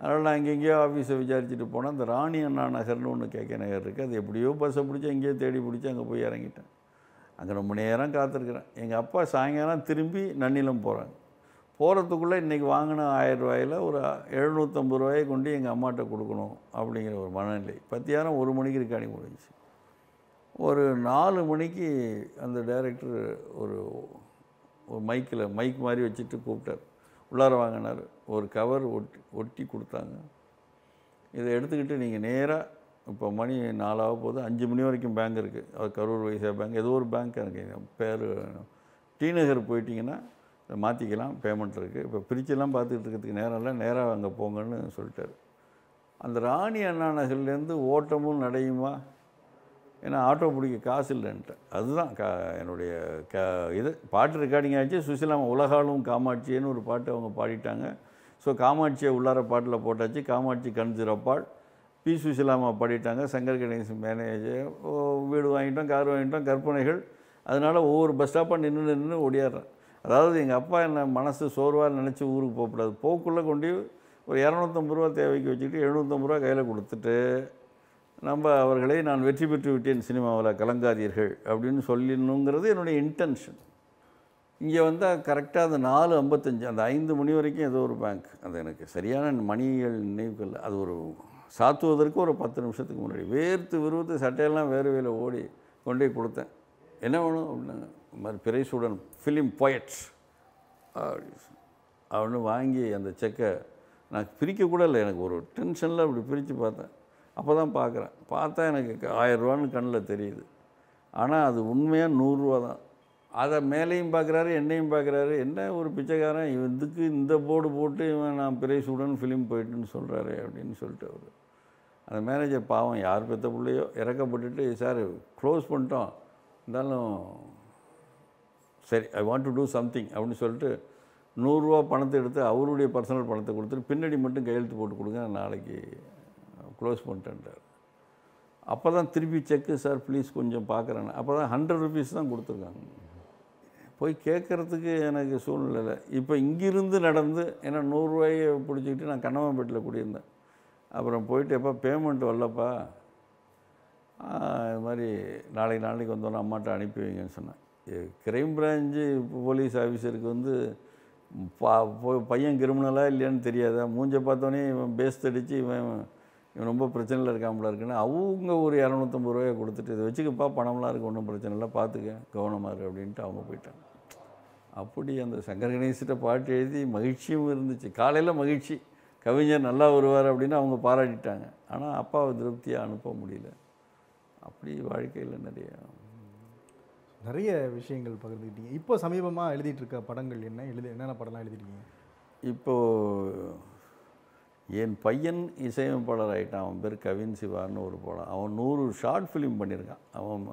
அதனால் நான் இங்கே எங்கேயோ ஆஃபீஸை விசாரிச்சுட்டு போனேன் அந்த ராணி அண்ணா நகர்னு ஒன்று கேட்க நகர் இருக்குது அது எப்படியோ பஸ்ஸை பிடிச்சி எங்கேயோ தேடி பிடிச்சி அங்கே போய் இறங்கிட்டேன் அங்கே ரொம்ப நேரம் காத்திருக்கிறேன் எங்கள் அப்பா சாயங்காலம் திரும்பி நன்னிலம் போகிறாங்க போகிறதுக்குள்ளே இன்றைக்கி வாங்கின ஆயிரம் ரூபாயில் ஒரு எழுநூற்றம்பது ரூபாயை கொண்டு எங்கள் அம்மாட்ட கொடுக்கணும் அப்படிங்கிற ஒரு மனநிலை பத்தியாரம் ஒரு மணிக்கு இருக்காணி முடிஞ்சிச்சு ஒரு நாலு மணிக்கு அந்த டைரக்டர் ஒரு ஒரு மைக்கில் மைக் மாதிரி வச்சுட்டு கூப்பிட்டார் உள்ளார வாங்கினார் ஒரு கவர் ஒட்டி ஒட்டி கொடுத்தாங்க இதை எடுத்துக்கிட்டு நீங்கள் நேராக இப்போ மணி நாலாக போது அஞ்சு மணி வரைக்கும் பேங்க் இருக்குது அது கரூர் வைசா பேங்க் ஏதோ ஒரு பேங்க் எனக்கு பேர் டி நகர் போயிட்டிங்கன்னா மாற்றிக்கலாம் பேமெண்ட் இருக்குது இப்போ பிரிச்செல்லாம் பார்த்துக்கிட்டு இருக்கிறதுக்கு நேரம் இல்லை நேராக அங்கே போங்கன்னு சொல்லிட்டார் அந்த ராணி அண்ணா நகர்லேருந்து ஓட்டமும் நடையுமா ஏன்னா ஆட்டோ பிடிக்க காசு இல்லைன்ட்டு அதுதான் கா என்னுடைய க இது பாட்டு ரெக்கார்டிங் ஆகிடுச்சு சுசிலாமா உலகாலும் காமாட்சின்னு ஒரு பாட்டு அவங்க பாடிட்டாங்க ஸோ காமாட்சியை உள்ளார பாட்டில் போட்டாச்சு காமாட்சி கண் திறப்பாள் பி சுசிலாமா பாடிட்டாங்க சங்கர் கணேசன் மேனேஜர் வீடு வாங்கிட்டோம் கார் வாங்கிட்டோம் கற்பனைகள் அதனால் ஒவ்வொரு பஸ் ஸ்டாப்பாக நின்று நின்று ஓடியாடுறேன் அதாவது எங்கள் அப்பா என்னை மனசு சோர்வாக நினச்சி ஊருக்கு போகக்கூடாது போக்குள்ளே கொண்டு ஒரு இரநூத்தம்பது ரூபா தேவைக்கு வச்சுக்கிட்டு எழுநூத்தம்பது ரூபா கையில் கொடுத்துட்டு நம்ம அவர்களை நான் வெற்றி பெற்று விட்டேன் சினிமாவில் கலங்காதீர்கள் அப்படின்னு சொல்லணுங்கிறது என்னுடைய இன்டென்ஷன் இங்கே வந்தால் கரெக்டாக அந்த நாலு ஐம்பத்தஞ்சு அந்த ஐந்து மணி வரைக்கும் ஏதோ ஒரு பேங்க் அது எனக்கு சரியான மணிகள் நினைவுகள் அது ஒரு சாத்துவதற்கு ஒரு பத்து நிமிஷத்துக்கு முன்னாடி வேர்த்து விரும்பத்து சட்டையெல்லாம் வேலை ஓடி கொண்டு கொடுத்தேன் என்ன வேணும் அப்படின்னாங்க இது மாதிரி பிரைசுடன் ஃபிலிம் பொயட்ஸ் அப்படி அப்படின்னு வாங்கி அந்த செக்கை நான் பிரிக்கக்கூட இல்லை எனக்கு ஒரு டென்ஷனில் அப்படி பிரித்து பார்த்தேன் அப்போ தான் பார்க்குறேன் பார்த்தா எனக்கு ஆயிரரூவான்னு கண்ணில் தெரியுது ஆனால் அது உண்மையாக நூறுரூவா தான் அதை மேலேயும் பார்க்குறாரு என்னையும் பார்க்குறாரு என்ன ஒரு பிச்சைக்காரன் இதுக்கு இந்த போர்டு போட்டு இவன் நான் பெரிய ஸ்டூடெண்ட் ஃபிலிம் போயிட்டுன்னு சொல்கிறாரு அப்படின்னு சொல்லிட்டு அவர் அந்த மேனேஜர் பாவம் யார் பெற்ற பிள்ளையோ இறக்கப்பட்டுட்டு சார் க்ளோஸ் பண்ணிட்டோம் இருந்தாலும் சரி I want to do something அப்படின்னு சொல்லிட்டு நூறுரூவா பணத்தை எடுத்து அவருடைய பர்சனல் பணத்தை கொடுத்துட்டு பின்னாடி மட்டும் கையெழுத்து போட்டு கொடுங்க நாளைக்கு க்ளோஸ் பண்ணிட்டேன்ட்டார் அப்போ தான் திருப்பி செக்கு சார் ப்ளீஸ் கொஞ்சம் பார்க்குறேன்னு அப்போ தான் ஹண்ட்ரட் ருபீஸ் தான் கொடுத்துருக்காங்க போய் கேட்குறதுக்கு எனக்கு சூழ்நிலை இப்போ இங்கிருந்து நடந்து ஏன்னா நூறுரூவாயை பிடிச்சிக்கிட்டு நான் கண்ணமாம்பேட்டில் குடியிருந்தேன் அப்புறம் போயிட்டு எப்போ பேமெண்ட் வரலப்பா இது மாதிரி நாளைக்கு நாளைக்கு வந்தோடனே அம்மாட்ட அனுப்பி வைங்கன்னு சொன்னேன் கிரைம் பிரான்ஞ்சு போலீஸ் ஆஃபீஸருக்கு வந்து பா பையன் கிரிமினலாக இல்லையான்னு தெரியாதா மூஞ்சை பார்த்தோன்னே இவன் பேஸ்ட் அடித்து இவன் இவன் ரொம்ப பிரச்சனையில் இருக்காமல இருக்குன்னு அவங்க ஒரு இரநூத்தம்பது ரூபாயை கொடுத்துட்டு இதை வச்சுக்கப்பா பணம்லாம் இருக்குது ஒன்றும் பிரச்சனை இல்லை பார்த்துக்க கவனமாக இருக்கு அப்படின்ட்டு அவங்க போயிட்டாங்க அப்படி அந்த சங்கர் கணேசிட்ட பாட்டு எழுதி மகிழ்ச்சியும் இருந்துச்சு காலையில் மகிழ்ச்சி கவிஞர் நல்லா வருவார் அப்படின்னு அவங்க பாராட்டிட்டாங்க ஆனால் அப்பாவை திருப்தியாக அனுப்ப முடியல அப்படி வாழ்க்கையில் நிறைய நிறைய விஷயங்கள் பகிர்ந்துக்கிட்டீங்க இப்போ சமீபமாக எழுதிட்டு இருக்க படங்கள் என்ன எழுதி என்னென்ன படம்லாம் எழுதிட்டீங்க இப்போது என் பையன் இசையமைப்பாளர் ஆகிட்டான் அவன் பேர் கவின் சிவான்னு ஒரு படம் அவன் நூறு ஷார்ட் ஃபிலிம் பண்ணியிருக்கான் அவன்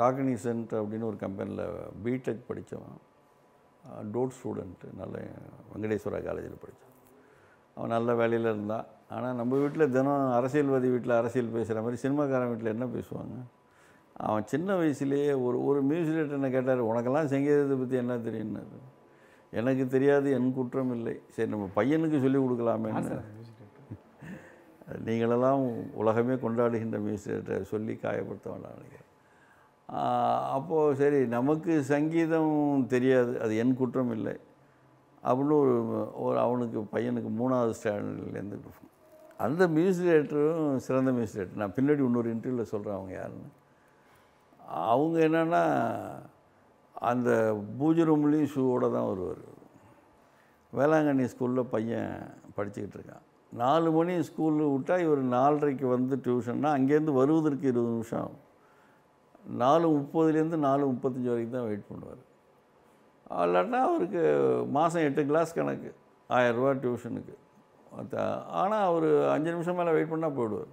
காக்னிசன்ட் அப்படின்னு ஒரு கம்பெனியில் பிடெக் படித்தவன் டோட் ஸ்டூடெண்ட்டு நல்ல வெங்கடேஸ்வரா காலேஜில் படித்தான் அவன் நல்ல வேலையில் இருந்தான் ஆனால் நம்ம வீட்டில் தினம் அரசியல்வாதி வீட்டில் அரசியல் பேசுகிற மாதிரி சினிமாக்காரன் வீட்டில் என்ன பேசுவாங்க அவன் சின்ன வயசுலேயே ஒரு ஒரு மியூசிலேட்டர் என்ன கேட்டார் உனக்கெல்லாம் சங்கீதத்தை பற்றி என்ன தெரியும்னு எனக்கு தெரியாது என் குற்றம் இல்லை சரி நம்ம பையனுக்கு சொல்லிக் கொடுக்கலாமே நீங்களெல்லாம் உலகமே கொண்டாடுகின்ற மியூசிக்கை சொல்லி காயப்படுத்த வேண்டாம் நினைக்கிறேன் அப்போது சரி நமக்கு சங்கீதம் தெரியாது அது என் குற்றம் இல்லை அப்படின்னு ஒரு ஒரு அவனுக்கு பையனுக்கு மூணாவது ஸ்டாண்டர்ட்லேருந்து அந்த மியூசிலேட்டரும் சிறந்த மியூசிலேட்டர் நான் பின்னாடி இன்னொரு இன்டர்வியூவில் சொல்கிறேன் அவங்க யாருன்னு அவங்க என்னென்னா அந்த பூஜை ரூம்லேயும் ஷூவோடு தான் வருவார் வேளாங்கண்ணி ஸ்கூலில் பையன் படிச்சுக்கிட்டு இருக்கான் நாலு மணி ஸ்கூலில் விட்டால் இவர் நாலரைக்கு வந்து டியூஷன்னா அங்கேருந்து வருவதற்கு இருபது நிமிஷம் ஆகும் நாலு முப்பதுலேருந்து நாலு முப்பத்தஞ்சு வரைக்கும் தான் வெயிட் பண்ணுவார் இல்லாட்டா அவருக்கு மாதம் எட்டு கிளாஸ் கணக்கு ஆயரூபா டியூஷனுக்கு ஆனால் அவர் அஞ்சு நிமிஷம் மேலே வெயிட் பண்ணால் போயிடுவார்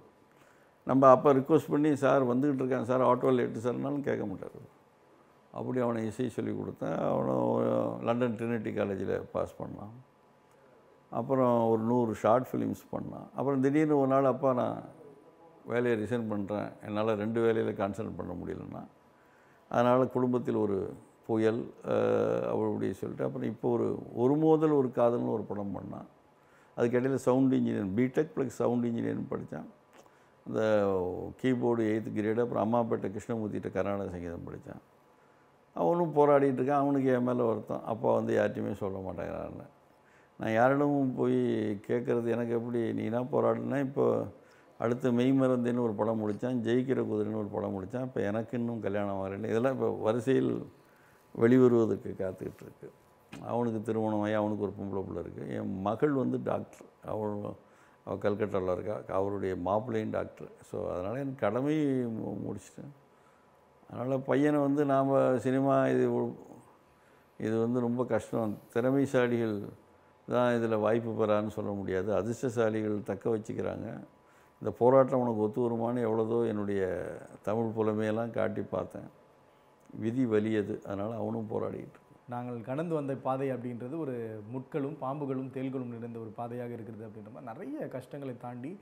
நம்ம அப்போ ரிக்வஸ்ட் பண்ணி சார் வந்துக்கிட்டு இருக்காங்க சார் ஆட்டோவில் எட்டு சார்னாலும் கேட்க மாட்டார் அப்படி அவனை இசை சொல்லிக் கொடுத்தேன் அவனும் லண்டன் ட்ரினிட்டி காலேஜில் பாஸ் பண்ணான் அப்புறம் ஒரு நூறு ஷார்ட் ஃபிலிம்ஸ் பண்ணான் அப்புறம் திடீர்னு ஒரு நாள் அப்பா நான் வேலையை ரிசைன் பண்ணுறேன் என்னால் ரெண்டு வேலையில் கான்சன்ட் பண்ண முடியலன்னா அதனால் குடும்பத்தில் ஒரு புயல் அப்படி சொல்லிட்டு அப்புறம் இப்போ ஒரு ஒரு மோதல் ஒரு காதல்னு ஒரு படம் பண்ணான் அதுக்கிடையில் sound engineering B Tech plus sound engineering படித்தான் இந்த கீபோர்டு எயித்து கிரேடு அப்புறம் அம்மாப்பேட்டை கிருஷ்ணமூர்த்திகிட்ட கர்நாடக சங்கீதம் படித்தான் அவனும் போராடிட்டு இருக்கான் அவனுக்கு என் மேலே வருத்தம் அப்பா வந்து யார்ட்டையுமே சொல்ல மாட்டேங்கிறான்னு நான் யாரிடமும் போய் கேட்குறது எனக்கு எப்படி நீனா போராடினா இப்போ அடுத்த மெய் மருந்தின்னு ஒரு படம் முடித்தான் ஜெயிக்கிற குதிரைன்னு ஒரு படம் முடித்தான் இப்போ எனக்கு இன்னும் கல்யாணம் வரல இதெல்லாம் இப்போ வரிசையில் வெளிவருவதற்கு காத்துக்கிட்டு இருக்கு அவனுக்கு ஆகி அவனுக்கு ஒரு பொம்பளை பிள்ளை இருக்குது என் மகள் வந்து டாக்டர் அவள் அவள் கல்கட்டாவில் இருக்கா அவருடைய மாப்பிள்ளையும் டாக்டர் ஸோ அதனால் என் கடமை முடிச்சிட்டேன் அதனால் பையனை வந்து நாம் சினிமா இது இது வந்து ரொம்ப கஷ்டம் திறமைசாலிகள் தான் இதில் வாய்ப்பு பெறான்னு சொல்ல முடியாது அதிர்ஷ்டசாலிகள் தக்க வச்சுக்கிறாங்க இந்த போராட்டம் உனக்கு ஒத்து வருமானு எவ்வளோதோ என்னுடைய தமிழ் புலமையெல்லாம் காட்டி பார்த்தேன் விதி வலியது அதனால் அவனும் போராடிக்கிட்டு நாங்கள் கடந்து வந்த பாதை அப்படின்றது ஒரு முட்களும் பாம்புகளும் தேள்களும் நிறைந்த ஒரு பாதையாக இருக்கிறது அப்படின்ற மாதிரி நிறைய கஷ்டங்களை தாண்டி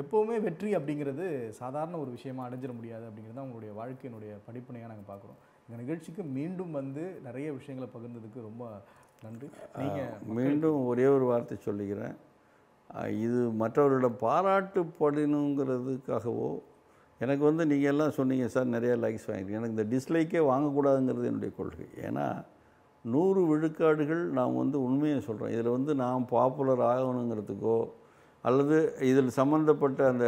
எப்போவுமே வெற்றி அப்படிங்கிறது சாதாரண ஒரு விஷயமாக அடைஞ்சிட முடியாது அப்படிங்கிறது அவங்களுடைய வாழ்க்கையினுடைய படிப்பினையாக நாங்கள் பார்க்குறோம் இந்த நிகழ்ச்சிக்கு மீண்டும் வந்து நிறைய விஷயங்களை பகிர்ந்ததுக்கு ரொம்ப நன்றி நீங்கள் மீண்டும் ஒரே ஒரு வார்த்தை சொல்லிக்கிறேன் இது மற்றவர்களிடம் பாராட்டுப்படணுங்கிறதுக்காகவோ எனக்கு வந்து நீங்கள் எல்லாம் சொன்னீங்க சார் நிறைய லைக்ஸ் வாங்கிருக்கீங்க எனக்கு இந்த டிஸ்லைக்கே வாங்கக்கூடாதுங்கிறது என்னுடைய கொள்கை ஏன்னா நூறு விழுக்காடுகள் நான் வந்து உண்மையை சொல்கிறோம் இதில் வந்து நான் பாப்புலர் ஆகணுங்கிறதுக்கோ அல்லது இதில் சம்பந்தப்பட்ட அந்த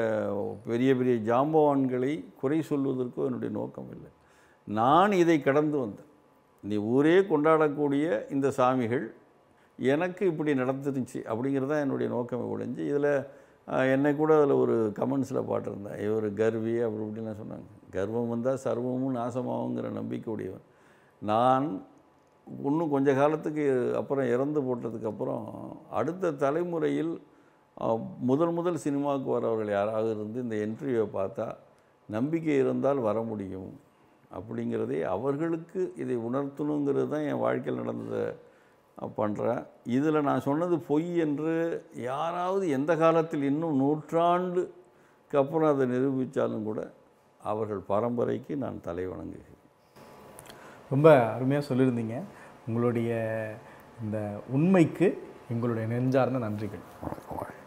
பெரிய பெரிய ஜாம்பவான்களை குறை சொல்வதற்கோ என்னுடைய நோக்கம் இல்லை நான் இதை கடந்து வந்தேன் நீ ஊரே கொண்டாடக்கூடிய இந்த சாமிகள் எனக்கு இப்படி நடந்துருந்துச்சு அப்படிங்கிறது தான் என்னுடைய நோக்கமே ஒழிஞ்சு இதில் என்னை கூட அதில் ஒரு கமெண்ட்ஸில் பாட்டிருந்தேன் இவர் கர்வி அப்படி இப்படிலாம் சொன்னாங்க கர்வம் வந்தால் சர்வமும் நாசமாகுங்கிற உடையவன் நான் இன்னும் கொஞ்ச காலத்துக்கு அப்புறம் இறந்து போட்டதுக்கப்புறம் அடுத்த தலைமுறையில் முதல் முதல் சினிமாவுக்கு வரவர்கள் யாராவது இருந்து இந்த என்ட்ரிவை பார்த்தா நம்பிக்கை இருந்தால் வர முடியும் அப்படிங்கிறதே அவர்களுக்கு இதை உணர்த்தணுங்கிறது தான் என் வாழ்க்கையில் நடந்ததை பண்ணுறேன் இதில் நான் சொன்னது பொய் என்று யாராவது எந்த காலத்தில் இன்னும் நூற்றாண்டுக்கு அப்புறம் அதை நிரூபித்தாலும் கூட அவர்கள் பரம்பரைக்கு நான் தலை வணங்குகிறேன் ரொம்ப அருமையாக சொல்லியிருந்தீங்க உங்களுடைய இந்த உண்மைக்கு எங்களுடைய நெஞ்சார்ந்த நன்றிகள்